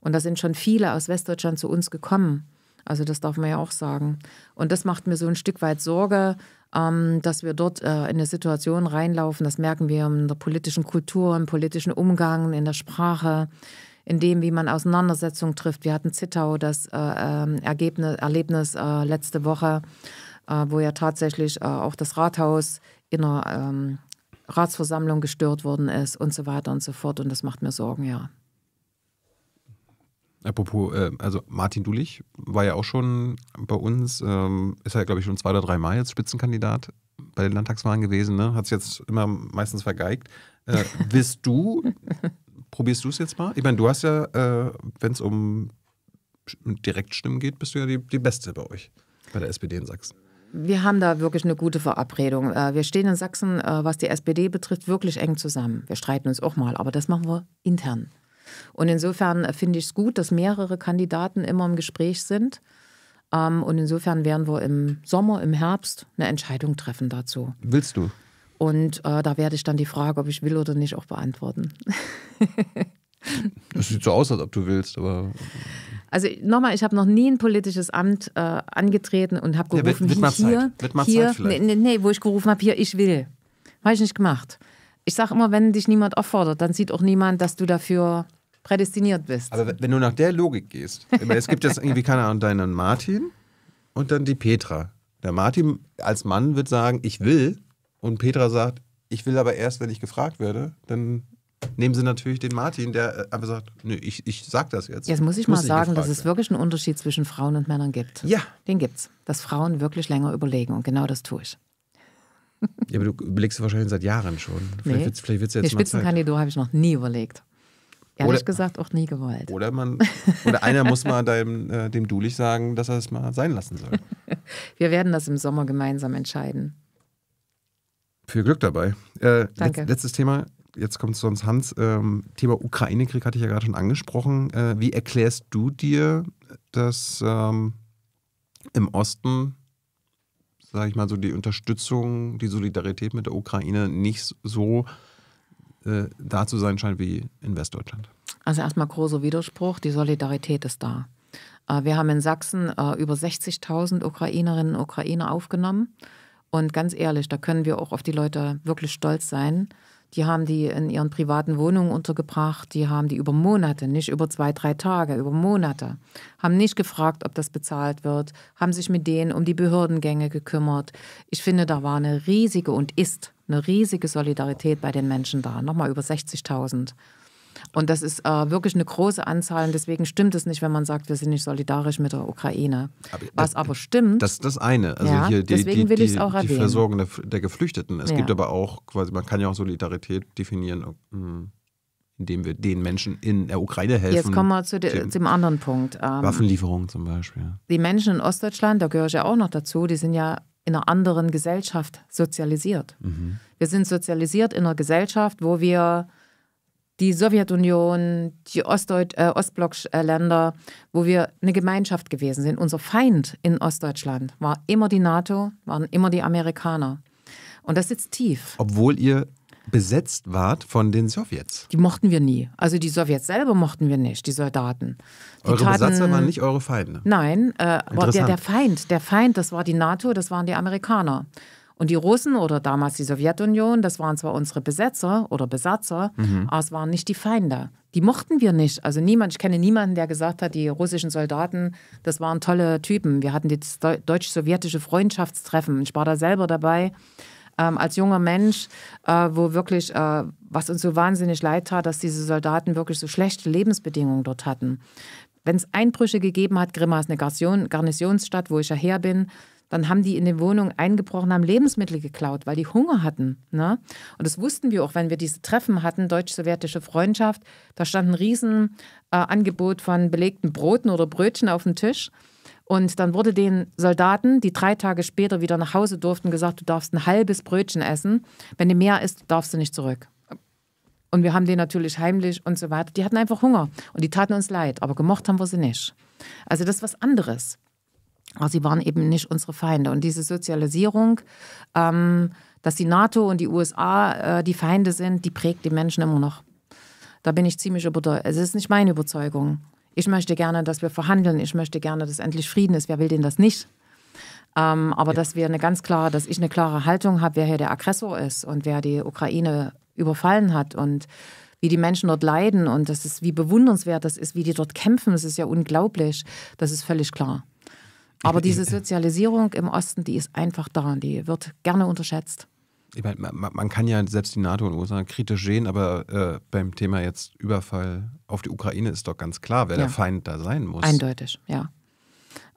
Und da sind schon viele aus Westdeutschland zu uns gekommen. Also das darf man ja auch sagen. Und das macht mir so ein Stück weit Sorge, ähm, dass wir dort äh, in eine Situation reinlaufen. Das merken wir in der politischen Kultur, im politischen Umgang, in der Sprache, in dem, wie man Auseinandersetzungen trifft. Wir hatten Zittau, das äh, ähm, Ergebnis, Erlebnis äh, letzte Woche, wo ja tatsächlich auch das Rathaus in einer ähm, Ratsversammlung gestört worden ist und so weiter und so fort. Und das macht mir Sorgen, ja. Apropos, äh, also Martin Dulich war ja auch schon bei uns, ähm, ist ja, glaube ich, schon zwei oder drei Mal jetzt Spitzenkandidat bei den Landtagswahlen gewesen, ne? hat es jetzt immer meistens vergeigt. Äh, willst du, probierst du es jetzt mal? Ich meine, du hast ja, äh, wenn es um Direktstimmen geht, bist du ja die, die Beste bei euch, bei der SPD in Sachsen. Wir haben da wirklich eine gute Verabredung. Äh, wir stehen in Sachsen, äh, was die SPD betrifft, wirklich eng zusammen. Wir streiten uns auch mal, aber das machen wir intern. Und insofern finde ich es gut, dass mehrere Kandidaten immer im Gespräch sind. Ähm, und insofern werden wir im Sommer, im Herbst eine Entscheidung treffen dazu. Willst du? Und äh, da werde ich dann die Frage, ob ich will oder nicht, auch beantworten. das sieht so aus, als ob du willst, aber. Also nochmal, ich habe noch nie ein politisches Amt äh, angetreten und habe gerufen, ja, wird, hier, wird hier, Zeit vielleicht. nee, nee, wo ich gerufen habe, hier, ich will. Habe ich nicht gemacht. Ich sage immer, wenn dich niemand auffordert, dann sieht auch niemand, dass du dafür prädestiniert bist. Aber wenn du nach der Logik gehst, es gibt jetzt irgendwie, keine Ahnung, deinen Martin und dann die Petra. Der Martin als Mann wird sagen, ich will. Und Petra sagt, ich will aber erst, wenn ich gefragt werde. Dann nehmen sie natürlich den Martin, der äh, einfach sagt, nö, ich, ich sag das jetzt. Jetzt muss ich, ich muss mal sagen, dass werden. es wirklich einen Unterschied zwischen Frauen und Männern gibt. Ja. Den gibt's. Dass Frauen wirklich länger überlegen und genau das tue ich. Ja, aber du überlegst wahrscheinlich seit Jahren schon. Vielleicht nee. wird es jetzt nee, mal Spitzenkandidat habe ich noch nie überlegt. Ehrlich oder, gesagt auch nie gewollt. Oder man oder einer muss mal dem, äh, dem Dulich sagen, dass er es mal sein lassen soll. Wir werden das im Sommer gemeinsam entscheiden. Viel Glück dabei. Äh, Danke. Letz, letztes Thema, jetzt kommt sonst Hans. Ähm, Thema Ukraine-Krieg hatte ich ja gerade schon angesprochen. Äh, wie erklärst du dir, dass ähm, im Osten, sage ich mal so, die Unterstützung, die Solidarität mit der Ukraine nicht so äh, da zu sein scheint wie in Westdeutschland. Also erstmal großer Widerspruch, die Solidarität ist da. Äh, wir haben in Sachsen äh, über 60.000 Ukrainerinnen und Ukrainer aufgenommen. Und ganz ehrlich, da können wir auch auf die Leute wirklich stolz sein. Die haben die in ihren privaten Wohnungen untergebracht, die haben die über Monate, nicht über zwei, drei Tage, über Monate, haben nicht gefragt, ob das bezahlt wird, haben sich mit denen um die Behördengänge gekümmert. Ich finde, da war eine riesige und ist eine riesige Solidarität bei den Menschen da. Nochmal über 60.000. Und das ist äh, wirklich eine große Anzahl. Und deswegen stimmt es nicht, wenn man sagt, wir sind nicht solidarisch mit der Ukraine. Aber, Was aber stimmt. Das ist das eine. Also ja, hier die, deswegen will ich es auch erwähnen. Die Versorgung der, der Geflüchteten. Es ja. gibt aber auch quasi, man kann ja auch Solidarität definieren. Hm indem wir den Menschen in der Ukraine helfen. Jetzt kommen wir zu de, dem anderen Punkt. Ähm, Waffenlieferungen zum Beispiel. Die Menschen in Ostdeutschland, da gehöre ich ja auch noch dazu, die sind ja in einer anderen Gesellschaft sozialisiert. Mhm. Wir sind sozialisiert in einer Gesellschaft, wo wir die Sowjetunion, die Ostdeut äh, Ostblockländer, wo wir eine Gemeinschaft gewesen sind. Unser Feind in Ostdeutschland war immer die NATO, waren immer die Amerikaner. Und das sitzt tief. Obwohl ihr besetzt wart von den Sowjets? Die mochten wir nie. Also die Sowjets selber mochten wir nicht, die Soldaten. Die eure taten, Besatzer waren nicht eure Feinde? Nein, äh, der, der Feind, der Feind, das war die NATO, das waren die Amerikaner. Und die Russen oder damals die Sowjetunion, das waren zwar unsere Besetzer oder Besatzer, mhm. aber es waren nicht die Feinde. Die mochten wir nicht. Also niemand, ich kenne niemanden, der gesagt hat, die russischen Soldaten, das waren tolle Typen. Wir hatten das deutsch-sowjetische Freundschaftstreffen. Ich war da selber dabei ähm, als junger Mensch, äh, wo wirklich, äh, was uns so wahnsinnig leid tat, dass diese Soldaten wirklich so schlechte Lebensbedingungen dort hatten. Wenn es Einbrüche gegeben hat, Grimma ist eine Garnison, Garnisonsstadt, wo ich ja her bin, dann haben die in den Wohnungen eingebrochen, haben Lebensmittel geklaut, weil die Hunger hatten. Ne? Und das wussten wir auch, wenn wir diese Treffen hatten, deutsch-sowjetische Freundschaft. Da stand ein Riesenangebot äh, von belegten Broten oder Brötchen auf dem Tisch. Und dann wurde den Soldaten, die drei Tage später wieder nach Hause durften, gesagt, du darfst ein halbes Brötchen essen. Wenn du mehr isst, darfst du nicht zurück. Und wir haben den natürlich heimlich und so weiter. Die hatten einfach Hunger und die taten uns leid, aber gemocht haben wir sie nicht. Also das ist was anderes. Aber sie waren eben nicht unsere Feinde. Und diese Sozialisierung, ähm, dass die NATO und die USA äh, die Feinde sind, die prägt die Menschen immer noch. Da bin ich ziemlich überzeugt. Also es ist nicht meine Überzeugung ich möchte gerne, dass wir verhandeln, ich möchte gerne, dass endlich Frieden ist, wer will denn das nicht? Ähm, aber ja. dass wir eine ganz klare, dass ich eine klare Haltung habe, wer hier der Aggressor ist und wer die Ukraine überfallen hat und wie die Menschen dort leiden und das ist, wie bewundernswert das ist, wie die dort kämpfen, das ist ja unglaublich, das ist völlig klar. Aber diese Sozialisierung im Osten, die ist einfach da und die wird gerne unterschätzt. Meine, man, kann ja selbst die NATO und USA kritisch sehen, aber äh, beim Thema jetzt Überfall auf die Ukraine ist doch ganz klar, wer ja. der Feind da sein muss. Eindeutig, ja.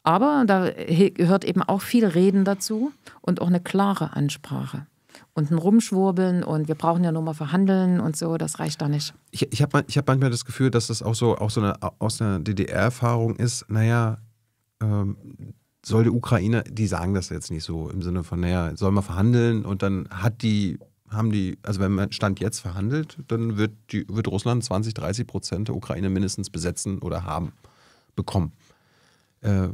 Aber da gehört eben auch viel Reden dazu und auch eine klare Ansprache. Und ein Rumschwurbeln und wir brauchen ja nur mal verhandeln und so, das reicht da nicht. Ich, ich habe ich hab manchmal das Gefühl, dass das auch so, auch so eine, aus einer DDR-Erfahrung ist, naja, ähm, soll die Ukraine, die sagen das jetzt nicht so im Sinne von, naja, soll man verhandeln und dann hat die, haben die, also wenn man Stand jetzt verhandelt, dann wird, die, wird Russland 20, 30 Prozent der Ukraine mindestens besetzen oder haben, bekommen. Äh,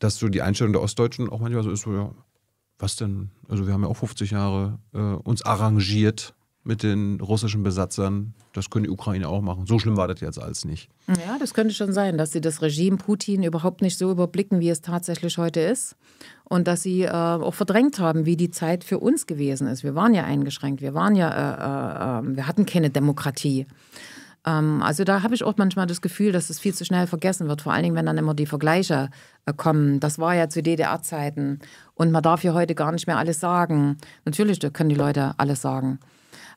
dass so die Einstellung der Ostdeutschen auch manchmal so ist, so, ja, was denn? Also wir haben ja auch 50 Jahre äh, uns arrangiert mit den russischen Besatzern. Das können die Ukraine auch machen. So schlimm war das jetzt alles nicht. Ja, das könnte schon sein, dass sie das Regime Putin überhaupt nicht so überblicken, wie es tatsächlich heute ist. Und dass sie äh, auch verdrängt haben, wie die Zeit für uns gewesen ist. Wir waren ja eingeschränkt, wir waren ja, äh, äh, äh wir hatten keine Demokratie. Ähm, also da habe ich auch manchmal das Gefühl, dass es viel zu schnell vergessen wird. Vor allen Dingen, wenn dann immer die Vergleiche äh, kommen. Das war ja zu DDR-Zeiten und man darf ja heute gar nicht mehr alles sagen. Natürlich können die Leute alles sagen.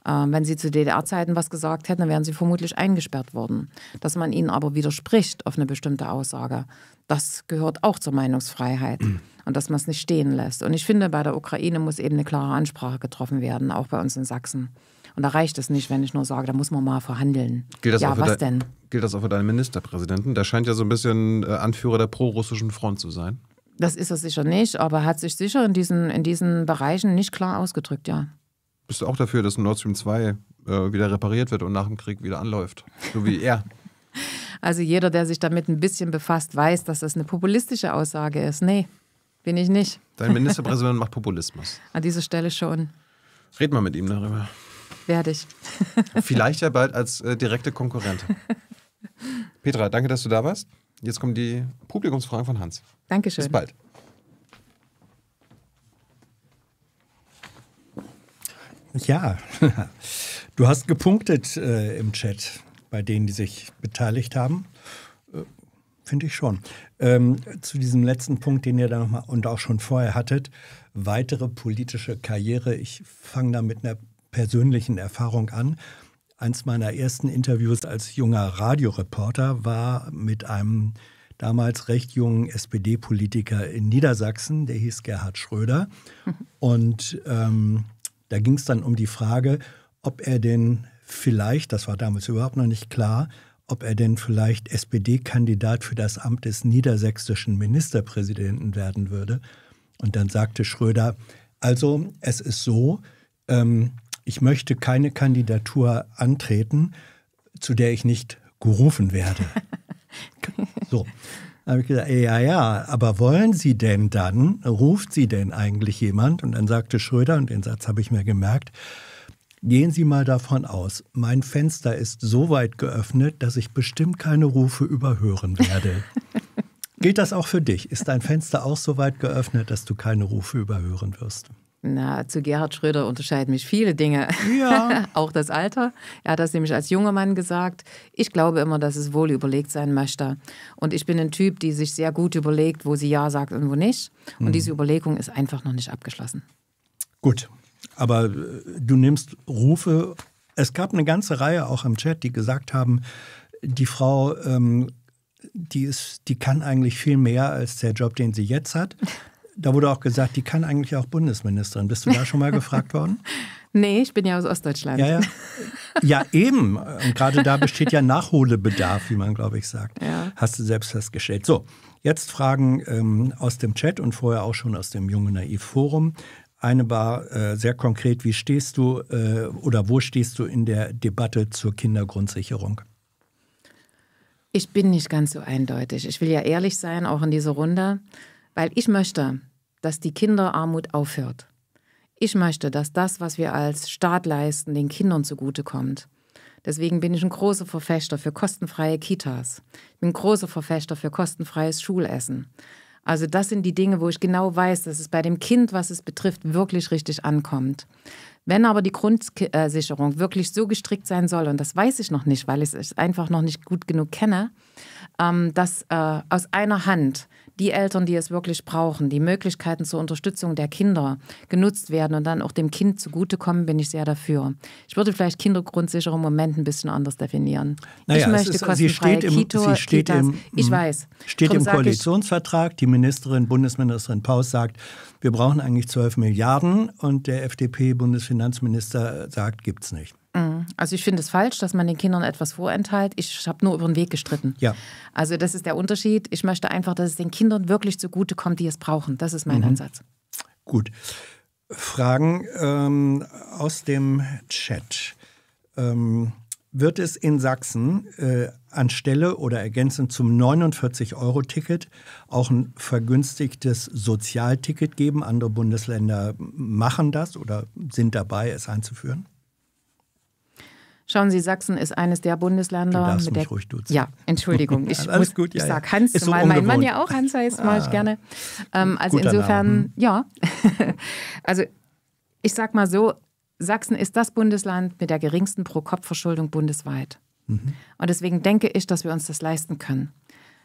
Ähm, wenn sie zu DDR-Zeiten was gesagt hätten, dann wären sie vermutlich eingesperrt worden. Dass man ihnen aber widerspricht auf eine bestimmte Aussage, das gehört auch zur Meinungsfreiheit. Mm. Und dass man es nicht stehen lässt. Und ich finde, bei der Ukraine muss eben eine klare Ansprache getroffen werden, auch bei uns in Sachsen. Und da reicht es nicht, wenn ich nur sage, da muss man mal verhandeln. Gilt das ja, auch für was denn? Gilt das auch für deinen Ministerpräsidenten? Der scheint ja so ein bisschen äh, Anführer der prorussischen Front zu sein. Das ist er sicher nicht, aber hat sich sicher in diesen, in diesen Bereichen nicht klar ausgedrückt, ja bist du auch dafür, dass Nord Stream 2 äh, wieder repariert wird und nach dem Krieg wieder anläuft? So wie er. Also jeder, der sich damit ein bisschen befasst, weiß, dass das eine populistische Aussage ist. Nee, bin ich nicht. Dein Ministerpräsident macht Populismus. An dieser Stelle schon. Red mal mit ihm darüber. Werde ich. Vielleicht ja bald als äh, direkte Konkurrent. Petra, danke, dass du da warst. Jetzt kommen die Publikumsfragen von Hans. Dankeschön. Bis bald. Ja, du hast gepunktet äh, im Chat bei denen, die sich beteiligt haben. Äh, Finde ich schon. Ähm, zu diesem letzten Punkt, den ihr da nochmal und auch schon vorher hattet, weitere politische Karriere. Ich fange da mit einer persönlichen Erfahrung an. Eins meiner ersten Interviews als junger Radioreporter war mit einem damals recht jungen SPD-Politiker in Niedersachsen, der hieß Gerhard Schröder. Und ähm, da ging es dann um die Frage, ob er denn vielleicht, das war damals überhaupt noch nicht klar, ob er denn vielleicht SPD-Kandidat für das Amt des niedersächsischen Ministerpräsidenten werden würde. Und dann sagte Schröder, also es ist so, ähm, ich möchte keine Kandidatur antreten, zu der ich nicht gerufen werde. so, habe ich gesagt, ja, ja, aber wollen Sie denn dann, ruft Sie denn eigentlich jemand? Und dann sagte Schröder, und den Satz habe ich mir gemerkt, Gehen Sie mal davon aus, mein Fenster ist so weit geöffnet, dass ich bestimmt keine Rufe überhören werde. Gilt das auch für dich? Ist dein Fenster auch so weit geöffnet, dass du keine Rufe überhören wirst? Na, zu Gerhard Schröder unterscheiden mich viele Dinge. Ja. auch das Alter. Er hat das nämlich als junger Mann gesagt. Ich glaube immer, dass es wohl überlegt sein möchte. Und ich bin ein Typ, die sich sehr gut überlegt, wo sie Ja sagt und wo nicht. Und mhm. diese Überlegung ist einfach noch nicht abgeschlossen. Gut. Aber äh, du nimmst Rufe. Es gab eine ganze Reihe auch im Chat, die gesagt haben, die Frau, ähm, die, ist, die kann eigentlich viel mehr als der Job, den sie jetzt hat da wurde auch gesagt, die kann eigentlich auch Bundesministerin. Bist du da schon mal gefragt worden? Nee, ich bin ja aus Ostdeutschland. Ja, ja. ja eben. Und gerade da besteht ja Nachholbedarf, wie man, glaube ich, sagt. Ja. Hast du selbst festgestellt. So, jetzt Fragen ähm, aus dem Chat und vorher auch schon aus dem Jungen Naiv Forum. Eine war äh, sehr konkret, wie stehst du äh, oder wo stehst du in der Debatte zur Kindergrundsicherung? Ich bin nicht ganz so eindeutig. Ich will ja ehrlich sein, auch in dieser Runde. Weil ich möchte, dass die Kinderarmut aufhört. Ich möchte, dass das, was wir als Staat leisten, den Kindern zugutekommt. Deswegen bin ich ein großer Verfechter für kostenfreie Kitas. Ich bin ein großer Verfechter für kostenfreies Schulessen. Also das sind die Dinge, wo ich genau weiß, dass es bei dem Kind, was es betrifft, wirklich richtig ankommt. Wenn aber die Grundsicherung wirklich so gestrickt sein soll, und das weiß ich noch nicht, weil ich es einfach noch nicht gut genug kenne, ähm, dass äh, aus einer Hand die Eltern, die es wirklich brauchen, die Möglichkeiten zur Unterstützung der Kinder genutzt werden und dann auch dem Kind zugutekommen, bin ich sehr dafür. Ich würde vielleicht Kindergrundsichere im Moment ein bisschen anders definieren. Naja, ich möchte ist, sie Kito, im, sie steht Kitas. Im, ich mhm. weiß. Steht Drum im Koalitionsvertrag. die Ministerin, Bundesministerin Paus sagt, wir brauchen eigentlich 12 Milliarden und der FDP-Bundesfinanzminister sagt, gibt es nicht. Mm. Also ich finde es falsch, dass man den Kindern etwas vorenthält. Ich habe nur über den Weg gestritten. Ja. Also das ist der Unterschied. Ich möchte einfach, dass es den Kindern wirklich zugutekommt, die es brauchen. Das ist mein mhm. Ansatz. Gut. Fragen ähm, aus dem Chat. Ähm, wird es in Sachsen äh, anstelle oder ergänzend zum 49-Euro-Ticket auch ein vergünstigtes Sozialticket geben? Andere Bundesländer machen das oder sind dabei, es einzuführen? Schauen Sie, Sachsen ist eines der Bundesländer. Du darfst mit mich der, ruhig duzen. Ja, Entschuldigung. Ich, Alles muss, gut, ja, ich sag Hans, ist so mein Mann ja auch Hans heißt, ah, ich gerne. Ähm, also insofern, Name. Hm? ja. also ich sag mal so, Sachsen ist das Bundesland mit der geringsten Pro-Kopf-Verschuldung bundesweit. Mhm. Und deswegen denke ich, dass wir uns das leisten können.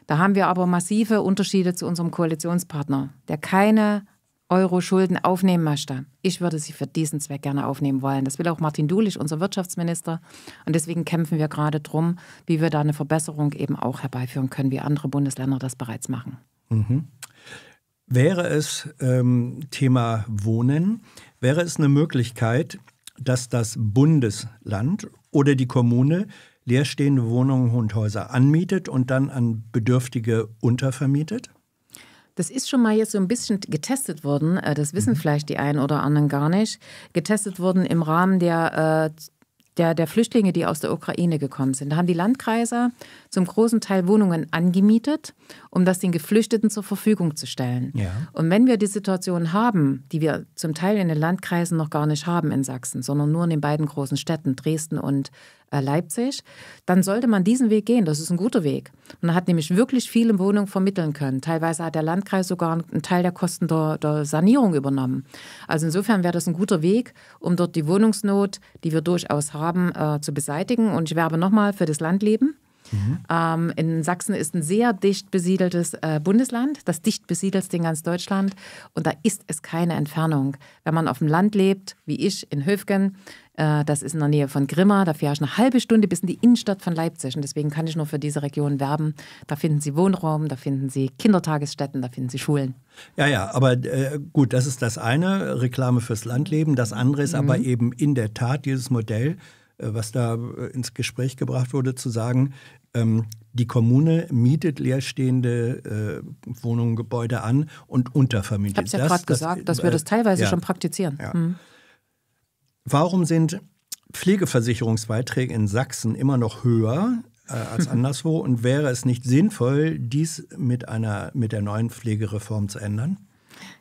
Da haben wir aber massive Unterschiede zu unserem Koalitionspartner, der keine Euro Schulden aufnehmen möchte. Ich würde sie für diesen Zweck gerne aufnehmen wollen. Das will auch Martin Dulich, unser Wirtschaftsminister. Und deswegen kämpfen wir gerade darum, wie wir da eine Verbesserung eben auch herbeiführen können, wie andere Bundesländer das bereits machen. Mhm. Wäre es ähm, Thema Wohnen, wäre es eine Möglichkeit, dass das Bundesland oder die Kommune leerstehende Wohnungen und Häuser anmietet und dann an Bedürftige untervermietet? Das ist schon mal jetzt so ein bisschen getestet worden, äh, das wissen mhm. vielleicht die einen oder anderen gar nicht, getestet worden im Rahmen der, äh, der, der Flüchtlinge, die aus der Ukraine gekommen sind. Da haben die Landkreise zum großen Teil Wohnungen angemietet, um das den Geflüchteten zur Verfügung zu stellen. Ja. Und wenn wir die Situation haben, die wir zum Teil in den Landkreisen noch gar nicht haben in Sachsen, sondern nur in den beiden großen Städten Dresden und äh, Leipzig, dann sollte man diesen Weg gehen. Das ist ein guter Weg. Man hat nämlich wirklich viele Wohnungen vermitteln können. Teilweise hat der Landkreis sogar einen Teil der Kosten der, der Sanierung übernommen. Also insofern wäre das ein guter Weg, um dort die Wohnungsnot, die wir durchaus haben, äh, zu beseitigen. Und ich werbe nochmal für das Landleben. Mhm. Ähm, in Sachsen ist ein sehr dicht besiedeltes äh, Bundesland, das dicht besiedelste in ganz Deutschland. Und da ist es keine Entfernung. Wenn man auf dem Land lebt, wie ich in Höfgen, äh, das ist in der Nähe von Grimma, da fähre ich eine halbe Stunde bis in die Innenstadt von Leipzig. Und deswegen kann ich nur für diese Region werben. Da finden Sie Wohnraum, da finden Sie Kindertagesstätten, da finden Sie Schulen. Ja, ja, aber äh, gut, das ist das eine, Reklame fürs Landleben. Das andere ist mhm. aber eben in der Tat dieses Modell äh, was da äh, ins Gespräch gebracht wurde, zu sagen, ähm, die Kommune mietet leerstehende äh, Wohnungen, Gebäude an und untervermietet. Ich habe es ja gerade gesagt, das, äh, dass wir das teilweise ja, schon praktizieren. Ja. Hm. Warum sind Pflegeversicherungsbeiträge in Sachsen immer noch höher äh, als anderswo? und wäre es nicht sinnvoll, dies mit, einer, mit der neuen Pflegereform zu ändern?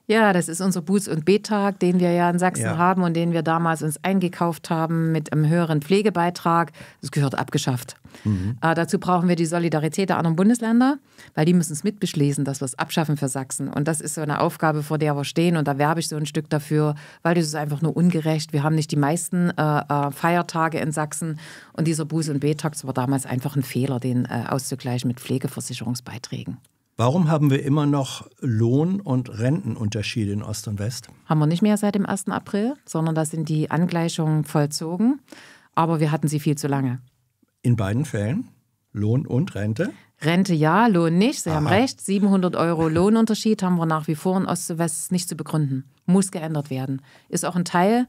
Ja, das ist unser Buß- und Bettag, den wir ja in Sachsen ja. haben und den wir damals uns eingekauft haben mit einem höheren Pflegebeitrag. Das gehört abgeschafft. Mhm. Äh, dazu brauchen wir die Solidarität der anderen Bundesländer, weil die müssen es mitbeschließen, dass wir es abschaffen für Sachsen. Und das ist so eine Aufgabe, vor der wir stehen. Und da werbe ich so ein Stück dafür, weil das ist einfach nur ungerecht. Wir haben nicht die meisten äh, äh Feiertage in Sachsen. Und dieser Buß- und Bettag war damals einfach ein Fehler, den äh, auszugleichen mit Pflegeversicherungsbeiträgen. Warum haben wir immer noch Lohn- und Rentenunterschiede in Ost und West? Haben wir nicht mehr seit dem 1. April, sondern da sind die Angleichungen vollzogen. Aber wir hatten sie viel zu lange. In beiden Fällen? Lohn und Rente? Rente ja, Lohn nicht. Sie Aha. haben recht. 700 Euro Lohnunterschied haben wir nach wie vor in Ost und West nicht zu begründen. Muss geändert werden. Ist auch ein Teil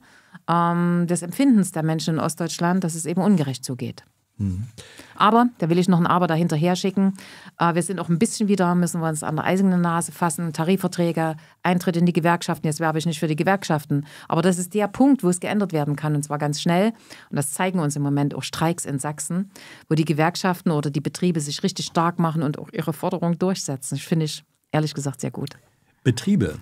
ähm, des Empfindens der Menschen in Ostdeutschland, dass es eben ungerecht zugeht. Aber, da will ich noch ein Aber dahinterher schicken. Äh, wir sind auch ein bisschen wieder, müssen wir uns an der eisigen Nase fassen. Tarifverträge, Eintritt in die Gewerkschaften. Jetzt werbe ich nicht für die Gewerkschaften. Aber das ist der Punkt, wo es geändert werden kann und zwar ganz schnell. Und das zeigen uns im Moment auch Streiks in Sachsen, wo die Gewerkschaften oder die Betriebe sich richtig stark machen und auch ihre Forderungen durchsetzen. Das finde ich ehrlich gesagt sehr gut. Betriebe,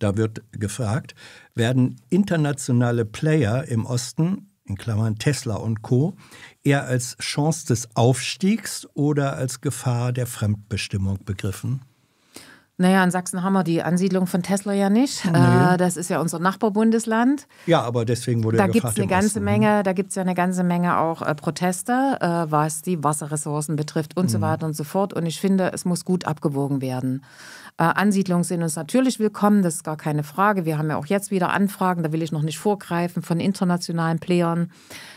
da wird gefragt, werden internationale Player im Osten in Klammern Tesla und Co., eher als Chance des Aufstiegs oder als Gefahr der Fremdbestimmung begriffen? Naja, in Sachsen haben wir die Ansiedlung von Tesla ja nicht. Nee. Äh, das ist ja unser Nachbarbundesland. Ja, aber deswegen wurde da ja gefragt, gibt's eine ganze Osten. Menge, Da gibt es ja eine ganze Menge auch äh, Proteste, äh, was die Wasserressourcen betrifft und mhm. so weiter und so fort. Und ich finde, es muss gut abgewogen werden. Äh, Ansiedlungen sind uns natürlich willkommen, das ist gar keine Frage. Wir haben ja auch jetzt wieder Anfragen, da will ich noch nicht vorgreifen, von internationalen Playern.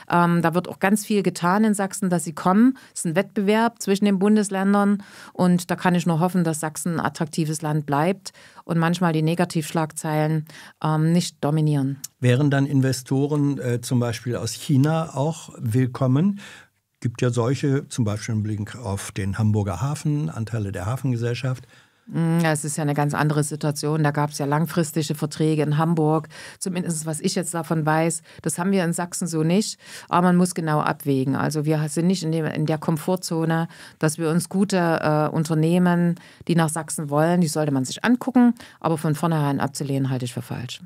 Ähm, da wird auch ganz viel getan in Sachsen, dass sie kommen. Es ist ein Wettbewerb zwischen den Bundesländern und da kann ich nur hoffen, dass Sachsen ein attraktives Land bleibt und manchmal die Negativschlagzeilen ähm, nicht dominieren. Wären dann Investoren äh, zum Beispiel aus China auch willkommen? Gibt ja solche, zum Beispiel im Blick auf den Hamburger Hafen, Anteile der Hafengesellschaft. Hm, es ist ja eine ganz andere Situation. Da gab es ja langfristige Verträge in Hamburg, zumindest was ich jetzt davon weiß. Das haben wir in Sachsen so nicht, aber man muss genau abwägen. Also wir sind nicht in, dem, in der Komfortzone, dass wir uns gute äh, Unternehmen, die nach Sachsen wollen, die sollte man sich angucken, aber von vornherein abzulehnen, halte ich für falsch.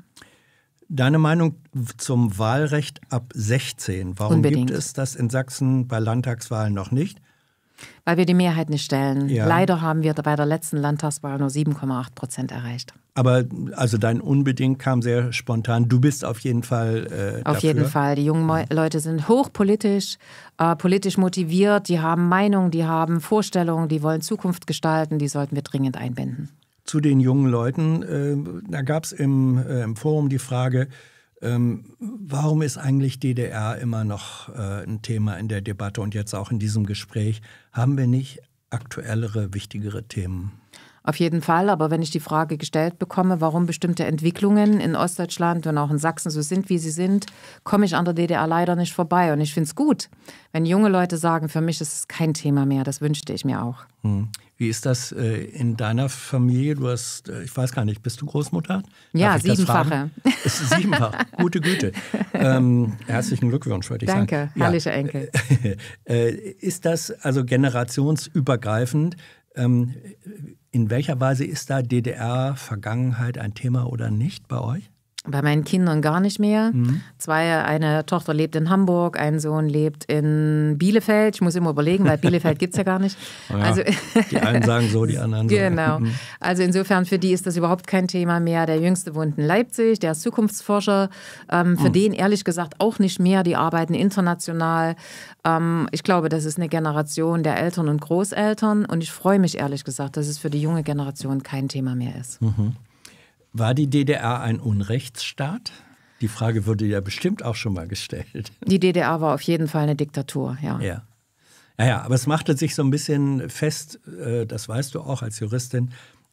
Deine Meinung zum Wahlrecht ab 16. Warum Unbedingt. gibt es das in Sachsen bei Landtagswahlen noch nicht? Weil wir die Mehrheit nicht stellen. Ja. Leider haben wir bei der letzten Landtagswahl nur 7,8 Prozent erreicht. Aber also dein Unbedingt kam sehr spontan. Du bist auf jeden Fall. Äh, auf dafür. jeden Fall. Die jungen Mo mhm. Leute sind hochpolitisch, äh, politisch motiviert, die haben Meinung, die haben Vorstellungen, die wollen Zukunft gestalten, die sollten wir dringend einbinden. Zu den jungen Leuten, äh, da gab es im, äh, im Forum die Frage, ähm, warum ist eigentlich DDR immer noch äh, ein Thema in der Debatte und jetzt auch in diesem Gespräch? Haben wir nicht aktuellere, wichtigere Themen? Auf jeden Fall, aber wenn ich die Frage gestellt bekomme, warum bestimmte Entwicklungen in Ostdeutschland und auch in Sachsen so sind, wie sie sind, komme ich an der DDR leider nicht vorbei. Und ich finde es gut, wenn junge Leute sagen, für mich ist es kein Thema mehr, das wünschte ich mir auch. Hm. Wie ist das äh, in deiner Familie? Du hast, äh, ich weiß gar nicht, bist du Großmutter? Ja, siebenfache. Ist siebenfach. Gute Güte. Ähm, herzlichen Glückwunsch, würde ich Danke, sagen. Danke, herrlicher ja. Enkel. Äh, ist das also generationsübergreifend? Ähm, in welcher Weise ist da DDR-Vergangenheit ein Thema oder nicht bei euch? bei meinen Kindern gar nicht mehr. Mhm. Zwei, eine Tochter lebt in Hamburg, ein Sohn lebt in Bielefeld. Ich muss immer überlegen, weil Bielefeld gibt es ja gar nicht. Ja, also, die einen sagen so, die anderen so. Genau. Mhm. Also insofern für die ist das überhaupt kein Thema mehr. Der Jüngste wohnt in Leipzig, der ist Zukunftsforscher. Ähm, für mhm. den ehrlich gesagt auch nicht mehr. Die arbeiten international. Ähm, ich glaube, das ist eine Generation der Eltern und Großeltern. Und ich freue mich ehrlich gesagt, dass es für die junge Generation kein Thema mehr ist. Mhm. War die DDR ein Unrechtsstaat? Die Frage wurde ja bestimmt auch schon mal gestellt. Die DDR war auf jeden Fall eine Diktatur, ja. Ja, ja, ja aber es machte sich so ein bisschen fest, äh, das weißt du auch als Juristin,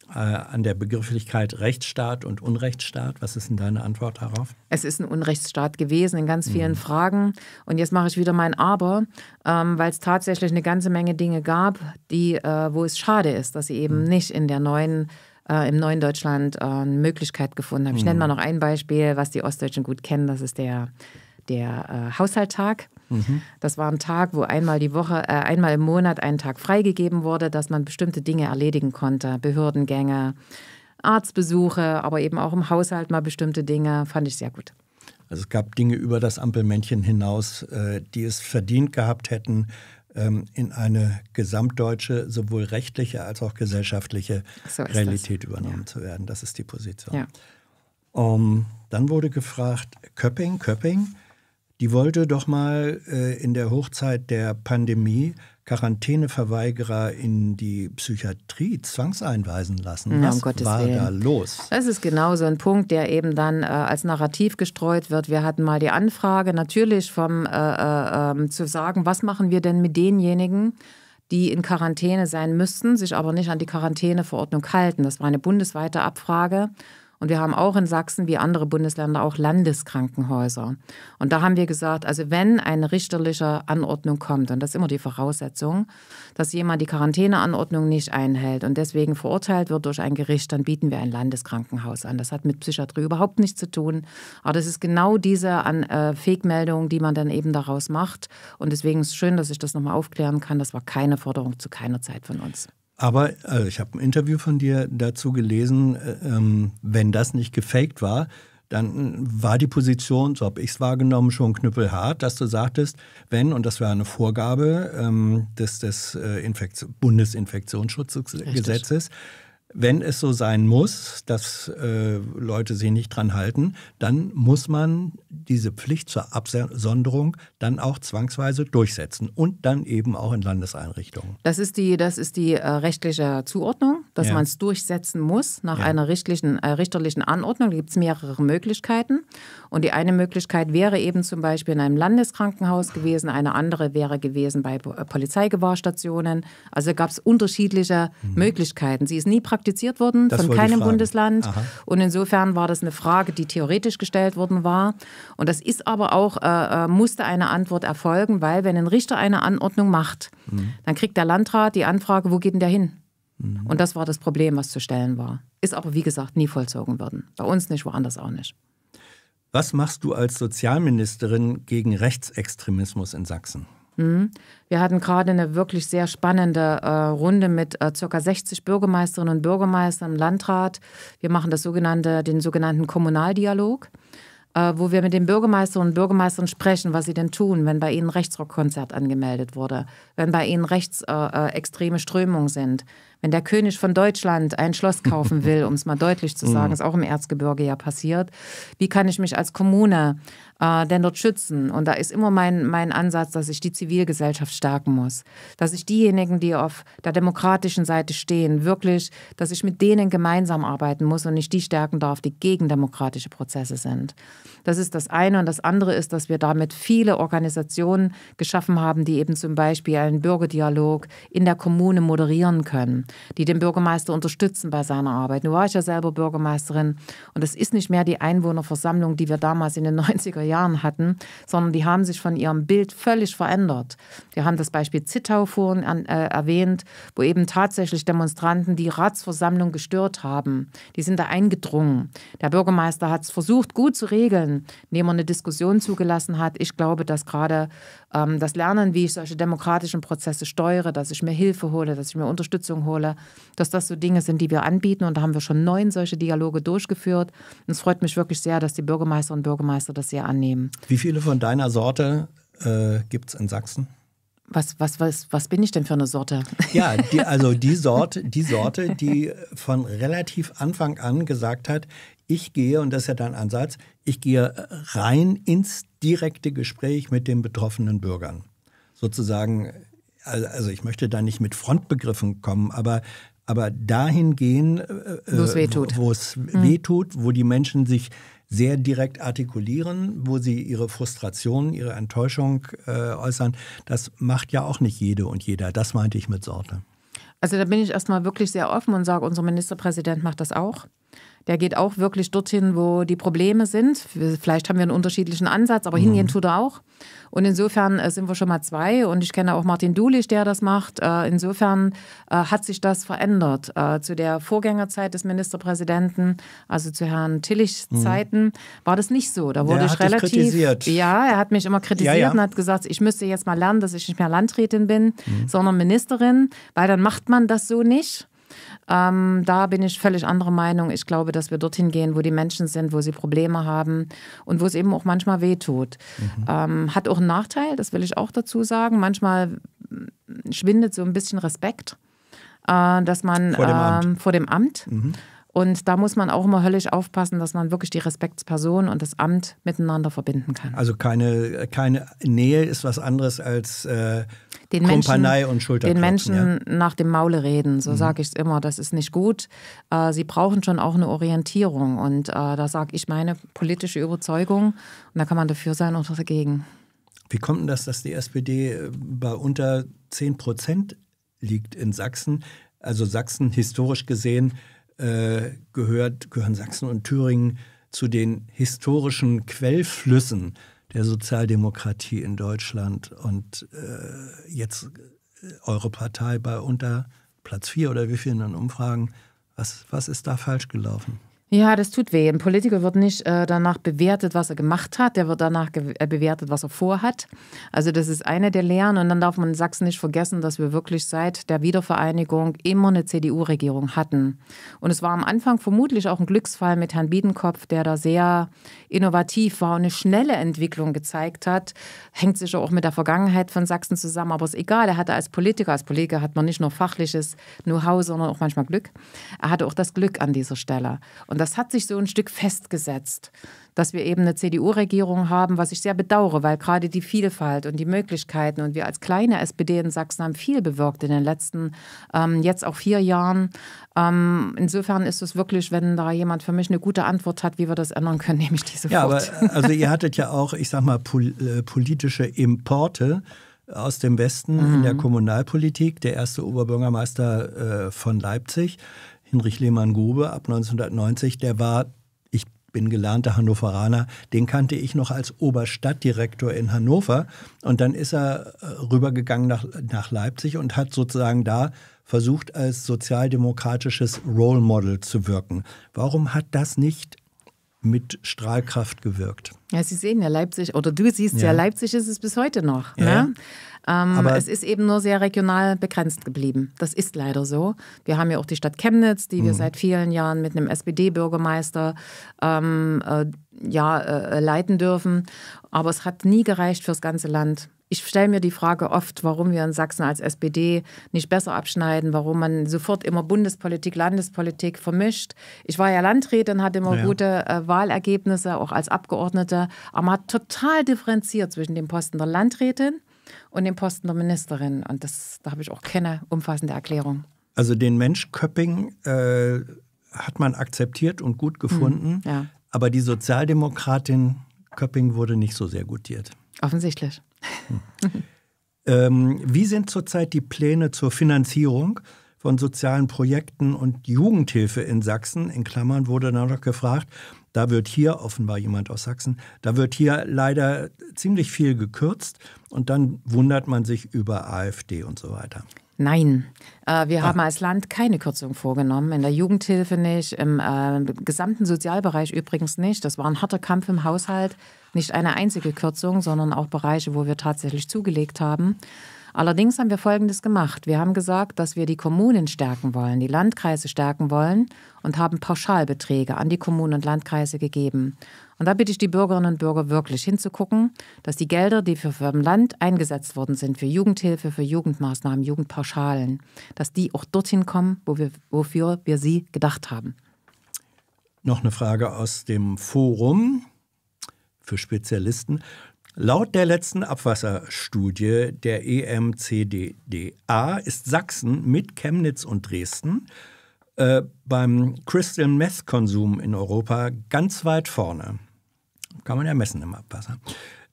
äh, an der Begrifflichkeit Rechtsstaat und Unrechtsstaat. Was ist denn deine Antwort darauf? Es ist ein Unrechtsstaat gewesen in ganz vielen mhm. Fragen. Und jetzt mache ich wieder mein Aber, ähm, weil es tatsächlich eine ganze Menge Dinge gab, die, äh, wo es schade ist, dass sie eben mhm. nicht in der neuen äh, im neuen Deutschland äh, eine Möglichkeit gefunden haben. Ich nenne mhm. mal noch ein Beispiel, was die Ostdeutschen gut kennen. Das ist der, der äh, Haushalttag. Mhm. Das war ein Tag, wo einmal die Woche, äh, einmal im Monat ein Tag freigegeben wurde, dass man bestimmte Dinge erledigen konnte, Behördengänge, Arztbesuche, aber eben auch im Haushalt mal bestimmte Dinge. Fand ich sehr gut. Also es gab Dinge über das Ampelmännchen hinaus, äh, die es verdient gehabt hätten, ähm, in eine gesamtdeutsche, sowohl rechtliche als auch gesellschaftliche so Realität das. übernommen ja. zu werden. Das ist die Position. Ja. Um, ähm, dann wurde gefragt, Köpping, Köpping die wollte doch mal äh, in der Hochzeit der Pandemie Quarantäneverweigerer in die Psychiatrie zwangseinweisen lassen. Ja, um Was war Willen. da los? Das ist genau so ein Punkt, der eben dann äh, als Narrativ gestreut wird. Wir hatten mal die Anfrage natürlich vom äh, äh, ähm, zu sagen, was machen wir denn mit denjenigen, die in Quarantäne sein müssten, sich aber nicht an die Quarantäneverordnung halten. Das war eine bundesweite Abfrage. Und wir haben auch in Sachsen, wie andere Bundesländer, auch Landeskrankenhäuser. Und da haben wir gesagt, also wenn eine richterliche Anordnung kommt, und das ist immer die Voraussetzung, dass jemand die Quarantäneanordnung nicht einhält und deswegen verurteilt wird durch ein Gericht, dann bieten wir ein Landeskrankenhaus an. Das hat mit Psychiatrie überhaupt nichts zu tun. Aber das ist genau diese äh, Fake-Meldung, die man dann eben daraus macht. Und deswegen ist es schön, dass ich das nochmal aufklären kann. Das war keine Forderung zu keiner Zeit von uns. Aber also ich habe ein Interview von dir dazu gelesen, äh, ähm, wenn das nicht gefaked war, dann äh, war die Position, so habe ich es wahrgenommen, schon knüppelhart, dass du sagtest, wenn, und das war eine Vorgabe ähm, des, des äh, Infektion, Bundesinfektionsschutzgesetzes, Richtig wenn es so sein muss, dass äh, Leute sich nicht dran halten, dann muss man diese Pflicht zur Absonderung dann auch zwangsweise durchsetzen und dann eben auch in Landeseinrichtungen. Das ist die, das ist die äh, rechtliche Zuordnung dass ja. man es durchsetzen muss nach ja. einer richtlichen, äh, richterlichen Anordnung. Da gibt es mehrere Möglichkeiten. Und die eine Möglichkeit wäre eben zum Beispiel in einem Landeskrankenhaus gewesen, eine andere wäre gewesen bei äh, Polizeigewahrstationen. Also gab es unterschiedliche mhm. Möglichkeiten. Sie ist nie praktiziert worden das von keinem Bundesland. Aha. Und insofern war das eine Frage, die theoretisch gestellt worden war. Und das ist aber auch, äh, äh, musste eine Antwort erfolgen, weil wenn ein Richter eine Anordnung macht, mhm. dann kriegt der Landrat die Anfrage, wo geht denn der hin? Und das war das Problem, was zu stellen war. Ist aber, wie gesagt, nie vollzogen worden. Bei uns nicht, woanders auch nicht. Was machst du als Sozialministerin gegen Rechtsextremismus in Sachsen? Mhm. Wir hatten gerade eine wirklich sehr spannende äh, Runde mit äh, ca. 60 Bürgermeisterinnen und Bürgermeistern im Landrat. Wir machen das sogenannte, den sogenannten Kommunaldialog, äh, wo wir mit den Bürgermeisterinnen und Bürgermeistern sprechen, was sie denn tun, wenn bei ihnen Rechtsrockkonzert angemeldet wurde wenn bei ihnen rechtsextreme äh, Strömungen sind. Wenn der König von Deutschland ein Schloss kaufen will, um es mal deutlich zu sagen, mhm. ist auch im Erzgebirge ja passiert, wie kann ich mich als Kommune äh, denn dort schützen? Und da ist immer mein, mein Ansatz, dass ich die Zivilgesellschaft stärken muss, dass ich diejenigen, die auf der demokratischen Seite stehen, wirklich, dass ich mit denen gemeinsam arbeiten muss und nicht die stärken darf, die gegen demokratische Prozesse sind. Das ist das eine. Und das andere ist, dass wir damit viele Organisationen geschaffen haben, die eben zum Beispiel einen Bürgerdialog in der Kommune moderieren können, die den Bürgermeister unterstützen bei seiner Arbeit. Nun war ich ja selber Bürgermeisterin und es ist nicht mehr die Einwohnerversammlung, die wir damals in den 90er Jahren hatten, sondern die haben sich von ihrem Bild völlig verändert. Wir haben das Beispiel Zittau vorhin an, äh, erwähnt, wo eben tatsächlich Demonstranten die Ratsversammlung gestört haben. Die sind da eingedrungen. Der Bürgermeister hat es versucht, gut zu regeln ähm, Nehmer eine Diskussion zugelassen hat. Ich glaube, dass gerade ähm, das Lernen, wie ich solche demokratischen Prozesse steuere, dass ich mir Hilfe hole, dass ich mir Unterstützung hole, dass das so Dinge sind, die wir anbieten. Und da haben wir schon neun solche Dialoge durchgeführt. Und es freut mich wirklich sehr, dass die Bürgermeisterinnen und Bürgermeister das sehr annehmen. Wie viele von deiner Sorte äh, gibt es in Sachsen? Was, was, was, was bin ich denn für eine Sorte? Ja, die, also die Sorte, die Sorte, die von relativ Anfang an gesagt hat, ich gehe, und das ist ja dein Ansatz, ich gehe äh, rein ins direkte Gespräch mit den betroffenen Bürgern. Sozusagen, äh, also ich möchte da nicht mit Frontbegriffen kommen, aber, aber dahin gehen, äh, wo es wehtut, wo, hm. wehtut, wo die Menschen sich sehr direkt artikulieren, wo sie ihre Frustration, ihre Enttäuschung äh, äußern. Das macht ja auch nicht jede und jeder. Das meinte ich mit Sorte. Also da bin ich erstmal wirklich sehr offen und sage, unser Ministerpräsident macht das auch. Der geht auch wirklich dorthin, wo die Probleme sind. Vielleicht haben wir einen unterschiedlichen Ansatz, aber mhm. hingehen tut er auch. Und insofern äh, sind wir schon mal zwei und ich kenne auch Martin Dulich, der das macht. Äh, insofern äh, hat sich das verändert. Zu der Vorgängerzeit des Ministerpräsidenten, also zu Herrn Tillichs mhm. Zeiten, war das nicht so. Da wurde der ich relativ. Kritisiert. Ja, er hat mich immer kritisiert ja, ja. und hat gesagt, ich müsste jetzt mal lernen, dass ich nicht mehr Landrätin bin, mhm. sondern Ministerin, weil dann macht man das so nicht. Ähm, da bin ich völlig anderer Meinung. Ich glaube, dass wir dorthin gehen, wo die Menschen sind, wo sie Probleme haben und wo es eben auch manchmal wehtut. Mhm. Ähm, hat auch einen Nachteil, das will ich auch dazu sagen. Manchmal mm, schwindet so ein bisschen Respekt, äh, dass man vor dem ähm, Amt. Vor dem Amt mhm. Und da muss man auch immer höllisch aufpassen, dass man wirklich die Respektsperson und das Amt miteinander verbinden kann. Also keine, keine Nähe ist was anderes als äh, den Menschen, und den Menschen ja. nach dem Maule reden. So mhm. sage ich es immer. Das ist nicht gut. Äh, sie brauchen schon auch eine Orientierung. Und äh, da sage ich meine politische Überzeugung. Und da kann man dafür sein oder dagegen. Wie kommt denn das, dass die SPD äh, bei unter 10 Prozent liegt in Sachsen? Also Sachsen historisch gesehen äh, gehört, gehören Sachsen und Thüringen zu den historischen Quellflüssen der Sozialdemokratie in Deutschland und äh, jetzt äh, eure Partei bei unter Platz 4 oder wie viel in den Umfragen. Was, was ist da falsch gelaufen? Ja, das tut weh. Ein Politiker wird nicht äh, danach bewertet, was er gemacht hat, der wird danach äh, bewertet, was er vorhat. Also das ist eine der Lehren. Und dann darf man in Sachsen nicht vergessen, dass wir wirklich seit der Wiedervereinigung immer eine CDU-Regierung hatten. Und es war am Anfang vermutlich auch ein Glücksfall mit Herrn Biedenkopf, der da sehr innovativ war und eine schnelle Entwicklung gezeigt hat. Hängt sicher auch mit der Vergangenheit von Sachsen zusammen, aber es ist egal. Er hatte als Politiker, als Politiker hat man nicht nur fachliches Know-how, sondern auch manchmal Glück. Er hatte auch das Glück an dieser Stelle. Und das hat sich so ein Stück festgesetzt, dass wir eben eine CDU-Regierung haben, was ich sehr bedauere, weil gerade die Vielfalt und die Möglichkeiten und wir als kleine SPD in Sachsen haben viel bewirkt in den letzten ähm, jetzt auch vier Jahren. Ähm, insofern ist es wirklich, wenn da jemand für mich eine gute Antwort hat, wie wir das ändern können, nehme ich die sofort. Ja, aber äh, also ihr hattet ja auch, ich sag mal, pol äh, politische Importe aus dem Westen mhm. in der mhm. Kommunalpolitik, der erste Oberbürgermeister äh, von Leipzig, Hinrich lehmann gube ab 1990, der war, ich bin gelernter Hannoveraner, den kannte ich noch als Oberstadtdirektor in Hannover. Und dann ist er äh, rübergegangen nach, nach Leipzig und hat sozusagen da versucht, als sozialdemokratisches Role Model zu wirken. Warum hat das nicht mit Strahlkraft gewirkt. Ja, Sie sehen ja Leipzig, oder du siehst ja, ja Leipzig ist es bis heute noch. Ja. Ne? Ähm, es ist eben nur sehr regional begrenzt geblieben. Das ist leider so. Wir haben ja auch die Stadt Chemnitz, die wir mhm. seit vielen Jahren mit einem SPD-Bürgermeister ähm, äh, ja, äh, äh, leiten dürfen. Aber es hat nie gereicht fürs ganze Land. Ich stelle mir die Frage oft, warum wir in Sachsen als SPD nicht besser abschneiden, warum man sofort immer Bundespolitik, Landespolitik vermischt. Ich war ja Landrätin, hatte immer ja. gute äh, Wahlergebnisse, auch als Abgeordnete, aber man hat total differenziert zwischen dem Posten der Landrätin und den Posten der Ministerin. Und das, da habe ich auch keine umfassende Erklärung. Also den Mensch Köpping äh, hat man akzeptiert und gut mhm. gefunden, hm, ja. aber die Sozialdemokratin Köpping wurde nicht so sehr gutiert. Offensichtlich. Hm. ähm, wie sind zurzeit die Pläne zur Finanzierung? von sozialen Projekten und Jugendhilfe in Sachsen, in Klammern wurde dann noch gefragt, da wird hier, offenbar jemand aus Sachsen, da wird hier leider ziemlich viel gekürzt und dann wundert man sich über AfD und so weiter. Nein, äh, wir ah. haben als Land keine Kürzung vorgenommen. In der Jugendhilfe nicht, im äh, gesamten Sozialbereich übrigens nicht. Das war ein harter Kampf im Haushalt. Nicht eine einzige Kürzung, sondern auch Bereiche, wo wir tatsächlich zugelegt haben. Allerdings haben wir Folgendes gemacht. Wir haben gesagt, dass wir die Kommunen stärken wollen, die Landkreise stärken wollen und haben Pauschalbeträge an die Kommunen und Landkreise gegeben. Und da bitte ich die Bürgerinnen und Bürger wirklich hinzugucken, dass die Gelder, die für vom Land eingesetzt worden sind, für Jugendhilfe, für Jugendmaßnahmen, Jugendpauschalen, dass die auch dorthin kommen, wo wir, wofür wir sie gedacht haben. Noch eine Frage aus dem Forum für Spezialisten. Laut der letzten Abwasserstudie der EMCDDA ist Sachsen mit Chemnitz und Dresden äh, beim Crystal Meth Konsum in Europa ganz weit vorne. Kann man ja messen im Abwasser.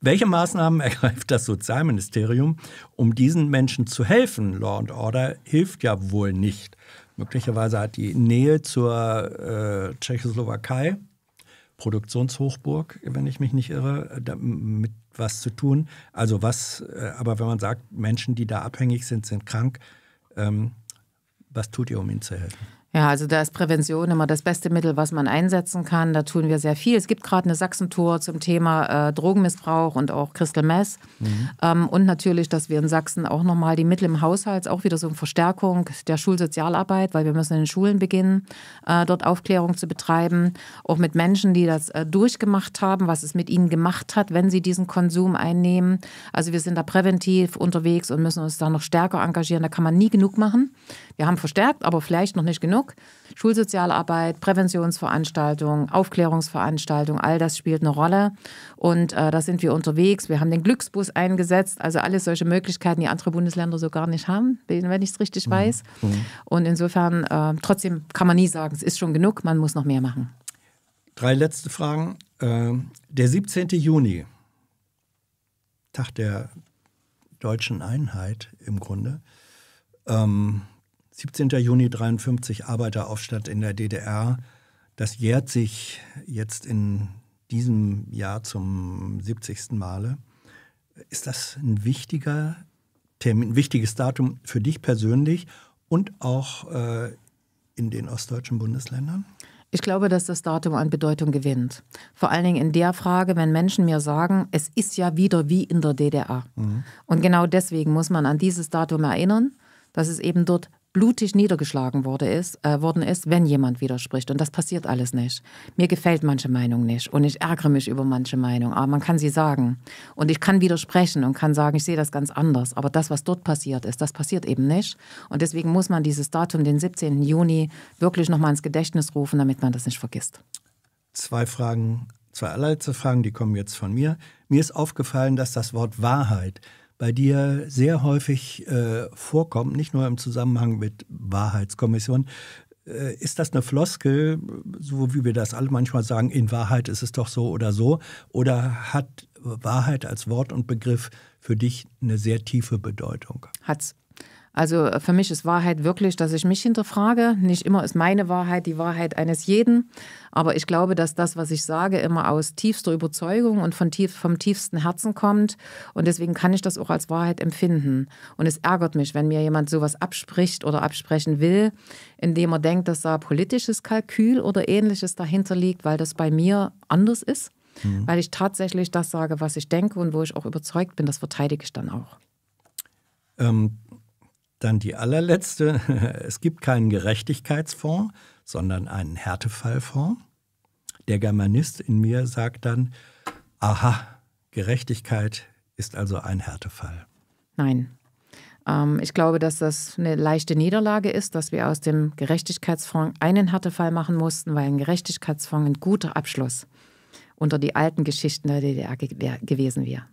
Welche Maßnahmen ergreift das Sozialministerium, um diesen Menschen zu helfen? Law and Order hilft ja wohl nicht. Möglicherweise hat die Nähe zur äh, Tschechoslowakei, Produktionshochburg, wenn ich mich nicht irre, mit was zu tun. Also was, äh, aber wenn man sagt, Menschen, die da abhängig sind, sind krank, ähm, was tut ihr, um ihnen zu helfen? Ja, also da ist Prävention immer das beste Mittel, was man einsetzen kann. Da tun wir sehr viel. Es gibt gerade eine Sachsentour zum Thema äh, Drogenmissbrauch und auch Crystal Mess. Mhm. Ähm, und natürlich, dass wir in Sachsen auch nochmal die Mittel im Haushalt, auch wieder so eine Verstärkung der Schulsozialarbeit, weil wir müssen in den Schulen beginnen, äh, dort Aufklärung zu betreiben. Auch mit Menschen, die das äh, durchgemacht haben, was es mit ihnen gemacht hat, wenn sie diesen Konsum einnehmen. Also wir sind da präventiv unterwegs und müssen uns da noch stärker engagieren. Da kann man nie genug machen. Wir haben verstärkt, aber vielleicht noch nicht genug. Eindruck. Schulsozialarbeit, Präventionsveranstaltungen, Aufklärungsveranstaltungen, all das spielt eine Rolle. Und äh, da sind wir unterwegs. Wir haben den Glücksbus eingesetzt, also alles solche Möglichkeiten, die andere Bundesländer so gar nicht haben, wenn ich es richtig mhm. weiß. Mhm. Und insofern, äh, trotzdem kann man nie sagen, es ist schon genug, man muss noch mehr machen. Drei letzte Fragen. Äh, der 17. Juni, Tag der deutschen Einheit im Grunde. Ähm, 17. Juni 53 Arbeiteraufstand in der DDR. Das jährt sich jetzt in diesem Jahr zum 70. Male. Ist das ein wichtiger Termin, ein wichtiges Datum für dich persönlich und auch äh, in den ostdeutschen Bundesländern? Ich glaube, dass das Datum an Bedeutung gewinnt. Vor allen Dingen in der Frage, wenn Menschen mir sagen, es ist ja wieder wie in der DDR. Mhm. Und genau deswegen muss man an dieses Datum erinnern, dass es eben dort blutig niedergeschlagen wurde ist, äh, worden ist, wenn jemand widerspricht. Und das passiert alles nicht. Mir gefällt manche Meinung nicht und ich ärgere mich über manche Meinung, aber man kann sie sagen. Und ich kann widersprechen und kann sagen, ich sehe das ganz anders. Aber das, was dort passiert ist, das passiert eben nicht. Und deswegen muss man dieses Datum, den 17. Juni, wirklich nochmal ins Gedächtnis rufen, damit man das nicht vergisst. Zwei Fragen, zwei allerletzte Fragen, die kommen jetzt von mir. Mir ist aufgefallen, dass das Wort Wahrheit bei dir sehr häufig äh, vorkommt, nicht nur im Zusammenhang mit Wahrheitskommission. Äh, ist das eine Floskel, so wie wir das alle manchmal sagen, in Wahrheit ist es doch so oder so? Oder hat Wahrheit als Wort und Begriff für dich eine sehr tiefe Bedeutung? Hat's. Also äh, für mich ist Wahrheit wirklich, dass ich mich hinterfrage. Nicht immer ist meine Wahrheit die Wahrheit eines jeden, aber ich glaube, dass das, was ich sage, immer aus tiefster Überzeugung und von tief, vom tiefsten Herzen kommt. Und deswegen kann ich das auch als Wahrheit empfinden. Und es ärgert mich, wenn mir jemand sowas abspricht oder absprechen will, indem er denkt, dass da politisches Kalkül oder ähnliches dahinter liegt, weil das bei mir anders ist. Mhm. Weil ich tatsächlich das sage, was ich denke und wo ich auch überzeugt bin, das verteidige ich dann auch. Ähm, dann die allerletzte, es gibt keinen Gerechtigkeitsfonds, sondern einen Härtefallfonds. Der Germanist in mir sagt dann, aha, Gerechtigkeit ist also ein Härtefall. Nein. Ähm, ich glaube, dass das eine leichte Niederlage ist, dass wir aus dem Gerechtigkeitsfonds einen Härtefall machen mussten, weil ein Gerechtigkeitsfonds ein guter Abschluss unter die alten Geschichten der DDR gewesen wäre.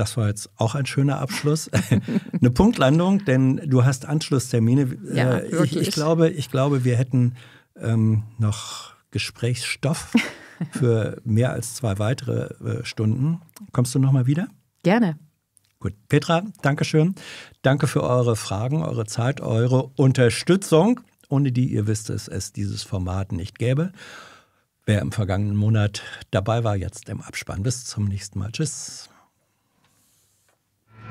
Das war jetzt auch ein schöner Abschluss. Eine Punktlandung, denn du hast Anschlusstermine. Ja, äh, Ich, ich, glaube, ich glaube, wir hätten ähm, noch Gesprächsstoff für mehr als zwei weitere äh, Stunden. Kommst du nochmal wieder? Gerne. Gut. Petra, Dankeschön. Danke für eure Fragen, eure Zeit, eure Unterstützung, ohne die ihr wisst es, es dieses Format nicht gäbe. Wer im vergangenen Monat dabei war, jetzt im Abspann. Bis zum nächsten Mal. Tschüss.